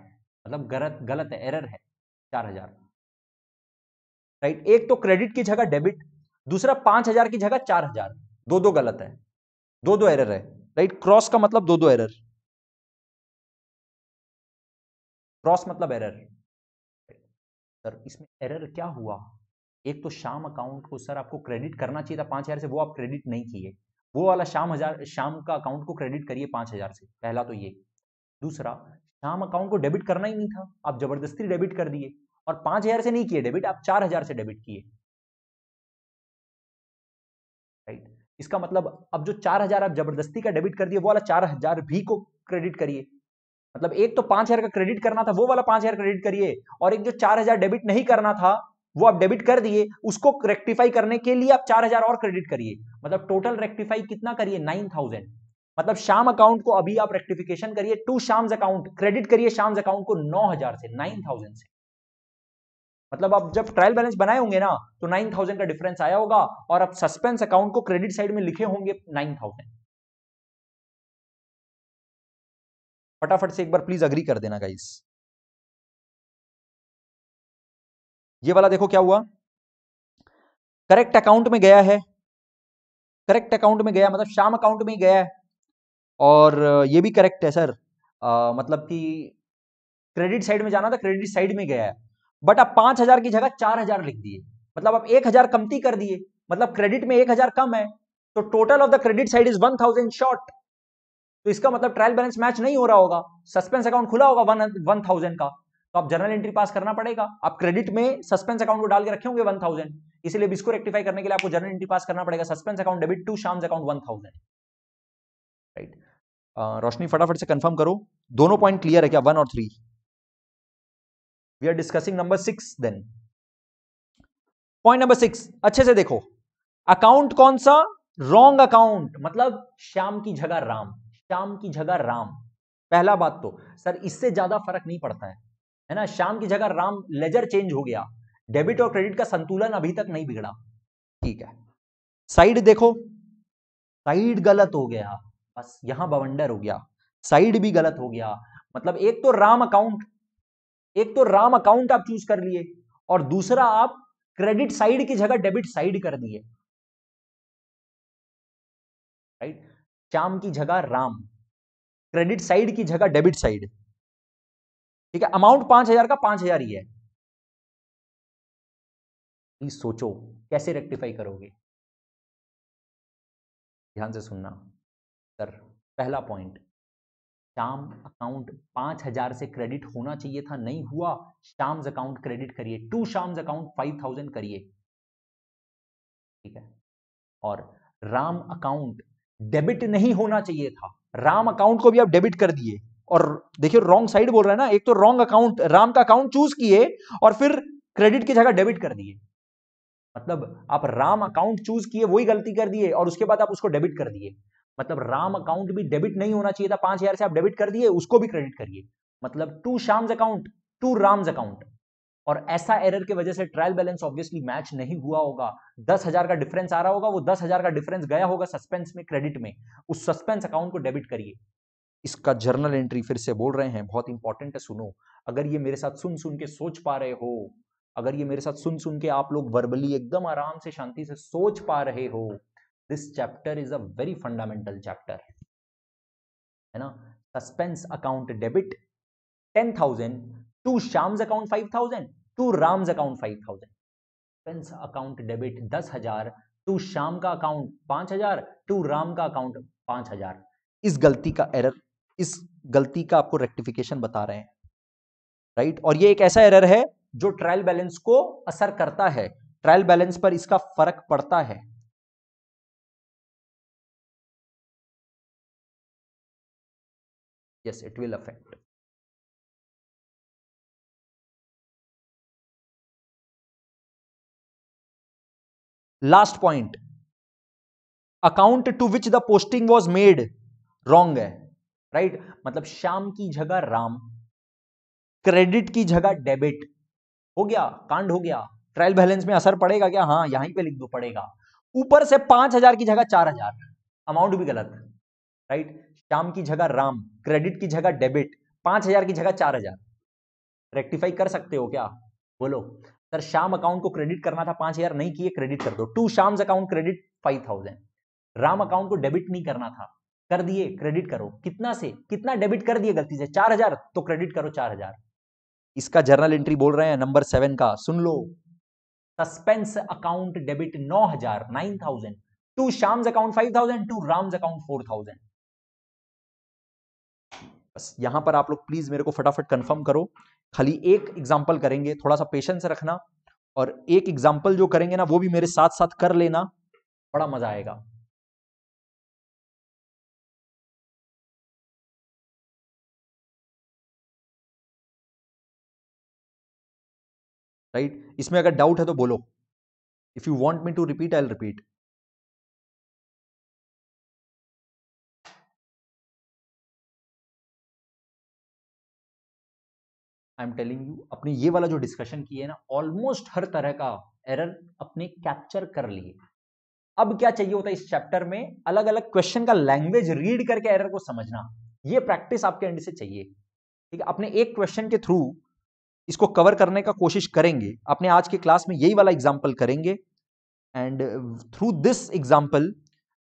मतलब गलत गलत है एरर है चार हजार राइट एक तो क्रेडिट की जगह डेबिट दूसरा पांच हजार की जगह चार
हजार दो दो गलत है दो दो एरर है राइट क्रॉस का मतलब दो दो एरर क्रॉस मतलब एरर सर इसमें एरर क्या हुआ एक तो शाम अकाउंट को सर आपको क्रेडिट करना चाहिए था पाँच हज़ार से वो आप
क्रेडिट नहीं किए वो वाला शाम हज़ार शाम का अकाउंट को क्रेडिट करिए पाँच हज़ार से पहला तो ये दूसरा शाम अकाउंट को डेबिट करना ही नहीं था आप ज़बरदस्ती डेबिट कर दिए और पाँच हज़ार से नहीं किए डेबिट आप चार हज़ार से डेबिट किए राइट इसका मतलब अब जो चार हज़ार आप ज़बरदस्ती का डेबिट कर दिए वो वाला चार हज़ार भी को क्रेडिट करिए मतलब एक तो पांच हजार का क्रेडिट करना था वो वाला पांच हजार क्रेडिट करिए और एक जो चार हजार डेबिट नहीं करना था वो आप डेबिट कर दिए उसको रेक्टिफाई करने के लिए आप चार हजार और क्रेडिट करिए मतलब टोटल रेक्टिफाई कितना करिए नाइन थाउजेंड मतलब शाम अकाउंट को अभी आप रेक्टिफिकेशन करिए टू शाम अकाउंट क्रेडिट करिए शाम अकाउंट को नौ हजार से नाइन थाउजेंड से मतलब आप जब ट्रायल बैलेंस बनाए होंगे ना तो नाइन थाउजेंड का डिफरेंस आया होगा और आप सस्पेंस अकाउंट को
क्रेडिट साइड में लिखे होंगे नाइन थाउजेंड फटाफट से एक बार प्लीज अग्री कर देना गाइस ये वाला देखो क्या हुआ करेक्ट अकाउंट में गया है
करेक्ट अकाउंट में गया मतलब शाम अकाउंट में ही गया है और ये भी करेक्ट है सर आ, मतलब कि क्रेडिट साइड में जाना था क्रेडिट साइड में गया है बट आप पांच हजार की जगह चार हजार लिख दिए मतलब आप एक हजार कमती कर दिए मतलब क्रेडिट में एक हजार कम है तो total of the credit side is one thousand short तो इसका मतलब ट्रायल बैलेंस मैच नहीं हो रहा होगा सस्पेंस अकाउंट खुला होगा वन वन थाउजेंड का तो आप जर्नल एंट्री पास करना पड़ेगा आप क्रेडिट में सस्पेंस अकाउंट को डाल के रखे होंगे वन थाउजेंड इसलिए इसको रेक्टिफाई करने के लिए आपको जर्नल एंट्री पास करना पड़ेगा suspense account debit to Sham account one thousand right Roshni फटाफट से कंफर्म करो दोनों पॉइंट क्लियर है क्या वन और three we are discussing number six then point number six अच्छे से देखो अकाउंट कौन सा रॉन्ग अकाउंट मतलब श्याम की जगह राम श्याम की जगह राम पहला बात तो सर इससे ज्यादा फर्क नहीं पड़ता है है ना श्याम की जगह राम लेजर चेंज हो गया डेबिट और क्रेडिट का संतुलन अभी तक नहीं बिगड़ा ठीक है साइड देखो साइड गलत हो गया बस यहां बवंडर हो गया साइड भी गलत हो गया मतलब एक तो राम अकाउंट एक तो राम अकाउंट आप चूज कर लिए और दूसरा आप क्रेडिट साइड की जगह डेबिट साइड कर दिए
राइट श्याम की जगह राम क्रेडिट साइड की जगह डेबिट साइड ठीक है अमाउंट पांच हजार का पांच हजार ही है प्लीज सोचो कैसे रेक्टिफाई करोगे ध्यान से सुनना सर पहला पॉइंट श्याम
अकाउंट पांच हजार से क्रेडिट होना चाहिए था नहीं हुआ श्याम्स अकाउंट क्रेडिट करिए to Sham's account five thousand करिए ठीक है और राम अकाउंट डेबिट नहीं होना चाहिए था राम अकाउंट को भी आप डेबिट कर दिए और देखिए रॉन्ग साइड बोल रहा है ना एक तो रॉन्ग अकाउंट राम का अकाउंट चूज किए और फिर क्रेडिट की जगह डेबिट कर दिए मतलब आप राम अकाउंट चूज किए वही गलती कर दिए और उसके बाद आप उसको डेबिट कर दिए मतलब राम अकाउंट भी डेबिट नहीं होना चाहिए था पांच हजार से आप डेबिट कर दिए उसको भी क्रेडिट करिए मतलब to Sham's account to Ram's account और ऐसा एरर की वजह से ट्रायल बैलेंस ऑब्वियसली मैच नहीं हुआ होगा दस हजार का डिफरेंस आ रहा होगा वो दस हजार का डिफरेंस गया होगा सस्पेंस में क्रेडिट में उस सस्पेंस अकाउंट को डेबिट करिए इसका जर्नल एंट्री फिर से बोल रहे हैं बहुत इंपॉर्टेंट है सुनो अगर ये मेरे साथ सुन सुन के सोच पा रहे हो अगर ये मेरे साथ सुन सुन के आप लोग वर्बली एकदम आराम से शांति से सोच पा रहे हो this chapter is a very fundamental chapter है ना suspense account debit ten thousand to Shyam's account five thousand to Ram's account five thousand pence account debit दस हजार टू श्याम का अकाउंट पांच हजार टू राम का अकाउंट पांच हजार इस गलती का एरर इस गलती का आपको रेक्टिफिकेशन बता रहे हैं राइट और ये एक ऐसा एरर है जो ट्रायल बैलेंस
को असर करता है ट्रायल बैलेंस पर इसका फर्क पड़ता है yes it will affect last point account to which the posting was made wrong है राइट right? मतलब
श्याम की जगह राम क्रेडिट की जगह डेबिट हो गया कांड हो गया ट्रायल बैलेंस में असर पड़ेगा क्या हाँ यहीं पे लिख दो पड़ेगा ऊपर से पांच हजार की जगह चार हजार अमाउंट भी गलत राइट श्याम की जगह राम क्रेडिट की जगह डेबिट पांच हजार की जगह चार हजार रेक्टिफाई कर सकते हो क्या बोलो सर शाम अकाउंट को क्रेडिट करना था पांच हजार नहीं किए क्रेडिट कर दो to Sham's account credit five thousand Ram account को डेबिट नहीं करना था कर दिए क्रेडिट करो कितना से कितना डेबिट कर दिए गलती से चार हजार तो क्रेडिट करो चार हजार इसका जर्नल एंट्री बोल रहे हैं नंबर सेवन का सुन लो सस्पेंस अकाउंट डेबिट नौ हजार nine thousand to Sham's account five thousand to Ram account four thousand बस यहां पर आप लोग प्लीज मेरे को फटाफट कंफर्म करो खाली एक एग्जाम्पल करेंगे थोड़ा सा पेशेंस रखना
और एक एग्जाम्पल जो करेंगे ना वो भी मेरे साथ साथ कर लेना बड़ा मजा आएगा राइट right? इसमें अगर डाउट है तो बोलो if you want me to repeat I repeat I am telling you अपने ये वाला जो डिस्कशन किया है ना
ऑलमोस्ट हर तरह का एरर अपने कैप्चर कर लिए अब क्या चाहिए होता है इस चैप्टर में अलग अलग क्वेश्चन का लैंग्वेज रीड करके एरर को समझना ये प्रैक्टिस आपके एंड से चाहिए ठीक है अपने एक क्वेश्चन के थ्रू इसको कवर करने का कोशिश करेंगे अपने आज के क्लास में यही वाला एग्जाम्पल करेंगे and through this example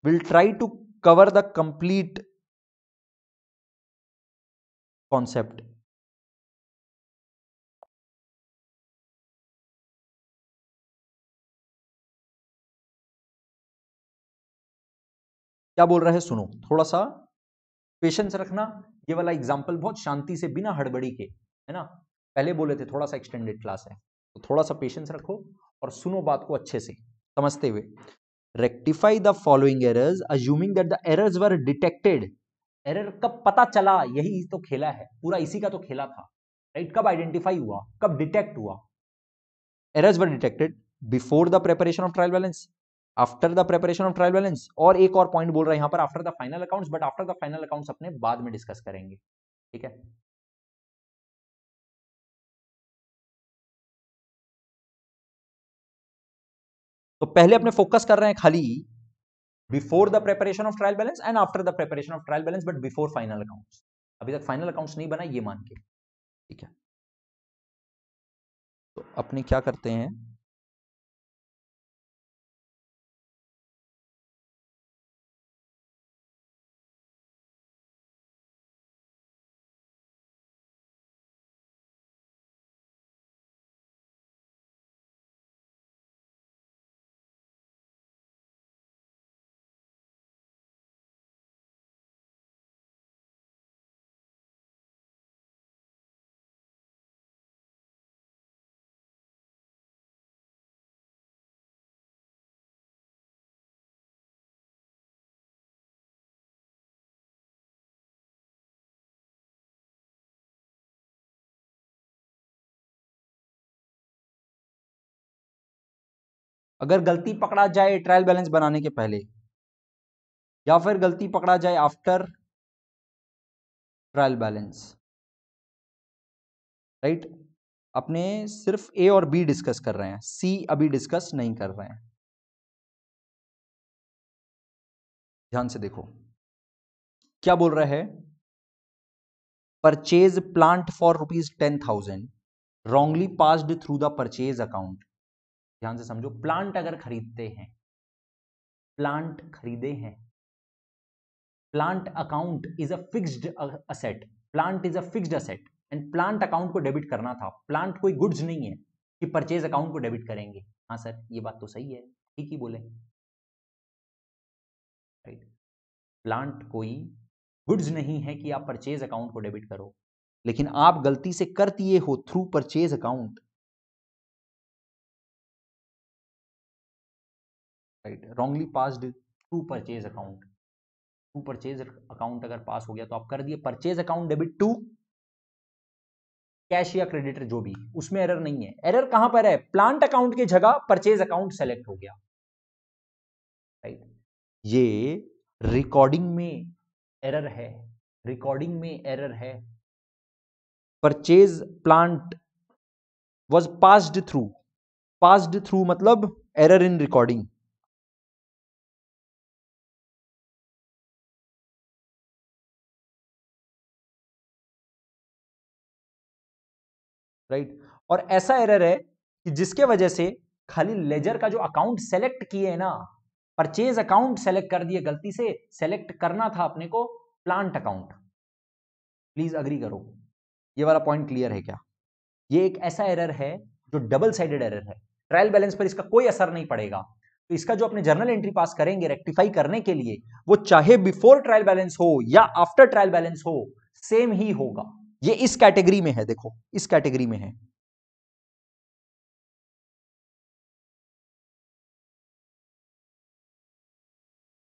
will try to cover the complete concept क्या बोल रहा है सुनो थोड़ा सा पेशेंस रखना ये वाला एग्जाम्पल
बहुत शांति से बिना हड़बड़ी के है ना पहले बोले थे थोड़ा सा एक्सटेंडेड क्लास है तो थोड़ा सा पेशेंस रखो और सुनो बात को अच्छे से समझते हुए rectify the following errors assuming that the errors were detected error कब पता चला यही तो खेला है पूरा इसी का तो खेला था राइट right? कब आइडेंटिफाई हुआ कब डिटेक्ट हुआ errors were detected before the preparation of trial balance after the preparation of trial balance
और एक और पॉइंट बोल रहा है यहाँ पर after the final accounts but after the final accounts अपने बाद में डिस्कस करेंगे ठीक है तो पहले अपने फोकस कर रहे हैं खाली
before the preparation of trial balance and after the preparation of trial balance but before final accounts अभी तक फाइनल
अकाउंट्स नहीं बना ये मान के ठीक है तो अपने क्या करते हैं अगर गलती पकड़ा जाए ट्रायल बैलेंस बनाने के पहले या फिर गलती पकड़ा जाए आफ्टर ट्रायल बैलेंस राइट अपने सिर्फ ए और बी डिस्कस कर रहे हैं सी अभी डिस्कस नहीं कर रहे हैं ध्यान से देखो क्या बोल रहा है
purchase plant for rupees ten thousand wrongly passed through the purchase account ध्यान से समझो प्लांट अगर खरीदते हैं प्लांट खरीदे हैं plant account is a fixed asset plant is a fixed asset and plant account को डेबिट करना था प्लांट कोई गुड्स नहीं है कि परचेज अकाउंट को डेबिट करेंगे हाँ सर ये बात तो सही है ठीक ही बोले राइट प्लांट कोई गुड्स नहीं है कि आप परचेज अकाउंट को डेबिट
करो लेकिन आप गलती से कर दिए हो through purchase account right wrongly passed to purchase account to purchase account अगर पास हो गया तो आप कर दिए purchase account debit
to cash या क्रेडिटर जो भी उसमें एरर नहीं है एरर कहां पर है प्लांट अकाउंट की जगह परचेज अकाउंट सेलेक्ट हो गया राइट ये रिकॉर्डिंग में एरर है रिकॉर्डिंग में एरर है
purchase plant was passed through passed through मतलब एरर इन रिकॉर्डिंग राइट और ऐसा एरर है कि
जिसके वजह से खाली लेजर का जो अकाउंट सेलेक्ट किए है ना परचेज अकाउंट सेलेक्ट कर दिए गलती से सेलेक्ट करना था अपने को प्लांट अकाउंट प्लीज अग्री करो ये वाला पॉइंट क्लियर है क्या ये एक ऐसा एरर है जो डबल साइडेड एरर है ट्रायल बैलेंस पर इसका कोई असर नहीं पड़ेगा तो इसका जो अपने जर्नल एंट्री पास करेंगे रेक्टिफाई करने के लिए वो चाहे बिफोर ट्रायल बैलेंस हो या आफ्टर ट्रायल बैलेंस हो सेम ही
होगा ये इस कैटेगरी में है देखो इस कैटेगरी में है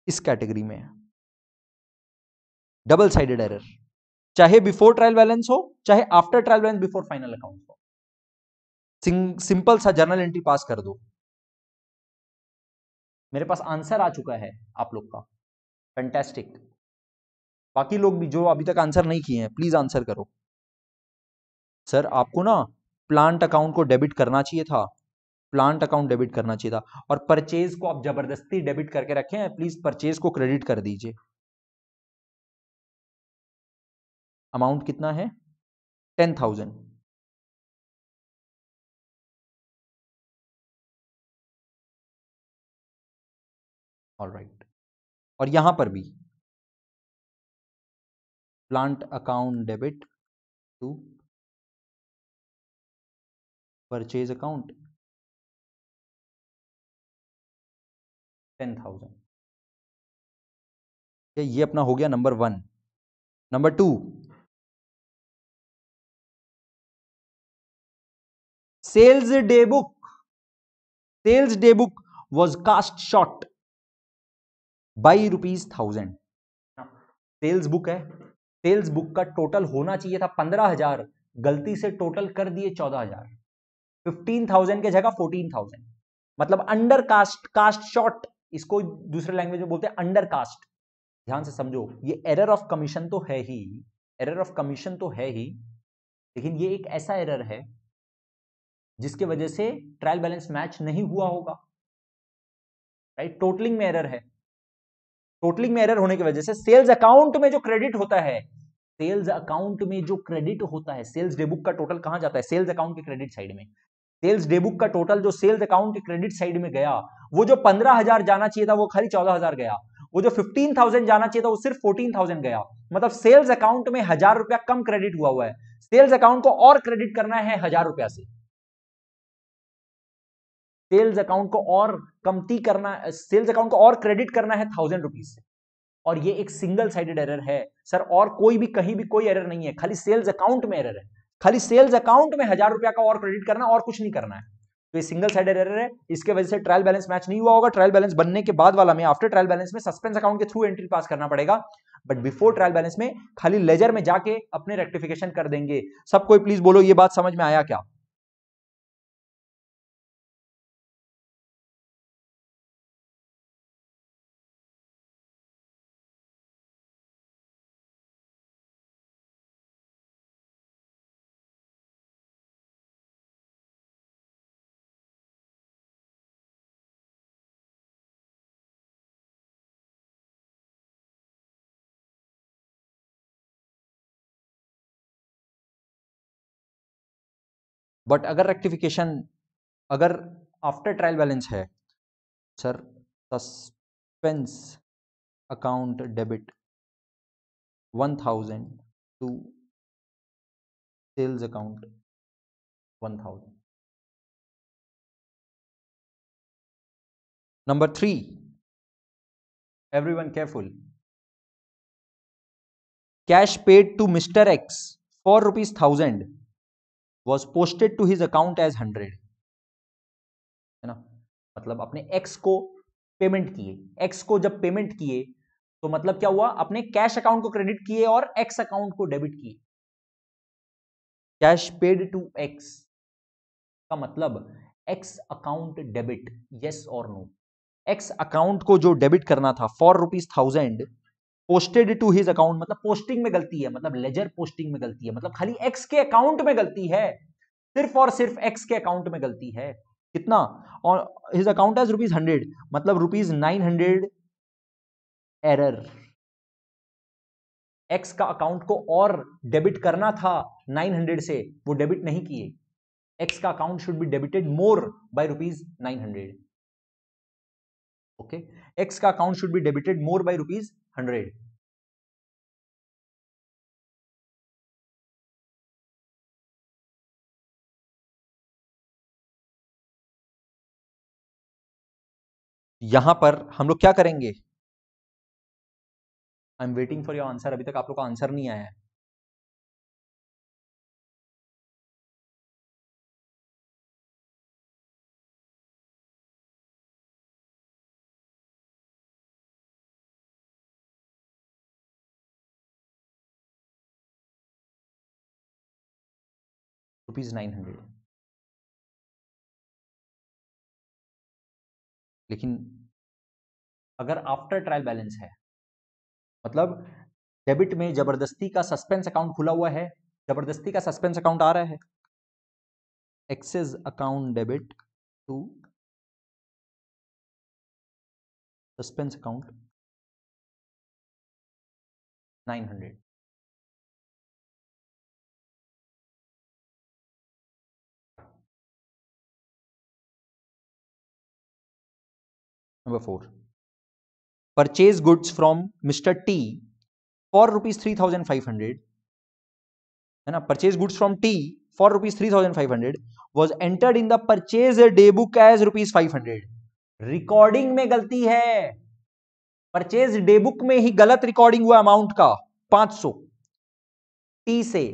इस कैटेगरी में है डबल साइडेड एरर चाहे बिफोर
ट्रायल बैलेंस हो चाहे after trial balance before final account हो सिंपल सा जर्नल एंट्री पास कर दो मेरे पास आंसर आ चुका है आप लोग का फैंटेस्टिक बाकी लोग भी जो अभी तक आंसर नहीं किए हैं प्लीज आंसर करो सर आपको ना प्लांट अकाउंट को डेबिट करना चाहिए था प्लांट अकाउंट डेबिट करना चाहिए था और परचेज को आप जबरदस्ती डेबिट करके रखें प्लीज
परचेज को क्रेडिट कर दीजिए अमाउंट कितना है टेन थाउजेंड ऑल राइट और यहां पर भी plant account debit to purchase account ten thousand ये अपना हो गया number one number two sales day book sales day book was cast short
by rupees thousand sales book है सेल्स बुक का टोटल होना चाहिए था पंद्रह हजार गलती से टोटल कर दिए चौदह हजार फिफ्टीन थाउजेंड के जगह फोर्टीन थाउजेंड मतलब अंडर कास्ट कास्ट शॉर्ट इसको दूसरे लैंग्वेज में बोलते हैं अंडर कास्ट ध्यान से समझो ये एरर ऑफ कमीशन तो है ही एरर ऑफ कमीशन तो है ही लेकिन ये एक ऐसा एरर है जिसके वजह से ट्रायल बैलेंस मैच नहीं हुआ होगा राइट टोटलिंग में एरर है टोटलिंग में एरर होने की वजह से सेल्स अकाउंट में जो क्रेडिट होता है सेल्स अकाउंट में जो क्रेडिट होता है सेल्स डेबुक का टोटल कहां जाता है सेल्स अकाउंट के क्रेडिट साइड में सेल्स डेबुक का टोटल जो सेल्स अकाउंट के क्रेडिट साइड में गया वो जो पंद्रह हजार जाना चाहिए था वो खाली चौदह हजार गया वो जो फिफ्टीन थाउजेंड जाना चाहिए था वो सिर्फ फोर्टीन थाउजेंड गया मतलब सेल्स अकाउंट में हजार रुपया कम क्रेडिट हुआ हुआ है सेल्स अकाउंट को और क्रेडिट करना है हजार रुपया से सेल्स अकाउंट को और कमती करना सेल्स अकाउंट को और क्रेडिट करना है थाउजेंड रुपीज से और ये एक सिंगल साइडेड एरर है सर और कोई भी कहीं भी कोई एरर नहीं है खाली सेल्स अकाउंट में एरर है खाली सेल्स अकाउंट में हजार रुपया का और क्रेडिट करना और कुछ नहीं करना है तो ये सिंगल साइडेड एरर है इसके वजह से ट्रायल बैलेंस मैच नहीं हुआ होगा ट्रायल बैलेंस बनने के बाद वाला में आफ्टर ट्रायल बैलेंस में सस्पेंस अकाउंट के थ्रू एंट्री पास करना पड़ेगा बट बिफोर ट्रायल बैलेंस में खाली लेजर में जाके अपने
रेक्टिफिकेशन कर देंगे सब कोई प्लीज बोलो ये बात समझ में आया क्या बट अगर रेक्टिफिकेशन अगर आफ्टर ट्रायल बैलेंस है sir suspense account debit one thousand to sales account one thousand number three everyone careful cash paid to mister X
four rupees thousand was posted to his account as hundred है ना मतलब अपने एक्स को पेमेंट किए एक्स को जब पेमेंट किए तो मतलब क्या हुआ अपने कैश अकाउंट को क्रेडिट किए और एक्स अकाउंट को डेबिट किए कैश पेड टू एक्स का मतलब एक्स अकाउंट डेबिट यस और नो एक्स अकाउंट को जो डेबिट करना था for rupees thousand posted to his account मतलब पोस्टिंग में गलती है मतलब लेजर पोस्टिंग में गलती है मतलब खाली एक्स के अकाउंट में गलती है सिर्फ और सिर्फ एक्स के अकाउंट में गलती है कितना और his account as rupees hundred मतलब rupees nine hundred error X का अकाउंट को और डेबिट करना था नाइन हंड्रेड से वो डेबिट नहीं किए एक्स का account should be debited more
by rupees nine hundred okay X का account should be debited more by rupees hundred यहां पर हम लोग क्या करेंगे I am waiting for your answer अभी तक आप लोग का आंसर नहीं आया है रुपीज़ नाइन हंड्रेड लेकिन अगर आफ्टर ट्रायल बैलेंस है मतलब डेबिट में जबरदस्ती का सस्पेंस अकाउंट खुला हुआ है जबरदस्ती का सस्पेंस अकाउंट आ रहा है excess account debit to suspense account nine hundred number four purchase goods from mister T for rupees three thousand five hundred
है ना purchase goods from T for rupees three thousand five hundred was entered in the purchase day book as rupees five hundred recording में गलती है परचेज डे बुक में ही गलत रिकॉर्डिंग हुआ अमाउंट का पांच सौ टी से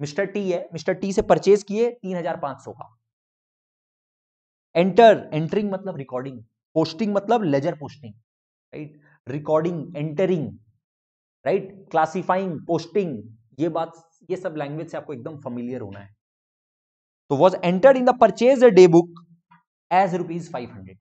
मिस्टर टी है मिस्टर टी से परचेज किए तीन हजार पांच सौ का एंटर एंटरिंग मतलब रिकॉर्डिंग पोस्टिंग मतलब ledger posting right recording entering right classifying posting ये बात ये सब लैंग्वेज से आपको एकदम फमिलियर होना है तो was entered in the purchase day book as rupees five hundred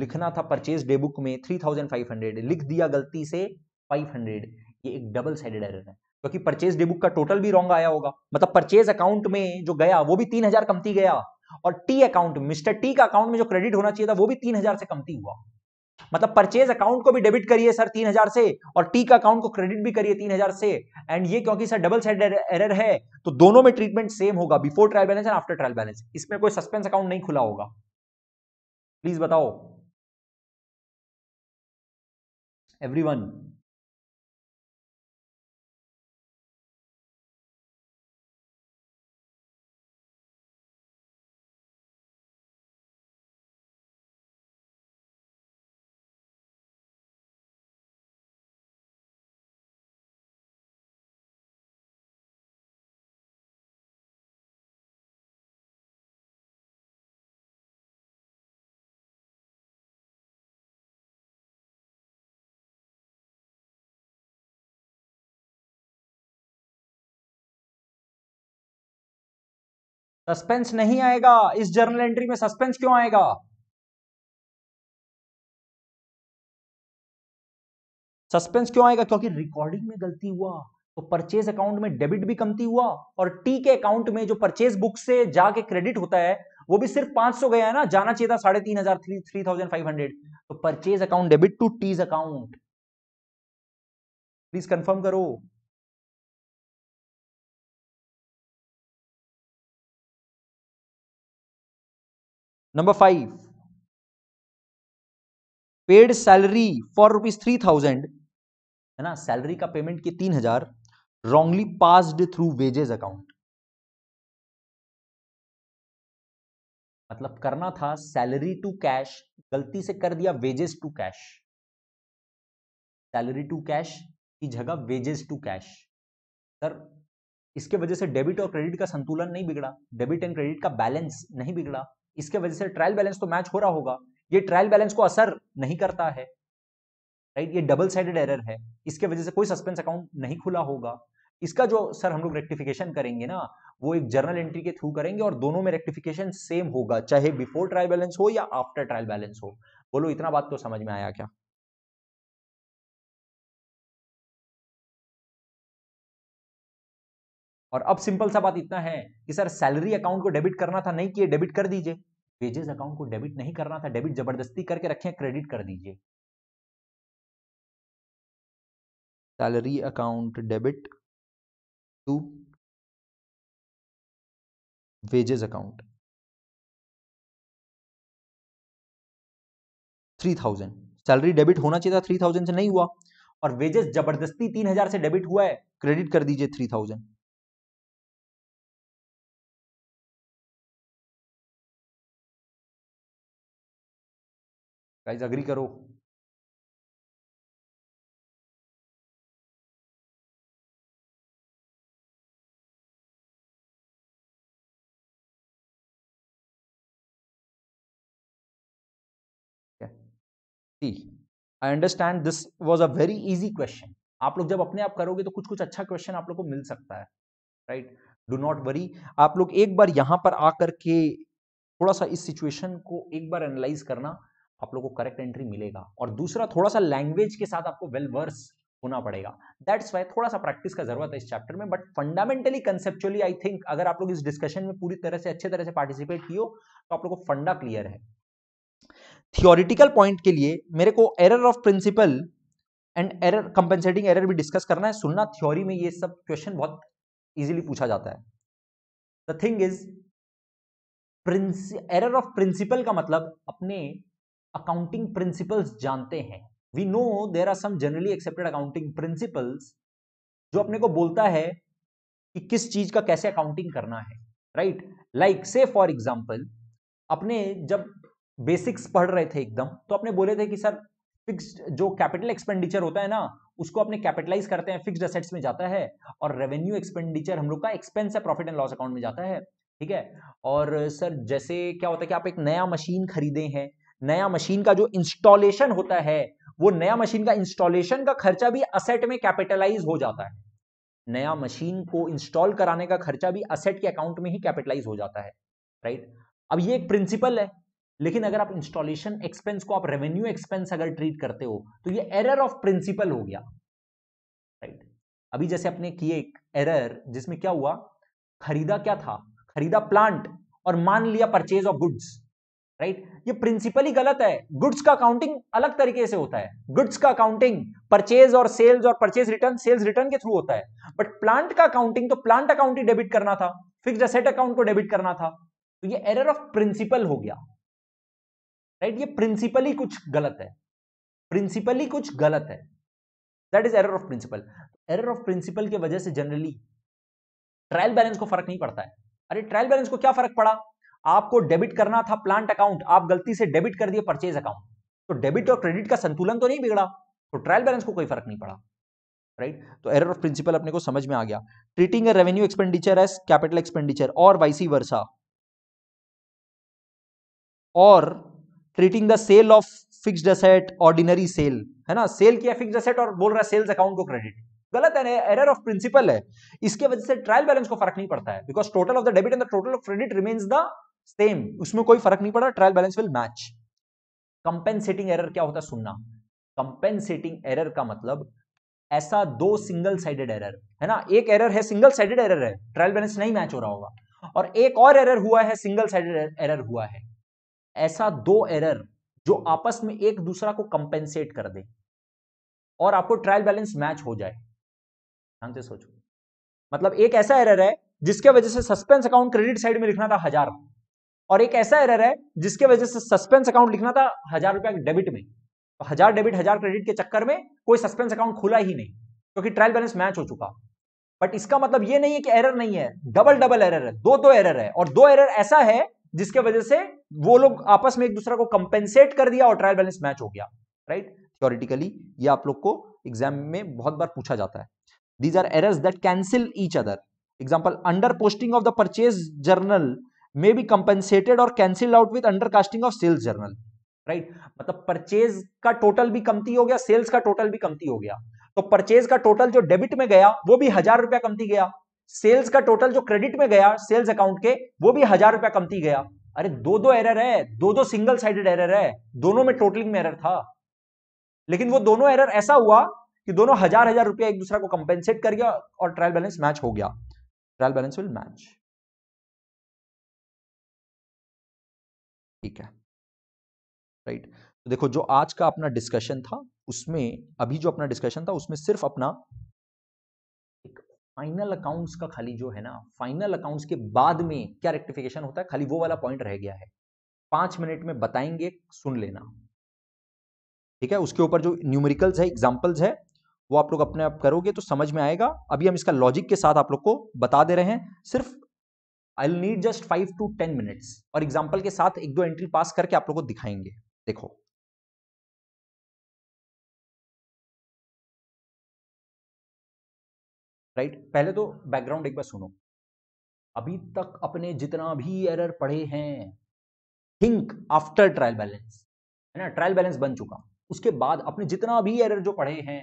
लिखना था परचेज डे बुक में थ्री थाउजेंड फाइव हंड्रेड लिख दिया गलती से फाइव हंड्रेड ये एक डबल साइडेड एरर है क्योंकि परचेज डे बुक का टोटल भी रॉन्ग आया होगा मतलब परचेज अकाउंट में जो गया वो भी तीन हजार कमती गया और टी अकाउंट मिस्टर टी का अकाउंट में जो क्रेडिट होना चाहिए था वो भी तीन हजार से कमती हुआ मतलब परचेज अकाउंट को भी डेबिट करिए सर तीन हजार से और टी का अकाउंट को क्रेडिट भी करिए तीन हजार से एंड ये क्योंकि सर डबल साइड एरर है तो दोनों में ट्रीटमेंट सेम होगा before trial balance and after trial balance इसमें कोई सस्पेंस अकाउंट
नहीं खुला होगा प्लीज बताओ एवरीवन सस्पेंस नहीं आएगा इस जर्नल एंट्री में सस्पेंस क्यों आएगा सस्पेंस क्यों आएगा क्योंकि रिकॉर्डिंग में गलती हुआ तो परचेज अकाउंट में
डेबिट भी कमती हुआ और टी के अकाउंट में जो परचेज बुक से जाके क्रेडिट होता है वो भी सिर्फ 500 गया है ना जाना चाहिए था साढ़े तीन हजार three three thousand five hundred तो purchase account debit to T's
account please confirm करो number five paid salary for rupees three thousand है ना सैलरी का पेमेंट के तीन हजार wrongly passed through wages account मतलब करना था सैलरी टू कैश गलती से कर दिया wages to cash
salary to cash की जगह वेजेस टू कैश सर इसके वजह से डेबिट और क्रेडिट का संतुलन नहीं बिगड़ा डेबिट एंड क्रेडिट का बैलेंस नहीं बिगड़ा इसके वजह से ट्रायल बैलेंस तो मैच हो रहा होगा ये ट्रायल बैलेंस को असर नहीं करता है राइट ये डबल साइडेड एरर है इसके वजह से कोई सस्पेंस अकाउंट नहीं खुला होगा इसका जो सर हम लोग रेक्टिफिकेशन करेंगे ना वो एक जर्नल एंट्री के थ्रू करेंगे और दोनों में रेक्टिफिकेशन सेम होगा
चाहे बिफोर ट्रायल बैलेंस हो या आफ्टर ट्रायल बैलेंस हो बोलो इतना बात तो समझ में आया क्या और अब सिंपल सा बात इतना है कि सर सैलरी अकाउंट को डेबिट करना था नहीं किए डेबिट कर दीजिए वेजेस अकाउंट को डेबिट नहीं करना था डेबिट जबरदस्ती करके रखें क्रेडिट कर दीजिए salary account debit to wages account three thousand salary debit होना चाहिए था थ्री थाउजेंड से नहीं हुआ और वेजेस जबरदस्ती तीन हजार से डेबिट हुआ है क्रेडिट कर दीजिए थ्री थाउजेंड गाइज अग्री करो I
understand this was a very easy question आप लोग जब अपने आप करोगे तो कुछ कुछ अच्छा क्वेश्चन आप लोग को मिल सकता है राइट डू नॉट वरी आप लोग एक बार यहां पर आकर के थोड़ा सा इस सिचुएशन को एक बार एनालाइज करना आप लोग को करेक्ट एंट्री मिलेगा और दूसरा थोड़ा सा लैंग्वेज के साथ आपको वेल वर्स होना पड़ेगा दैट्स वाई थोड़ा सा प्रैक्टिस का जरूरत है इस चैप्टर में but fundamentally conceptually I think अगर आप लोग इस डिस्कशन में पूरी तरह से अच्छे तरह से पार्टिसिपेट किए तो आप लोग को फंडा क्लियर है थियोरिटिकल पॉइंट के लिए मेरे को error of principle and error compensating error भी डिस्कस करना है सुनना थ्योरी में ये सब क्वेश्चन बहुत इजीली पूछा जाता है the thing is prince error of principle का मतलब अपने अकाउंटिंग प्रिंसिपल्स जानते हैं we know there are some generally accepted accounting principles जो अपने को बोलता है कि किस चीज का कैसे अकाउंटिंग करना है राइट लाइक से फॉर एग्जाम्पल अपने जब बेसिक्स पढ़ रहे थे एकदम तो अपने बोले थे कि सर फिक्स्ड जो कैपिटल एक्सपेंडिचर होता है ना उसको अपने कैपिटलाइज करते हैं फिक्स्ड असेट्स में जाता है और रेवेन्यू एक्सपेंडिचर हम लोग का एक्सपेंस है प्रॉफिट एंड लॉस अकाउंट में जाता है ठीक है और सर जैसे क्या होता है कि आप एक नया मशीन खरीदे हैं नया मशीन का जो इंस्टॉलेशन होता है वो नया मशीन का इंस्टॉलेशन का खर्चा भी असेट में कैपिटलाइज हो जाता है नया मशीन को इंस्टॉल कराने का खर्चा भी असेट के अकाउंट में ही कैपिटलाइज हो जाता है राइट अब ये एक प्रिंसिपल है लेकिन अगर आप इंस्टॉलेशन एक्सपेंस को आप रेवेन्यू एक्सपेंस अगर ट्रीट करते हो तो ये एरर ऑफ प्रिंसिपल हो गया राइट अभी जैसे अपने किए एक एरर जिसमें क्या हुआ खरीदा क्या था खरीदा प्लांट और मान लिया परचेज ऑफ गुड्स राइट ये प्रिंसिपली गलत है गुड्स का अकाउंटिंग अलग तरीके से होता है गुड्स का अकाउंटिंग परचेज और सेल्स और परचेज रिटर्न सेल्स रिटर्न के थ्रू होता है बट प्लांट का काउंटिंग तो प्लांट अकाउंट ही डेबिट करना था फिक्स असेट अकाउंट को डेबिट करना था तो ये एरर ऑफ प्रिंसिपल हो गया राइट ये प्रिंसिपली कुछ गलत है प्रिंसिपली कुछ गलत है that is error of principle error of principle के वजह से जनरली ट्रायल बैलेंस को फर्क नहीं पड़ता है अरे ट्रायल बैलेंस को क्या फर्क पड़ा आपको डेबिट करना था प्लांट अकाउंट आप गलती से डेबिट कर दिए परचेज अकाउंट तो डेबिट और क्रेडिट का संतुलन तो नहीं बिगड़ा तो ट्रायल बैलेंस को कोई फर्क नहीं पड़ा राइट तो एरर ऑफ प्रिंसिपल अपने को समझ में आ गया treating a revenue expenditure as capital expenditure और वाइसी वर्षा और treating the sale of fixed asset ordinary sale है ना सेल किया फिक्स असेट और बोल रहा है सेल्स अकाउंट को क्रेडिट गलत है एरर ऑफ प्रिंसिपल है इसके वजह से ट्रायल बैलेंस को फर्क नहीं पड़ता है because total of the debit and the total of credit remains the same उसमें कोई फर्क नहीं पड़ा trial balance will match compensating error क्या होता है सुनना कंपेंसेटिंग एरर का मतलब ऐसा दो सिंगल साइडेड एरर है ना एक एरर है सिंगल साइडेड एरर है ट्रायल बैलेंस नहीं मैच हो रहा होगा और एक और एरर हुआ है सिंगल साइडेड एरर हुआ है ऐसा दो एरर जो आपस में एक दूसरा को कंपेंसेट कर दे और आपको ट्रायल बैलेंस मैच हो जाए ध्यान से सोचो मतलब एक ऐसा एरर है जिसके वजह से सस्पेंस अकाउंट क्रेडिट साइड में लिखना था हजार और एक ऐसा एरर है जिसके वजह से सस्पेंस अकाउंट लिखना था हजार रुपया डेबिट में तो हजार डेबिट हजार क्रेडिट के चक्कर में कोई सस्पेंस अकाउंट खुला ही नहीं क्योंकि ट्रायल बैलेंस मैच हो चुका बट इसका मतलब ये नहीं है कि एरर नहीं है डबल डबल एरर है दो दो एरर है और दो एरर ऐसा है जिसके वजह से वो लोग आपस में एक दूसरे को कंपेंसेट कर दिया और ट्रायल बैलेंस मैच हो गया राइट थियोरिटिकली ये आप लोग को एग्जाम में बहुत बार पूछा जाता है these are errors that cancel each other example under posting of the purchase journal may be compensated और cancel out with undercasting of sales journal right मतलब परचेज का टोटल भी कमती हो गया सेल्स का टोटल भी कमती हो गया तो परचेज का टोटल जो डेबिट में गया वो भी हजार रुपया कमती गया सेल्स का टोटल जो क्रेडिट में गया सेल्स अकाउंट के वो भी हजार रुपया कमती गया अरे दो दो एरर है दो दो सिंगल साइडेड एरर है दोनों में टोटलिंग में एरर था लेकिन वो दोनों एरर ऐसा हुआ कि दोनों हजार हजार रुपया एक दूसरा को कंपेंसेट कर गया और ट्रायल बैलेंस मैच हो गया
ट्रायल बैलेंस विल मैच ठीक है राइट तो देखो जो आज का अपना डिस्कशन था उसमें
अभी जो अपना डिस्कशन था उसमें सिर्फ अपना
फाइनल अकाउंट्स
का खाली जो है ना फाइनल अकाउंट्स के बाद में क्या रेक्टिफिकेशन होता है खाली वो वाला पॉइंट रह गया है पांच मिनट में बताएंगे सुन लेना ठीक है उसके ऊपर जो न्यूमेरिकल्स है एग्जाम्पल्स है वो आप लोग अपने आप करोगे तो समझ में आएगा अभी हम इसका लॉजिक के साथ आप लोग को बता दे रहे हैं सिर्फ I need just five to ten minutes और एग्जाम्पल के साथ
एक दो एंट्री पास करके आप लोग को दिखाएंगे देखो राइट right? पहले तो बैकग्राउंड एक बार सुनो अभी तक अपने जितना भी एरर पढ़े हैं
थिंक आफ्टर ट्रायल बैलेंस है ना ट्रायल बैलेंस बन चुका उसके बाद अपने जितना भी एरर जो पढ़े हैं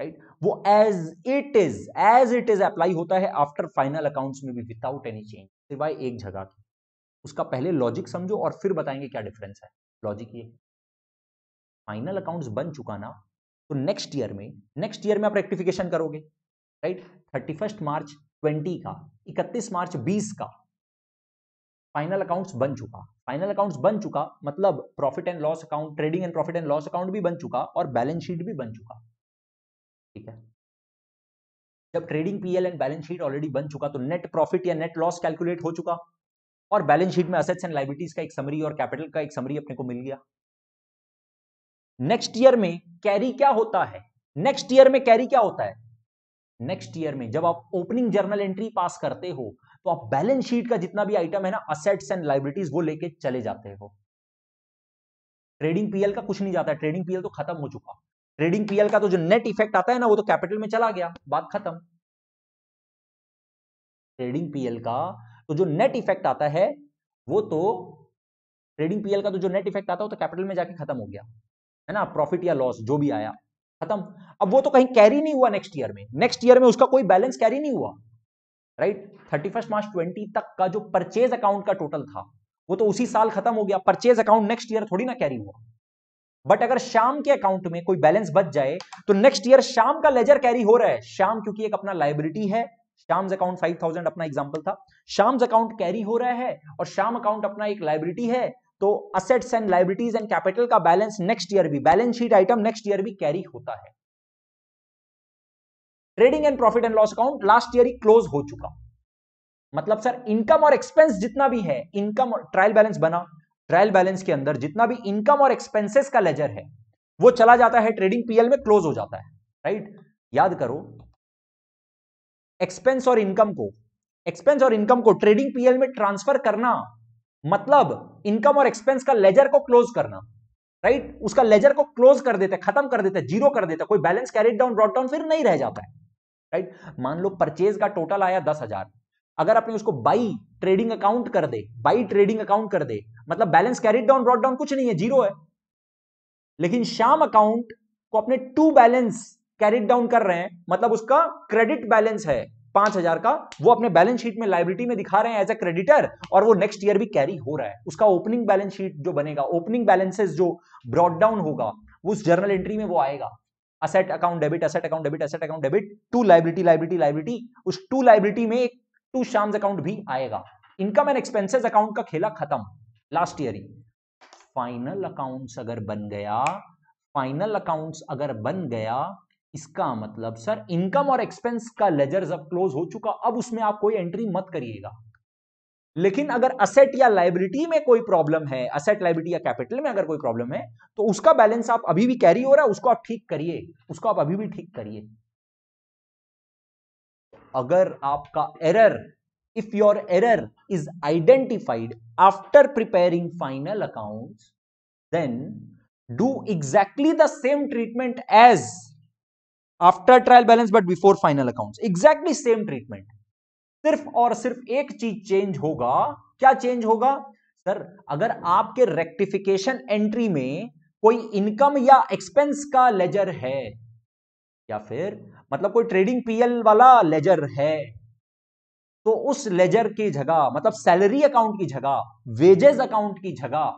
राइट वो as it is as it is apply होता है आफ्टर फाइनल अकाउंट्स में भी विदाउट एनी चेंज सिवाय एक जगह के उसका पहले लॉजिक समझो और फिर बताएंगे क्या डिफरेंस है लॉजिक ये फाइनल अकाउंट्स बन चुका ना तो नेक्स्ट ईयर में नेक्स्ट ईयर में आप रेक्टिफिकेशन करोगे right thirty first March twenty का इकतीस मार्च बीस का फाइनल अकाउंट्स बन चुका फाइनल अकाउंट्स बन चुका मतलब profit and loss account trading and profit and loss account भी बन चुका और बैलेंस शीट भी बन चुका ठीक है जब trading PL and balance sheet already बन चुका तो नेट प्रॉफिट या नेट लॉस कैलकुलेट हो चुका और बैलेंस शीट में असेट्स एंड लाइबिलिटीज का एक समरी और कैपिटल का एक समरी अपने को मिल गया नेक्स्ट ईयर में कैरी क्या होता है नेक्स्ट ईयर में कैरी क्या होता है नेक्स्ट ईयर में जब आप ओपनिंग जर्नल एंट्री पास करते हो तो आप बैलेंस शीट का जितना भी आइटम है ना असेट्स एंड लाइबिलिटीज वो लेके चले जाते हो ट्रेडिंग पीएल का कुछ नहीं जाता ट्रेडिंग पीएल तो खत्म हो चुका ट्रेडिंग पीएल का तो जो नेट इफेक्ट आता है ना वो तो कैपिटल में चला गया बात खत्म ट्रेडिंग पीएल का तो जो नेट इफेक्ट आता है वो तो ट्रेडिंग पीएल का तो जो नेट इफेक्ट आता है वो तो कैपिटल में जाके खत्म हो गया है ना प्रॉफिट या लॉस जो भी आया खत्म अब वो तो कहीं कैरी नहीं हुआ नेक्स्ट ईयर में नेक्स्ट ईयर में उसका कोई बैलेंस कैरी नहीं हुआ right thirty first March twenty तक का जो परचेज अकाउंट का टोटल था वो तो उसी साल खत्म हो गया परचेज अकाउंट नेक्स्ट ईयर थोड़ी ना कैरी हुआ बट अगर शाम के अकाउंट में कोई बैलेंस बच जाए तो नेक्स्ट ईयर शाम का लेजर कैरी हो रहा है शाम क्योंकि एक अपना लाइबिलिटी है शाम अकाउंट 5000 अपना एग्जांपल था शाम अकाउंट कैरी हो रहा है और शाम अकाउंट अपना एक लाइबिलिटी है तो assets and liabilities and capital का बैलेंस नेक्स्ट ईयर भी balance sheet item next year भी कैरी होता है trading and profit and loss account last year ही क्लोज हो चुका मतलब सर इनकम और एक्सपेंस जितना भी है इनकम ट्रायल बैलेंस बना ट्रायल बैलेंस के अंदर जितना भी इनकम और एक्सपेंसेस का लेजर है वो चला जाता है ट्रेडिंग पीएल में क्लोज हो जाता है राइट याद करो एक्सपेंस और इनकम को एक्सपेंस और इनकम को ट्रेडिंग पीएल में ट्रांसफर करना मतलब इनकम और एक्सपेंस का लेजर को क्लोज करना राइट right? उसका लेजर को क्लोज कर देते खत्म कर देते जीरो कर देते कोई balance carried down brought down फिर नहीं रह जाता है राइट right? मान लो परचेज का टोटल आया दस हजार अगर आपने उसको बाई ट्रेडिंग अकाउंट कर दे बाई ट्रेडिंग अकाउंट कर दे मतलब balance carried down brought down कुछ नहीं है जीरो है लेकिन शाम अकाउंट को अपने टू बैलेंस कैरिड डाउन कर रहे हैं मतलब उसका क्रेडिट बैलेंस है पांच हजार का वो अपने बैलेंस शीट में लाइब्रिटी में दिखा रहे हैं एज ए क्रेडिटर और वो नेक्स्ट ईयर भी कैरी हो रहा है उसका ओपनिंग बैलेंस शीट जो बनेगा ओपनिंग बैलेंसेस जो ब्रॉड डाउन होगा उस जर्नल एंट्री में वो आएगा asset account debit asset account debit asset account debit to liability liability liability उस टू लाइब्रिटी में एक टू शाम्स अकाउंट भी आएगा इनकम एंड एक्सपेंसेस अकाउंट का खेला खत्म लास्ट ईयर ही फाइनल अकाउंट्स अगर बन गया फाइनल अकाउंट्स अगर बन गया इसका मतलब सर इनकम और एक्सपेंस का लेजर जब क्लोज हो चुका अब उसमें आप कोई एंट्री मत करिएगा लेकिन अगर असेट या लाइबिलिटी में कोई प्रॉब्लम है असेट लाइबिलिटी या कैपिटल में अगर कोई प्रॉब्लम है तो उसका बैलेंस आप अभी भी कैरी हो रहा है उसको आप ठीक करिए उसको आप अभी भी ठीक करिए अगर आपका error if your error is identified after preparing final account then do exactly the same treatment as after trial balance but before final account exactly same treatment सिर्फ और सिर्फ एक चीज चेंज होगा क्या चेंज होगा सर अगर आपके रेक्टिफिकेशन एंट्री में कोई इनकम या एक्सपेंस का लेजर है या फिर मतलब कोई ट्रेडिंग पीएल वाला लेजर है तो उस लेजर की जगह मतलब सैलरी अकाउंट की जगह वेजेस अकाउंट की जगह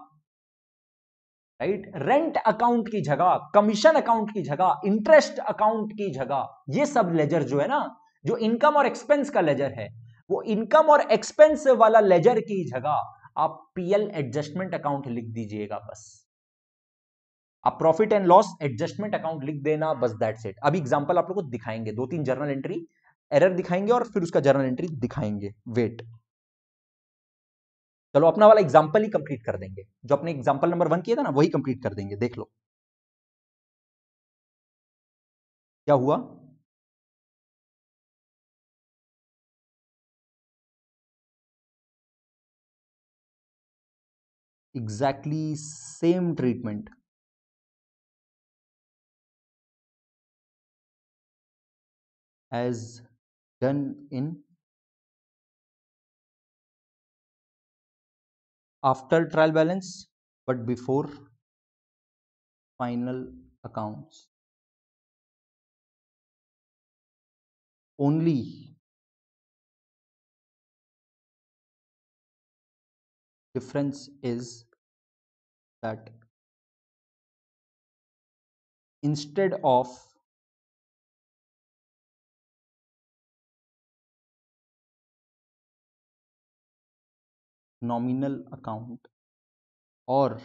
राइट रेंट अकाउंट की जगह कमीशन अकाउंट की जगह इंटरेस्ट अकाउंट की जगह ये सब लेजर जो है ना जो इनकम और एक्सपेंस का लेजर है वो इनकम और एक्सपेंस वाला लेजर की जगह आप पीएल एडजस्टमेंट अकाउंट लिख दीजिएगा बस आप profit and loss adjustment account लिख देना बस दैट सेट अभी एग्जाम्पल आप लोग को दिखाएंगे दो तीन जर्नल एंट्री एरर दिखाएंगे और फिर उसका जर्नल एंट्री दिखाएंगे वेट चलो अपना वाला एग्जाम्पल ही
कंप्लीट कर देंगे जो अपने एग्जाम्पल नंबर वन किया था ना वही कंप्लीट कर देंगे देख लो क्या हुआ exactly same treatment as done in after trial balance but before final accounts only difference is that instead of nominal account or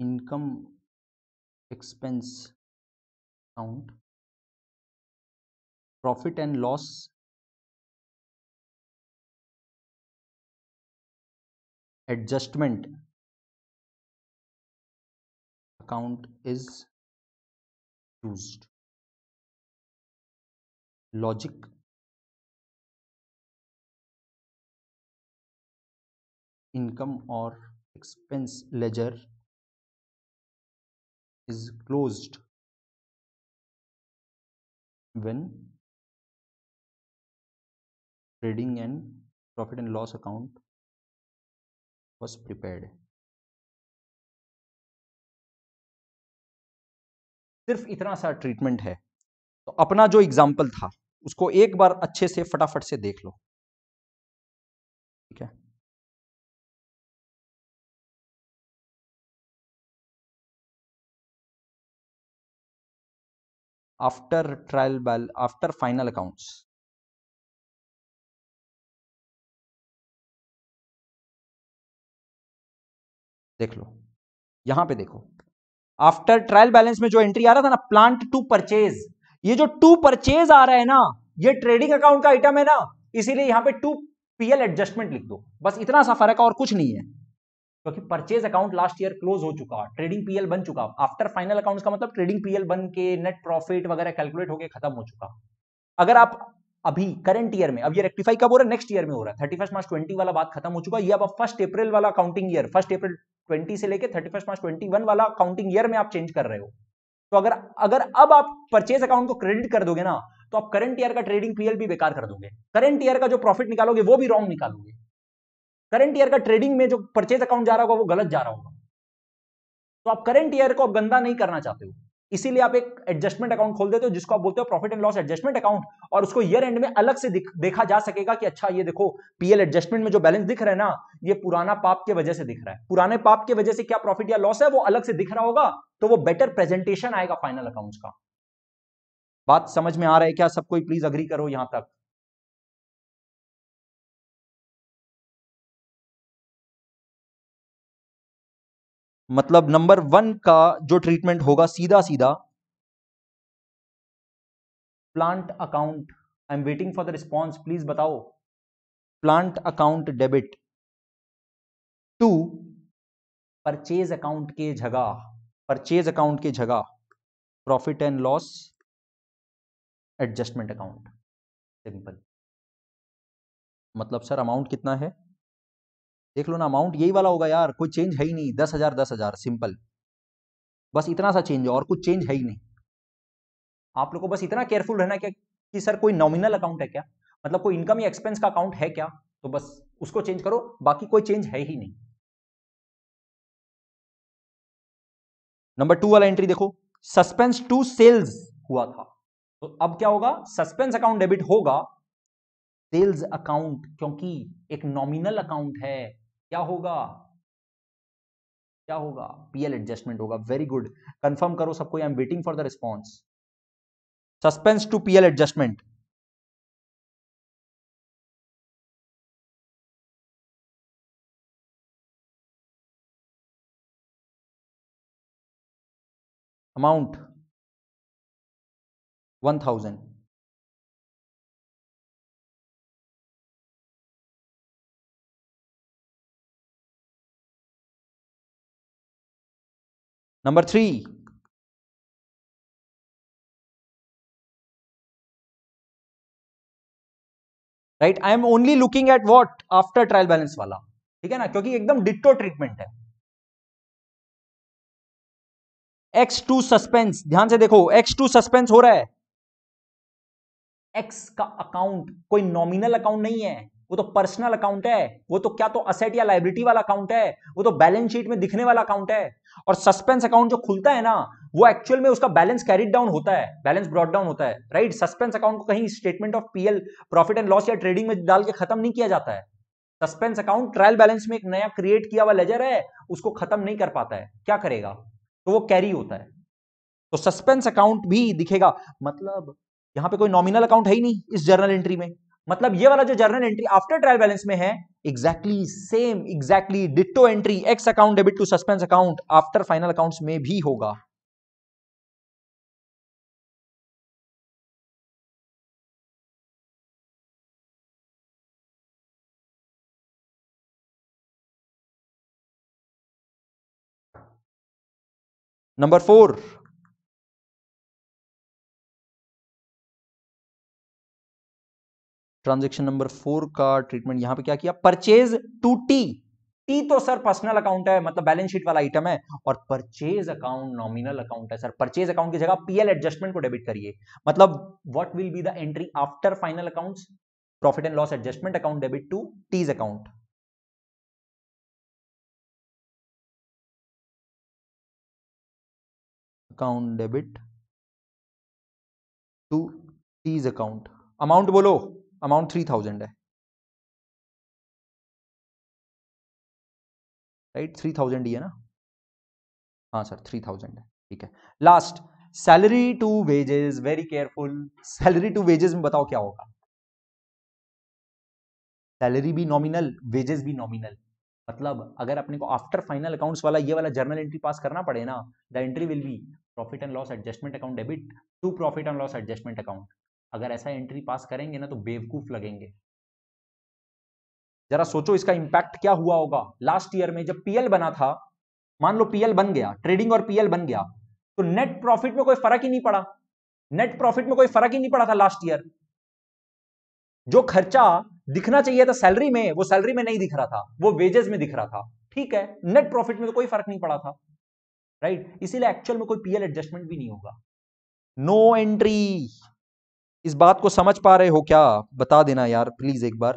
income expense account profit and loss adjustment account is used logic income और expense ledger is close when trading and profit and loss account was prepared सिर्फ इतना सा ट्रीटमेंट है तो अपना जो एग्जाम्पल था उसको एक बार अच्छे से फटाफट से देख लो ठीक है after trial bal after final accounts देख लो यहां पे देखो
आफ्टर ट्रायल बैलेंस में जो एंट्री आ रहा था ना प्लांट टू परचेज ये जो टू परचेज आ रहा है ना ये ट्रेडिंग अकाउंट का आइटम है ना इसीलिए यहां पे टू पीएल एडजस्टमेंट लिख दो बस इतना सा फर्क और कुछ नहीं है क्योंकि purchase account last year close हो चुका ट्रेडिंग पीएल बन चुका आफ्टर फाइनल अकाउंट का मतलब ट्रेडिंग पीएल बन के नेट प्रॉफिट वगैरह कैलकुलेट होकर खत्म हो चुका अगर आप अभी करंट ईयर में अब ये रेक्टिफाई कब हो रहा है नेक्स्ट ईयर में हो रहा है थर्टी फर्स्ट मार्च ट्वेंटी वाला बात खत्म हो चुका है ये अब फर्स्ट अप्रैल वाला counting year first April twenty से लेकर thirty first March twenty one वाला काउंटिंग ईयर में आप चेंज कर रहे हो तो अगर अगर अब आप परचेज अकाउंट को क्रेडिट कर दोगे ना तो आप करंट ईयर का ट्रेडिंग पीएल भी बेकार कर दोगे करंट ईयर का जो प्रॉफिट निकालोगे वो भी रॉन्ग निकालोगे करंट ईयर का ट्रेडिंग में जो परचेज अकाउंट जा रहा होगा वो गलत जा रहा होगा तो आप करंट ईयर को आप गंदा नहीं करना चाहते हो इसीलिए आप एक एडजस्टमेंट अकाउंट खोल देते हो जिसको आप बोलते हो profit and loss adjustment account और उसको ईयर एंड में अलग से देखा जा सकेगा कि अच्छा ये देखो पीएल एडजस्टमेंट में जो बैलेंस दिख रहा है ना ये पुराना पाप के वजह से दिख रहा है पुराने पाप के वजह से क्या प्रॉफिट या लॉस है वो अलग से दिख रहा होगा तो
वो बेटर प्रेजेंटेशन आएगा फाइनल अकाउंट का बात समझ में आ रहा है क्या सब कोई प्लीज अग्री करो यहां तक मतलब नंबर वन का जो ट्रीटमेंट होगा सीधा सीधा plant account
I am waiting for the response please बताओ plant account debit to purchase account के जगह परचेज
अकाउंट के जगह profit and loss adjustment account simple मतलब सर अमाउंट कितना है
देख लो ना अमाउंट यही वाला होगा यार कोई चेंज है ही नहीं दस हजार दस हजार सिंपल बस इतना सा चेंज है और कुछ चेंज है ही नहीं आप लोगों को बस इतना केयरफुल रहना क्या कि सर कोई नॉमिनल अकाउंट है क्या मतलब कोई इनकम या एक्सपेंस का अकाउंट है क्या तो बस उसको चेंज करो बाकी
कोई चेंज है ही नहीं नंबर टू वाला एंट्री देखो सस्पेंस टू सेल्स हुआ था तो अब क्या होगा सस्पेंस
अकाउंट डेबिट होगा सेल्स अकाउंट क्योंकि एक नॉमिनल अकाउंट है
क्या होगा क्या होगा
पीएल एडजस्टमेंट होगा वेरी गुड
कंफर्म करो सबको I am waiting for the response suspense to PL adjustment amount one thousand number three right I am only looking at what after trial balance वाला ठीक है ना क्योंकि एकदम डिट्टो ट्रीटमेंट है एक्स टू सस्पेंस ध्यान से देखो एक्स टू सस्पेंस हो रहा है
एक्स का अकाउंट कोई नॉमिनल अकाउंट नहीं है वो तो पर्सनल अकाउंट है वो तो क्या तो असेट या लाइब्रिटी वाला अकाउंट है वो तो बैलेंस शीट में दिखने वाला अकाउंट है और सस्पेंस अकाउंट जो खुलता है ना वो एक्चुअल में उसका बैलेंस कैरिड डाउन होता है बैलेंस ब्रॉड डाउन होता है राइट सस्पेंस अकाउंट को कहीं statement of PL profit and loss या ट्रेडिंग में डाल के खत्म नहीं किया जाता है सस्पेंस अकाउंट ट्रायल बैलेंस में एक नया क्रिएट किया हुआ लेजर है उसको खत्म नहीं कर पाता है क्या करेगा तो वो कैरी होता है तो सस्पेंस अकाउंट भी दिखेगा मतलब यहां पे कोई नॉमिनल अकाउंट है ही नहीं इस जर्नल एंट्री में मतलब ये वाला जो journal entry after trial balance में है exactly same
exactly ditto entry X account debit to suspense account after final accounts में भी होगा number four transaction number four का ट्रीटमेंट यहां पे क्या किया परचेज टू टी
टी तो सर पर्सनल अकाउंट है मतलब बैलेंस शीट वाला आइटम है और परचेज अकाउंट नॉमिनल अकाउंट है सर परचेज अकाउंट की जगह पीएल एडजस्टमेंट को डेबिट करिए मतलब what will be the entry
after final accounts profit and loss adjustment account debit to T's account account debit to T's account amount बोलो अमाउंट थ्री थाउजेंड है राइट थ्री थाउजेंड ही है ना हाँ सर थ्री थाउजेंड है
ठीक है last salary to wages very careful salary to wages में बताओ क्या होगा सैलरी भी नॉमिनल वेजेस भी नॉमिनल मतलब अगर अपने को आफ्टर फाइनल अकाउंट्स वाला ये वाला जर्नल एंट्री पास करना पड़े ना the entry will be profit and loss adjustment account debit to profit and loss adjustment account अगर ऐसा एंट्री पास करेंगे ना तो बेवकूफ लगेंगे जरा सोचो इसका इंपैक्ट क्या हुआ होगा लास्ट ईयर में जब पीएल बना था मान लो पीएल बन गया ट्रेडिंग और पीएल बन गया तो नेट प्रॉफिट में कोई फर्क ही नहीं पड़ा नेट प्रॉफिट में कोई फर्क ही नहीं पड़ा था लास्ट ईयर जो खर्चा दिखना चाहिए था सैलरी में वो सैलरी में नहीं दिख रहा था वो वेजेस में दिख रहा था ठीक है नेट प्रॉफिट में तो कोई फर्क नहीं पड़ा था राइट इसीलिए एक्चुअल में कोई पीएल एडजस्टमेंट भी नहीं होगा नो एंट्री इस बात को समझ पा रहे हो क्या बता देना यार प्लीज एक बार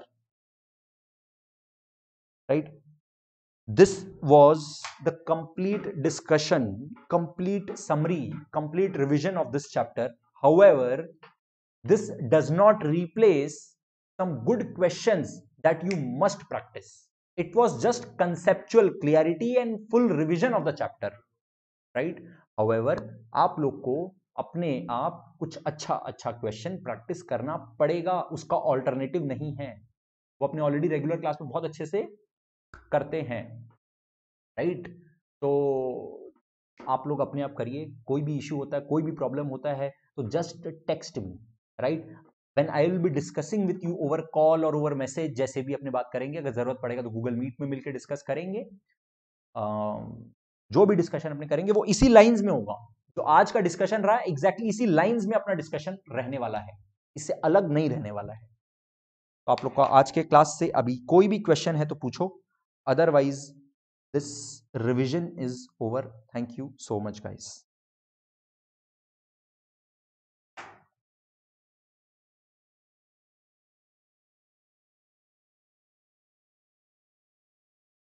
right this was the complete discussion complete summary complete revision of this chapter however this does not replace some good question that you must practice it was just conceptual clarity and full revision of the chapter right however आप लोग को अपने आप कुछ अच्छा अच्छा क्वेश्चन प्रैक्टिस करना पड़ेगा उसका ऑल्टरनेटिव नहीं है वो अपने ऑलरेडी रेगुलर क्लास में बहुत अच्छे से करते हैं राइट तो आप लोग अपने आप करिए कोई भी इश्यू होता है कोई भी प्रॉब्लम होता है तो just text me right when I will be discussing with you over call और ओवर मैसेज जैसे भी अपने बात करेंगे अगर जरूरत पड़ेगा तो गूगल मीट में मिलकर डिस्कस करेंगे uh, जो भी डिस्कशन अपने करेंगे वो इसी लाइन्स में होगा तो आज का डिस्कशन रहा एग्जैक्टली exactly इसी लाइंस में अपना डिस्कशन रहने वाला है इससे अलग नहीं रहने वाला है तो आप लोग का आज के क्लास से अभी कोई भी क्वेश्चन है तो पूछो
otherwise this revision is over thank you so much guys